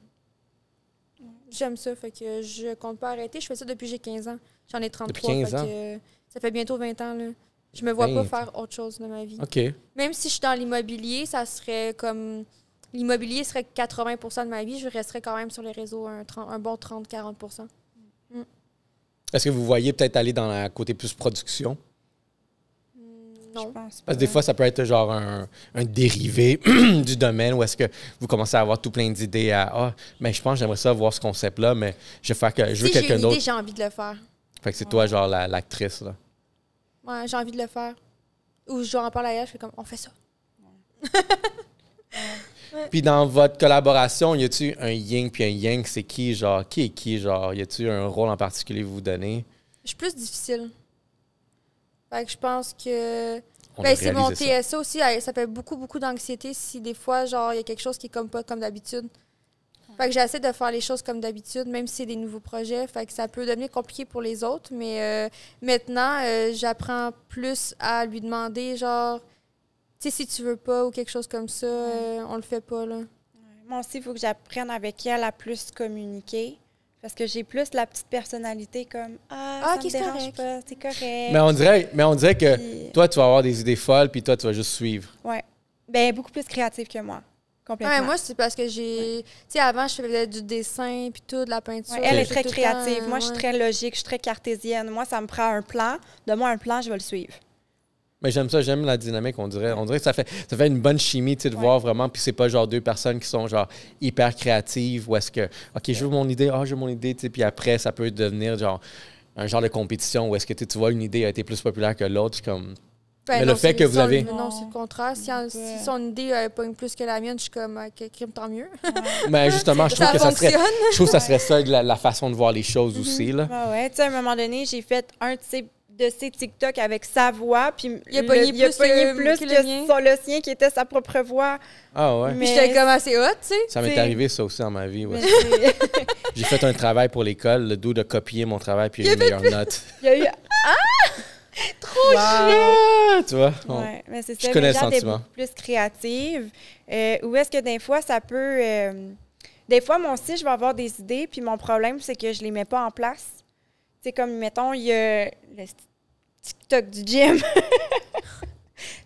J'aime ça, fait que je compte pas arrêter. Je fais ça depuis j'ai 15 ans. J'en ai 33, ça fait bientôt 20 ans. Là. Je me vois pas faire autre chose de ma vie. Même si je suis dans l'immobilier, ça serait comme... L'immobilier serait 80 de ma vie. Je resterais quand même sur les réseaux un, bon 30-40 Est-ce que vous voyez peut-être aller dans la côté plus production? Parce que des fois, ça peut être genre un, dérivé [CLEARS THROAT] du domaine où est-ce que vous commencez à avoir tout plein d'idées à Ah, mais ben, je pense j'aimerais ça voir ce concept-là, mais je vais faire que je veux quelqu'un d'autre. J'ai envie de le faire. Fait que c'est toi, genre, l'actrice, là. Ouais, j'ai envie de le faire. Ou je en à elle, je fais comme on fait ça. Puis dans votre collaboration, y a-tu un yin puis un yang C'est qui, genre Qui est qui, genre Y a-tu un rôle en particulier que vous donnez Je suis plus difficile. Fait que je pense que. Ben, c'est mon TSA aussi. Ça fait beaucoup, beaucoup d'anxiété si des fois, genre, il y a quelque chose qui est comme pas comme d'habitude. Fait que j'essaie de faire les choses comme d'habitude, même si c'est des nouveaux projets. Fait que ça peut devenir compliqué pour les autres, mais euh, maintenant, euh, j'apprends plus à lui demander, genre, tu sais, si tu veux pas ou quelque chose comme ça, euh, on le fait pas, là. Moi aussi, il faut que j'apprenne avec elle à plus communiquer. Parce que j'ai plus la petite personnalité comme ah, ah, ça me dérange pas, c'est correct. Mais on dirait, mais on dirait que toi, tu vas avoir des idées folles, puis toi, tu vas juste suivre. Ouais. Ben, beaucoup plus créative que moi. Complètement. moi, c'est parce que j'ai. Tu sais, avant, je faisais du dessin, puis tout, de la peinture. elle est très créative. moi, je suis très logique, je suis très cartésienne. Moi, ça me prend un plan. De moi un plan, je vais le suivre. Mais j'aime ça, j'aime la dynamique, on dirait. On dirait que ça fait, ça fait une bonne chimie, tu sais, de voir vraiment. Puis c'est pas genre deux personnes qui sont genre hyper créatives ou est-ce que, OK, je veux mon idée, ah, oh, je mon idée, puis après, ça peut devenir genre un genre de compétition où est-ce que tu vois une idée a été plus populaire que l'autre, comme. Ben mais le fait que vous avez. Non, c'est le contraire. Si, son idée euh, pas une plus que la mienne, je suis comme, ah, OK, tant mieux. mais justement, [LAUGHS] je trouve, que ça serait, je trouve ça serait ça la, façon de voir les choses mm-hmm. aussi. Là. ouais, tu sais, à un moment donné, j'ai fait un type de ses TikTok avec sa voix. Puis il a pogné plus, que, plus le sien qui était sa propre voix. Ah ouais. Mais j'étais comme assez haute tu sais. Ça m'est arrivé ça aussi dans ma vie. [LAUGHS] J'ai fait un travail pour l'école. Le dude de copier mon travail puis il y a eu une meilleure note. [LAUGHS] Il a eu. Ah! Trop wow. Tu vois? On... Ouais, c'est ça. Je connais le sentiment. plus créative. Euh, Ou est-ce que des fois, ça peut. Euh, des fois, moi aussi, je vais avoir des idées, puis mon problème, c'est que je les mets pas en place. C'est comme, mettons, il y a le TikTok du gym. [LAUGHS]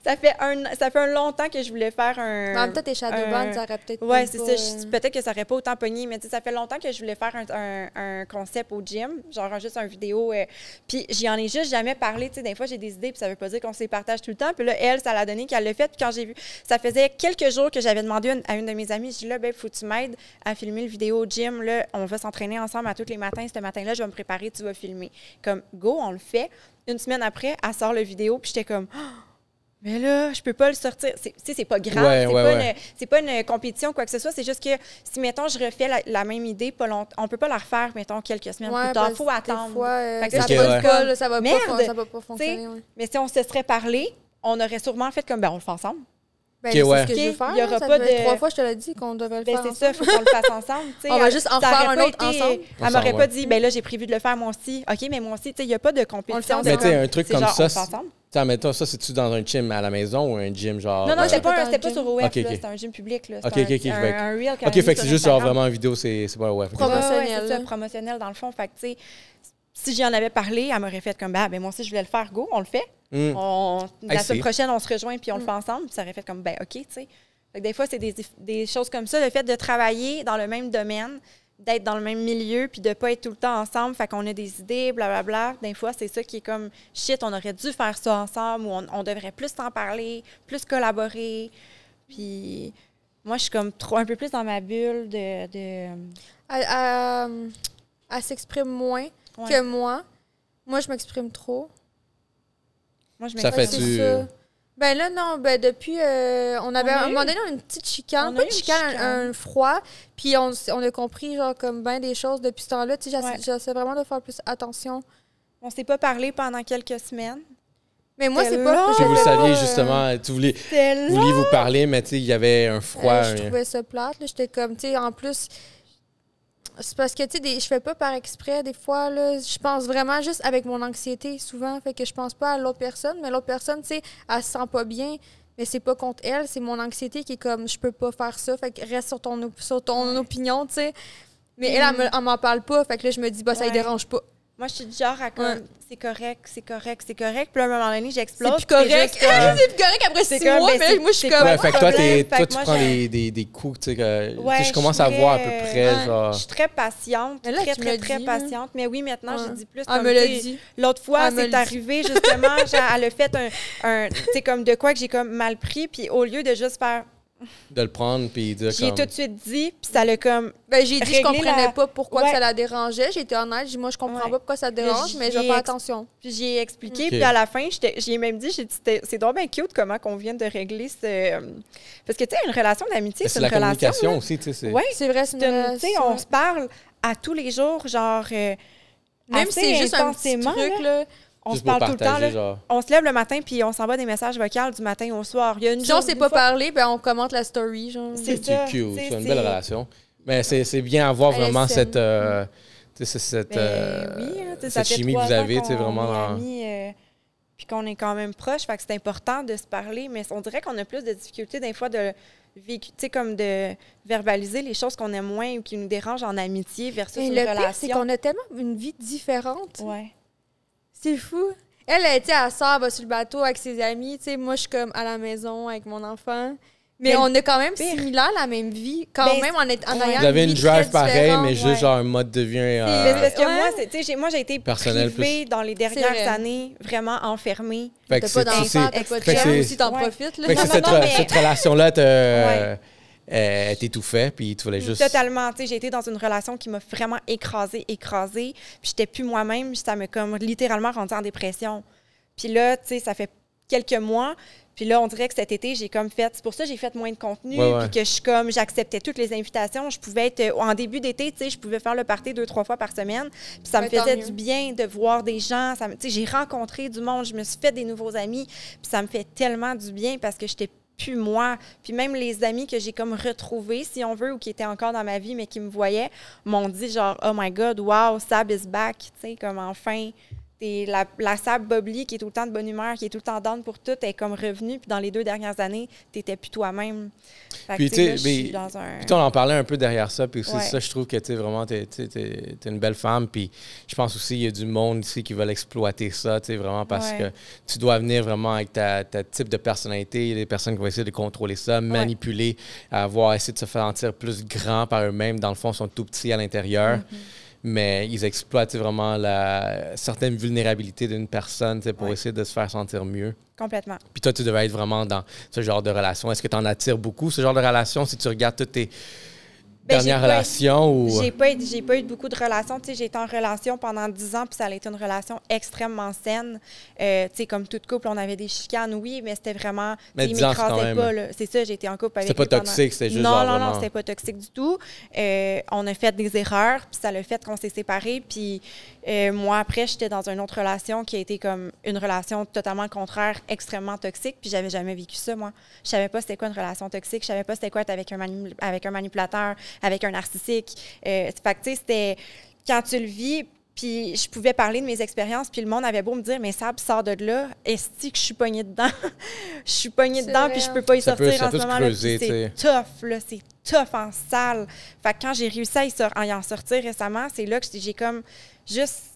ça fait un ça fait un long temps que je voulais faire un. Non, peut-être tes Shadowban, ça aurait peut-être. Ouais, c'est ça. Peut-être que ça aurait pas autant pogné, mais ça fait longtemps que je voulais faire un, concept au gym, genre juste un vidéo. Euh, puis j'y en ai juste jamais parlé. Tu sais, des fois j'ai des idées, puis ça veut pas dire qu'on se les partage tout le temps. Puis là, elle, ça l'a donné qu'elle l'a fait. Puis quand j'ai vu, ça faisait quelques jours que j'avais demandé à une de mes amies, je dis là, ben faut que tu m'aides à filmer le vidéo au gym. Là, on va s'entraîner ensemble à tous les matins. Ce matin-là, je vais me préparer, tu vas filmer. Comme go, on le fait. Une semaine après, elle sort le vidéo, puis j'étais comme. Oh, mais là, je peux pas le sortir. Tu sais, c'est pas grave. c'est pas, pas, une compétition quoi que ce soit. C'est juste que si, mettons, je refais la, même idée, pas long, on peut pas la refaire, mettons, quelques semaines plus tard. Faut attendre. Euh, ça, va pas, ça, va pas, fonctionner. Mais si on se serait parlé, on aurait sûrement fait comme, ben, on le fait ensemble. Ben, ce que je veux faire. Il y aura ça pas de... Trois fois, je te l'ai dit qu'on devait le ben, faire. C'est ça, il faut qu'on le fasse ensemble. [LAUGHS] on va euh, juste en faire un autre ensemble. Elle m'aurait pas dit, ben là, j'ai prévu de le faire moi aussi. OK, mais moi aussi, tu sais il n'y a pas de compétition. Mais tu sais, un truc comme ça. Attends, mais ça, c'est-tu dans un gym à la maison ou un gym genre. Non, non, c'était pas, pas, sur OF, okay, c'était un gym public. Là. Ok, ok, ok. Un, un, real Ok, fait que c'est juste genre vraiment en vidéo, c'est pas OF. Promotionnel. Ah ouais, ça, promotionnel dans le fond. Fait que, tu sais, si j'y en avais parlé, elle m'aurait fait comme, bah, ben, moi aussi, je voulais le faire, go, on le fait. Mm. la semaine prochaine, on se rejoint puis on le mm. fait ensemble. Puis ça aurait fait comme, ben, ok, tu sais. Des fois, c'est des, des, choses comme ça. Le fait de travailler dans le même domaine, d'être dans le même milieu puis de pas être tout le temps ensemble, fait qu'on a des idées, blablabla. Des fois, c'est ça qui est comme shit, on aurait dû faire ça ensemble ou on, devrait plus s'en parler, plus collaborer. Puis moi, je suis comme trop un peu plus dans ma bulle de. de... Elle, s'exprime moins que moi. Moi, je m'exprime trop. Moi, je m'exprime. Ça fait ben là, non, ben depuis, euh, on avait, à un moment donné, une petite chicane, pas une chicane, Un, froid, puis on, a compris, genre, comme ben des choses depuis ce temps-là, tu sais, j'essaie vraiment de faire plus attention. On s'est pas parlé pendant quelques semaines. Mais moi, c'est pas... je vous saviez, euh, justement, tu voulais, vous, parler, mais tu sais, il y avait un froid. Euh, je trouvais ça plate, j'étais comme, tu sais, en plus c'est parce que, tu sais, je fais pas par exprès des fois, là. Je pense vraiment juste avec mon anxiété, souvent. Fait que je pense pas à l'autre personne, mais l'autre personne, tu sais, elle se sent pas bien, mais c'est pas contre elle, c'est mon anxiété qui est comme, je peux pas faire ça. Fait que reste sur ton, ton opinion, tu sais. Mais elle, mm. elle, m'en parle pas. Fait que là, je me dis, bah, ça ne dérange pas. Moi, je suis du genre à comme, c'est correct, c'est correct, c'est correct. Puis à un moment donné, j'explose. C'est plus correct. Ah, c'est correct après six comme, mais moi, je suis comme. fait toi, tu prends des, des, coups, tu sais, que je commence à voir à peu près. Genre... Je suis très patiente, très, très, très patiente. Mais oui, maintenant, je ah, dis plus. Elle me dit. L'autre fois, ah, c'est arrivé, justement, [LAUGHS] elle a fait un. Tu sais, comme de quoi que j'ai comme mal pris. Puis au lieu de juste faire de le prendre puis J'ai tout de suite dit, puis ça l'a comme. Ben, j'ai dit que je comprenais pas pourquoi ça la dérangeait. J'étais honnête, j'ai dit, moi, je comprends pas pourquoi ça dérange, mais je vais attention. Puis j'ai expliqué, puis à la fin, j'ai même dit, c'est drôle, bien cute comment qu'on vient de régler ce. Parce que, tu sais, une relation d'amitié, ben, c'est une la relation. communication aussi, tu sais. Oui, c'est vrai, c'est une. Tu sais, on se parle à tous les jours, genre. Euh, même si c'est juste un petit truc, là on se parle tout le temps. On se lève le matin, puis on s'envoie des messages vocaux du matin au soir. Il y a une si on s'est pas parler parlé, on commente la story. C'est, cute. C'est une belle relation. Mais c'est, bien avoir vraiment cette, euh, hum. cette, ben euh, hein, chimie que vous avez. vraiment euh, puis qu'on est quand même proche. que c'est important de se parler, mais on dirait qu'on a plus de difficultés des fois de vécu, comme de verbaliser les choses qu'on aime moins ou qui nous dérangent en amitié versus en relation. C'est qu'on a tellement une vie différente. Ouais. C'est fou. Elle, elle, été elle sort, va sur le bateau avec ses amis. Tu sais, moi, je suis comme à la maison avec mon enfant. Mais, on a quand même pire. similaire la même vie, quand ben, même on est en ayant Vous avez une, drive pareille, mais juste genre un mode de vie. parce que moi, j'ai été Personnel privée plus. dans les dernières années, vraiment enfermée. t'as pas d'enfant, t'as pas de chien, aussi t'en profites. Fait que cette, mais... cette relation là, te... Euh, tout fait puis tu voulais juste. Totalement. Tu sais, j'ai été dans une relation qui m'a vraiment écrasée, écrasée. Puis j'étais plus moi-même. Ça m'a comme littéralement rendue en dépression. Puis là, tu sais, ça fait quelques mois. Puis là, on dirait que cet été, j'ai comme fait. C'est pour ça que j'ai fait moins de contenu. Puis que je suis comme j'acceptais toutes les invitations. Je pouvais être. Euh, en début d'été, tu sais, je pouvais faire le party deux, trois fois par semaine. Puis ça me faisait du bien de voir des gens. Ça sais, j'ai rencontré du monde. Je me suis fait des nouveaux amis. Puis ça me fait tellement du bien parce que j'étais puis moi. Puis même les amis que j'ai comme retrouvés, si on veut, ou qui étaient encore dans ma vie, mais qui me voyaient, m'ont dit genre, oh my God, wow, Sab is back, tu sais, comme enfin, tu la, la sable Bobli qui est tout le temps de bonne humeur, qui est tout le temps d'âne pour tout, est comme revenue. Puis dans les deux dernières années, tu t'étais plus toi-même. Puis tu sais, on en parlait un peu derrière ça. Puis c'est ça, je trouve que tu es vraiment, t'es une belle femme. Puis je pense aussi, il y a du monde ici qui veulent exploiter ça, tu sais, vraiment parce que tu dois venir vraiment avec ta, type de personnalité. Il y des personnes qui vont essayer de contrôler ça, manipuler, avoir essayé de se faire sentir plus grand par eux-mêmes. Dans le fond, ils sont tout petits à l'intérieur. Mhm mais ils exploitent vraiment la, certaine vulnérabilité d'une personne pour essayer de se faire sentir mieux. Complètement. Puis toi, tu devais être vraiment dans ce genre de relation. Est-ce que tu en attires beaucoup, ce genre de relation, si tu regardes tous tes ben, dernière relation ou... J'ai euh? pas, j'ai pas eu beaucoup de relations. Tu sais, j'ai été en relation pendant 10 ans, puis ça a été une relation extrêmement saine. Euh, tu sais, comme toute couple, on avait des chicanes, oui, mais c'était vraiment... Mais dix ans, même... C'est ça, j'étais en couple avec... c'est pas toxique, c'était juste... Non, non, non, c'était pas toxique du tout. Euh, on a fait des erreurs, puis ça le fait qu'on s'est séparés, puis moi, après, j'étais dans une autre relation qui a été comme une relation totalement contraire, extrêmement toxique, puis j'avais jamais vécu ça, moi. Je savais pas c'était quoi une relation toxique, je savais pas c'était quoi être avec un, avec un manipulateur, avec un narcissique. Euh, fait tu sais, c'était quand tu le vis, puis je pouvais parler de mes expériences, puis le monde avait beau me dire, mais ça, sors de là, est-ce que je suis pognée dedans? [LAUGHS] je suis pognée dedans, puis je peux hein. pas y sortir en ce moment-là. C'est tough, là, c'est tough en salle. Fait que quand j'ai réussi à y, en sortir récemment, c'est là que j'ai comme juste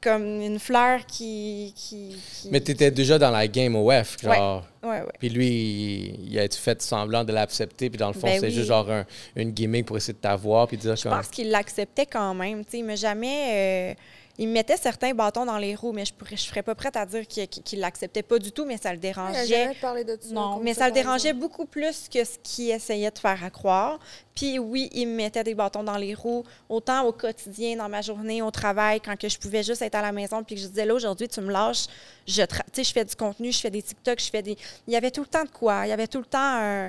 comme une fleur qui. qui, Mais tu étais déjà dans la game OF, genre. Ouais, ouais, Puis lui, il a fait semblant de l'accepter, puis dans le fond, ben c'est juste genre une gimmick pour essayer de t'avoir, puis Je pense qu'il l'acceptait quand même, tu sais, mais jamais. Euh, il mettait certains bâtons dans les roues, mais je ne je serais pas prête à dire qu'il ne l'acceptait pas du tout, mais ça le dérangeait. de non, mais ça, le dérangeait beaucoup plus que ce qu'il essayait de faire à croire. Puis oui, il me mettait des bâtons dans les roues, autant au quotidien, dans ma journée, au travail, quand que je pouvais juste être à la maison, puis que je disais, là, aujourd'hui, tu me lâches, je, je fais du contenu, je fais des TikToks, je fais des... Il y avait tout le temps de quoi, il y avait tout le temps un...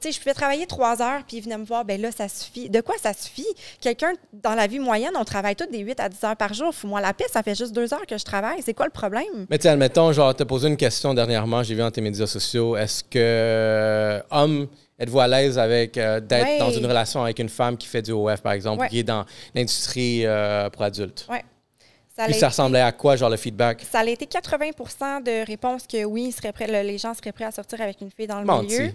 sais, je pouvais travailler trois heures, puis il venait me voir, ben là, ça suffit. De quoi ça suffit? Quelqu'un, dans la vie moyenne, on travaille tous des 8 à 10 heures par jour, moi la piste, ça fait juste deux heures que je travaille. C'est quoi le problème? Mais tu admettons, genre, te posé une question dernièrement, j'ai vu dans tes médias sociaux. Est-ce que euh, homme, êtes-vous à l'aise avec euh, d'être dans une relation avec une femme qui fait du OF, par exemple, qui est dans l'industrie euh, pour adultes? Oui. Ça Puis ça ressemblait à quoi, genre le feedback? Ça a été 80 de réponses que oui, les gens seraient prêts à sortir avec une fille dans le milieu.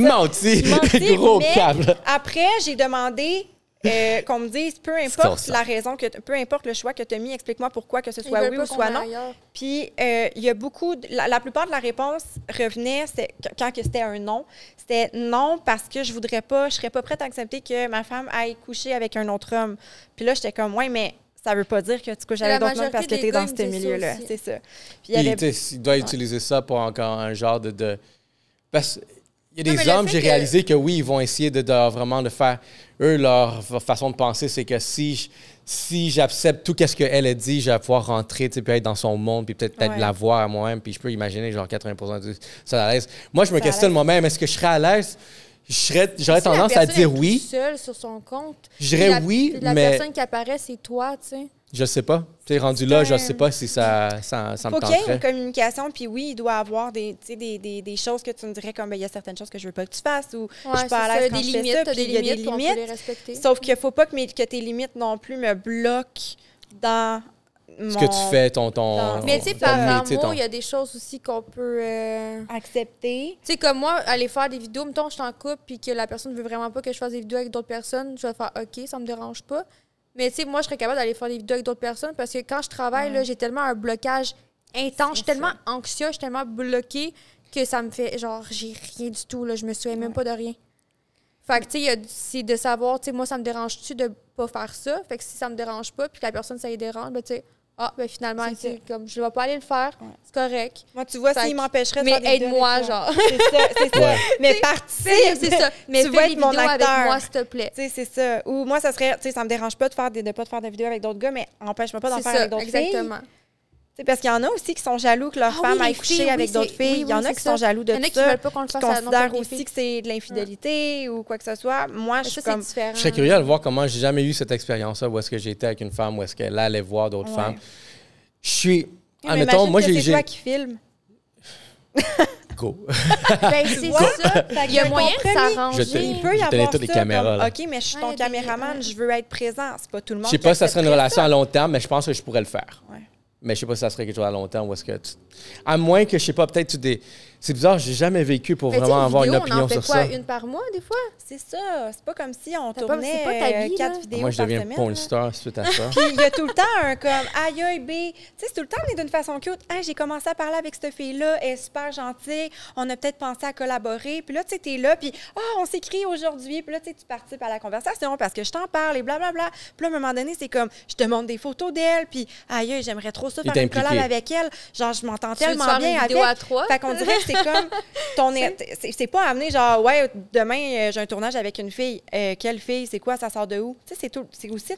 Menti! [LAUGHS] Gros câble! Après, j'ai demandé euh, qu'on me dise, peu importe la raison, que peu importe le choix que tu as mis, explique-moi pourquoi, que ce soit oui ou soit non. Puis, il euh, y a beaucoup, la, plupart de la réponse revenait, quand c'était un non, c'était non parce que je voudrais pas, je serais pas prête à accepter que ma femme aille coucher avec un autre homme. Puis là, j'étais comme, ouais, mais ça veut pas dire que tu couches avec d'autres hommes parce que tu es dans ce milieu-là. C'est ça. il, doit utiliser ça pour encore un genre de. Il y a des hommes, j'ai réalisé que... oui, ils vont essayer de, vraiment de faire. Eux, leur façon de penser, c'est que si si j'accepte tout ce qu'elle a dit, je vais pouvoir rentrer, tu puis être dans son monde, puis peut-être peut la voir à moi-même, puis je peux imaginer genre 80 de ça à l'aise. Moi, je me questionne moi-même, est-ce que je serais à l'aise? J'aurais tendance à dire est oui. seule sur son compte. Je oui, mais. La personne qui apparaît, c'est toi, tu sais. Je sais pas. Tu es rendu là, je sais pas si ça, ça, me tenterait. OK, une communication, puis oui, il doit avoir des, des, des, choses que tu me dirais comme, ben, il y a certaines choses que je veux pas que tu fasses, ou je suis à l'aise des limites, il y a des limites. Sauf qu'il faut pas que, mes, que tes limites non plus me bloquent dans ce que tu fais, ton. ton mais tu sais, par amour, il y a des choses aussi qu'on peut. Euh, Accepter. Tu sais, comme moi, aller faire des vidéos, mettons, je t'en coupe puis que la personne veut vraiment pas que je fasse des vidéos avec d'autres personnes, je vais faire OK, ça me dérange pas. Mais tu sais, moi, je serais capable d'aller faire des vidéos avec d'autres personnes parce que quand je travaille, là, j'ai tellement un blocage intense, je suis tellement anxieuse, je suis tellement bloquée que ça me fait genre, j'ai rien du tout, là, je me souviens même pas de rien. Fait que, tu sais, c'est de savoir, tu sais, moi, ça me dérange-tu de pas faire ça? Fait que si ça me dérange pas, puis que la personne, ça y dérange, ben, tu sais, ah, ben finalement, c'est comme je vais pas aller le faire, c'est correct. Moi, tu vois, s'il m'empêcherait de faire Mais aide-moi, genre. C'est ça, c'est ça. Mais participe. C'est ça. [LAUGHS] Mais tu vas être mon acteur. avec moi, s'il te plaît. Tu sais, c'est ça. Ou moi, ça serait, tu sais, ça me dérange pas de faire pas de faire des vidéos avec d'autres gars, mais empêche-moi pas d'en faire avec d'autres filles. Exactement. C'est parce qu'il y en a aussi qui sont jaloux que leur ah femme aille coucher avec d'autres filles. Il y en a qui sont jaloux de ça. Il y en a qui considèrent aussi que c'est de l'infidélité ou quoi que ce soit. Moi, je suis Différent. Je serais curieux de voir comment j'ai jamais eu cette expérience-là où est-ce que j'étais avec une femme, où est-ce qu'elle allait voir d'autres femmes. Je suis... Admettons, moi, j'ai... C'est toi qui filme. [LAUGHS] Go. ben, ben c'est ça. Il y a moyen de s'arranger. Il peut y avoir toutes caméras. OK, mais je suis ton ben, caméraman, je veux être présent. C'est pas tout le monde Je sais pas si ça serait une relation à long terme, mais je pense que je pourrais le faire. Mais je sais pas si ça serait quelque chose à longtemps ou est-ce que. À moins que, je sais pas, peut-être tu, dé... C'est bizarre, j'ai jamais vécu pour vraiment avoir une opinion en fait sur quoi, ça. Une par mois, des fois? C'est ça. C'est pas comme si on tournait pas, pas ta vie, euh, quatre vidéos. Moi, je deviens porn suite à ça. [LAUGHS] Puis il y a tout le temps un comme aïe aïe B. Tu sais, tout le temps, mais d'une façon cute. Ah, j'ai commencé à parler avec cette fille-là, elle est super gentille. On a peut-être pensé à collaborer. Puis là, tu sais, t'es là, puis oh, on s'écrit aujourd'hui. Puis là, tu sais, tu participes à la conversation parce que je t'en parle et blablabla. Puis là, à un moment donné, c'est comme je te montre des photos d'elle, puis aïe, j'aimerais trop ça faire une collab avec elle. Genre, je m'entends tellement bien avec. À Fait qu'on dirait c'est comme ton c'est pas amené genre ouais demain euh, j'ai un tournage avec une fille, euh, quelle fille, c'est quoi, ça sort de où Tu sais c'est tout c'est aussi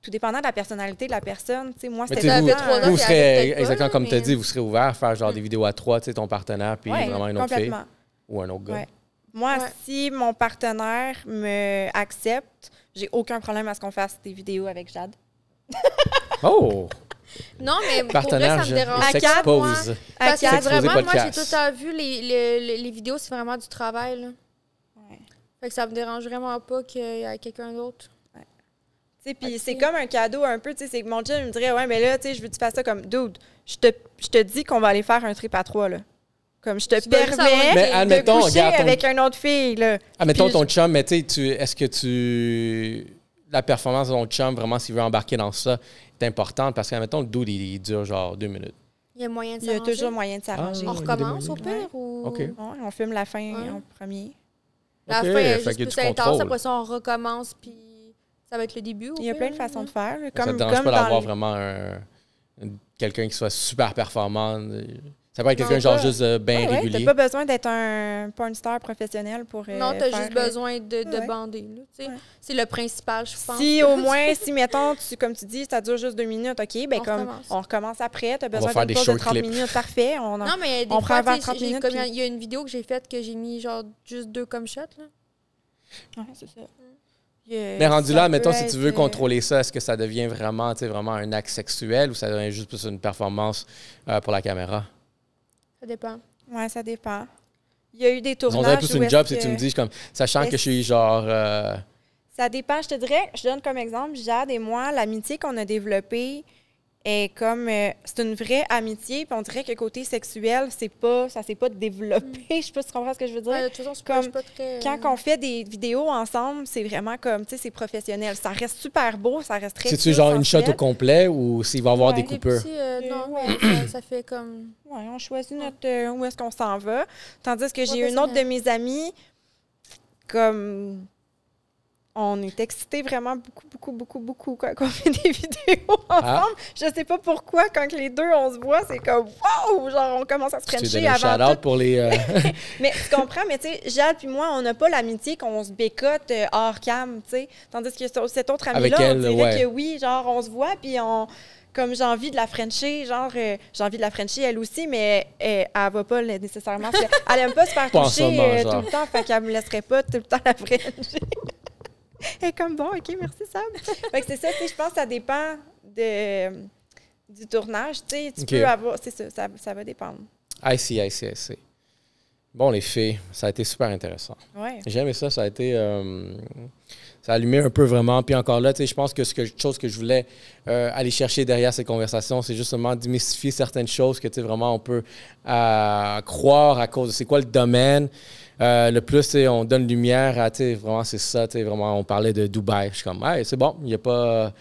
tout dépendant de la personnalité de la personne. sais moi, c'était vous, vous, vous euh, serez, exactement comme tu as dit, vous serez ouvert à faire genre des vidéos à trois, ton partenaire, puis vraiment une autre fille. Ou un autre gars. Moi, si mon partenaire me accepte, j'ai aucun problème à ce qu'on fasse des vidéos avec Jade. oh! Non, mais pour vrai, ça me dérange. À quatre, moi, parce que vraiment, moi, j'ai tout à vu les, les, les vidéos, c'est vraiment du travail. Fait que ça me dérange vraiment pas qu'il y ait quelqu'un d'autre. Puis c'est comme un cadeau un peu, mon chum me dirait, ouais, mais là, tu je veux que tu fasses ça comme, dude, je te, dis qu'on va aller faire un trip à trois, là. Comme je te permets mais de coucher ton... avec une autre fille, là. Admettons ah, ton chum, mais tu est-ce que tu... La performance de ton chum, vraiment, s'il veut embarquer dans ça, importante parce que, mettons, le doud il, dure genre deux minutes. Il y a moyen de Il y a toujours moyen de s'arranger. Ah, on recommence au pire ou. on filme la fin en premier. La fin est juste plus intense. Après ça, on recommence, puis ça va être le début. Il y a plein de façons de faire. Comme, ça ne dérange pas d'avoir vraiment quelqu'un qui soit super performant. Ça peut être quelqu'un genre juste euh, bien régulier. régulier. T'as pas besoin d'être un pornstar professionnel pour. Non, euh, non, t'as juste euh, besoin de, bander. C'est le principal, je pense. Si au [LAUGHS] moins, si mettons, tu, comme tu dis, ça dure juste deux minutes, OK, ben on comme recommence. on recommence après, t'as besoin de pause de 30 clips. minutes, parfait. On, non, mais on 30 minutes. Il y a une vidéo que j'ai faite que j'ai mis genre juste deux comme shots. Là. c'est ça. Mm. mais rendu là, mettons, si tu veux contrôler ça, est-ce que ça devient vraiment, vraiment un acte sexuel ou ça devient juste plus une performance pour la caméra? Ça dépend. Oui, ça dépend. Il y a eu des tournages. On dirait plus une job si tu me dis, comme, sachant que je suis genre. Euh, ça dépend. Je te dirais, je donne comme exemple, Jade et moi, l'amitié qu'on a développée comme euh, c'est une vraie amitié puis on dirait que côté sexuel c'est pas ça s'est pas développé Je mm. [LAUGHS] je sais pas si tu comprends ce que je veux dire quand on fait des vidéos ensemble c'est vraiment comme tu sais c'est professionnel ça reste super beau ça reste très c'est tu genre une shot au complet ou s'il va y avoir des coupeurs non mais euh, ça, fait comme [CLEARS THROAT] on choisit notre euh, où est-ce qu'on s'en va tandis que j'ai une autre de mes amies comme on est excités vraiment beaucoup, beaucoup, beaucoup, beaucoup quand on fait des [LAUGHS] vidéos ah. ensemble. Je Je sais pas pourquoi, quand les deux, on se voit, c'est comme « wow! » Genre, on commence à se frencher avant tout. pour les... Euh, [LAUGHS] [LAUGHS] mais tu comprends, mais tu sais, Jade puis moi, on n'a pas l'amitié qu'on se bécote euh, hors cam, tu sais. Tandis que cette autre amie là on dirait que oui, genre, on se voit, puis on comme j'ai envie de la frencher », genre euh, j'ai envie de la frencher » elle aussi, mais elle elle va pas nécessairement. Elle aime pas se faire toucher tout le temps, fait qu'elle me laisserait pas tout le temps la frencher » comme bon, OK, merci Sam. [LAUGHS] c'est ça, je pense que ça dépend du tournage. tu peux avoir. C'est ça, ça, va dépendre. I see, I see, I see. Bon, les filles, ça a été super intéressant. Ouais. J'ai ça, ça a été. Euh, ça a allumé un peu vraiment. Puis encore là, je pense que ce que, chose que je voulais euh, aller chercher derrière ces conversations, c'est justement démystifier certaines choses que vraiment on peut euh, croire à cause de c'est quoi le domaine. Euh, le plus, on donne lumière à, vraiment, c'est ça, vraiment, on parlait de Dubaï. Je suis comme, c'est bon, il n'y a pas.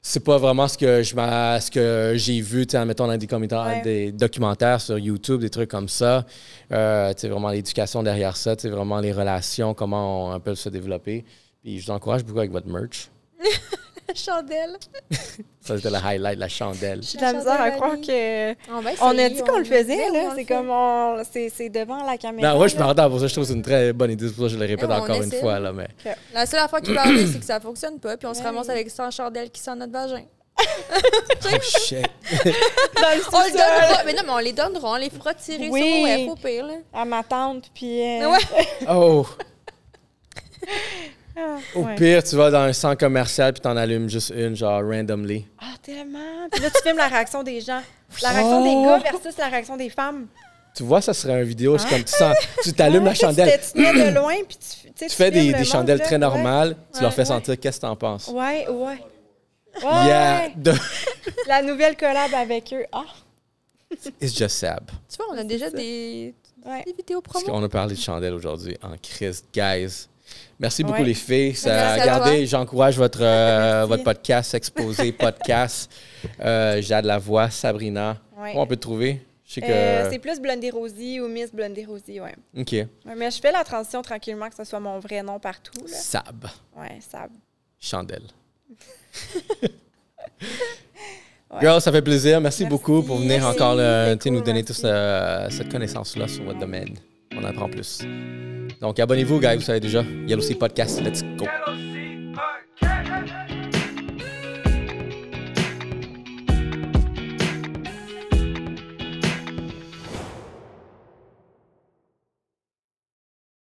C'est pas vraiment ce que je ce que j'ai vu, mettons dans des commentaires, des documentaires sur YouTube, des trucs comme ça. Euh, vraiment l'éducation derrière ça, vraiment les relations, comment on, peut se développer. Puis je vous encourage beaucoup avec votre merch. [LAUGHS] la [LAUGHS] chandelle. ça, c'était le highlight, la chandelle. J'ai de la, misère à croire que. Ah, ben, on a dit qu'on le faisait, là. C'est comme on... c'est devant la caméra. Non, moi, je m'entends pour ça. Je trouve que c'est une très bonne idée. C'est pour ça que je le répète eh, encore une fois, là. Mais... La seule fois qu'il va arriver, c'est que ça ne fonctionne pas. Puis on se ramasse avec 100 chandelles qui sont notre vagin. oh shit! [LAUGHS] le on les donnera, mais non, mais on les donnera, on les fera tirer sur le web pire. Là. À ma tante, puis. Euh, ouais. [LAUGHS] oh! Au pire, tu vas dans un centre commercial puis t'en allumes juste une, genre randomly. Ah, tellement! Puis là, tu filmes la réaction des gens. La réaction des oh! gars versus la réaction des femmes. Tu vois, ça serait une vidéo, c'est comme tu sens, ah! tu t'allumes la chandelle. Tu, te, de loin puis tu, tu, fais des, chandelles très normales, tu leur fais sentir qu'est-ce que t'en penses. Ouais, ouais. Yeah. la nouvelle collab avec eux. Ah! It's just Sab. Tu vois, on a déjà des, vidéos promo. Parce qu'on a parlé de chandelles aujourd'hui en crise, guys. Merci beaucoup, les filles. regardez, j'encourage votre, euh, votre podcast, Exposé [LAUGHS] Podcast. euh, Jade Lavoie, Sabrina. on peut te trouver? Euh, c'est plus Blondie Rosie ou Miss Blondie Rosie, oui. OK. mais je fais la transition tranquillement que ce soit mon vrai nom partout. Sab. Oui, Sab. Chandelle. [LAUGHS] Girl, ça fait plaisir. Merci, beaucoup pour venir encore euh, nous donner toute cette connaissance-là sur votre domaine. On apprend plus. Donc abonnez-vous, guys, vous savez déjà. Yellow Sea Podcast. Let's go.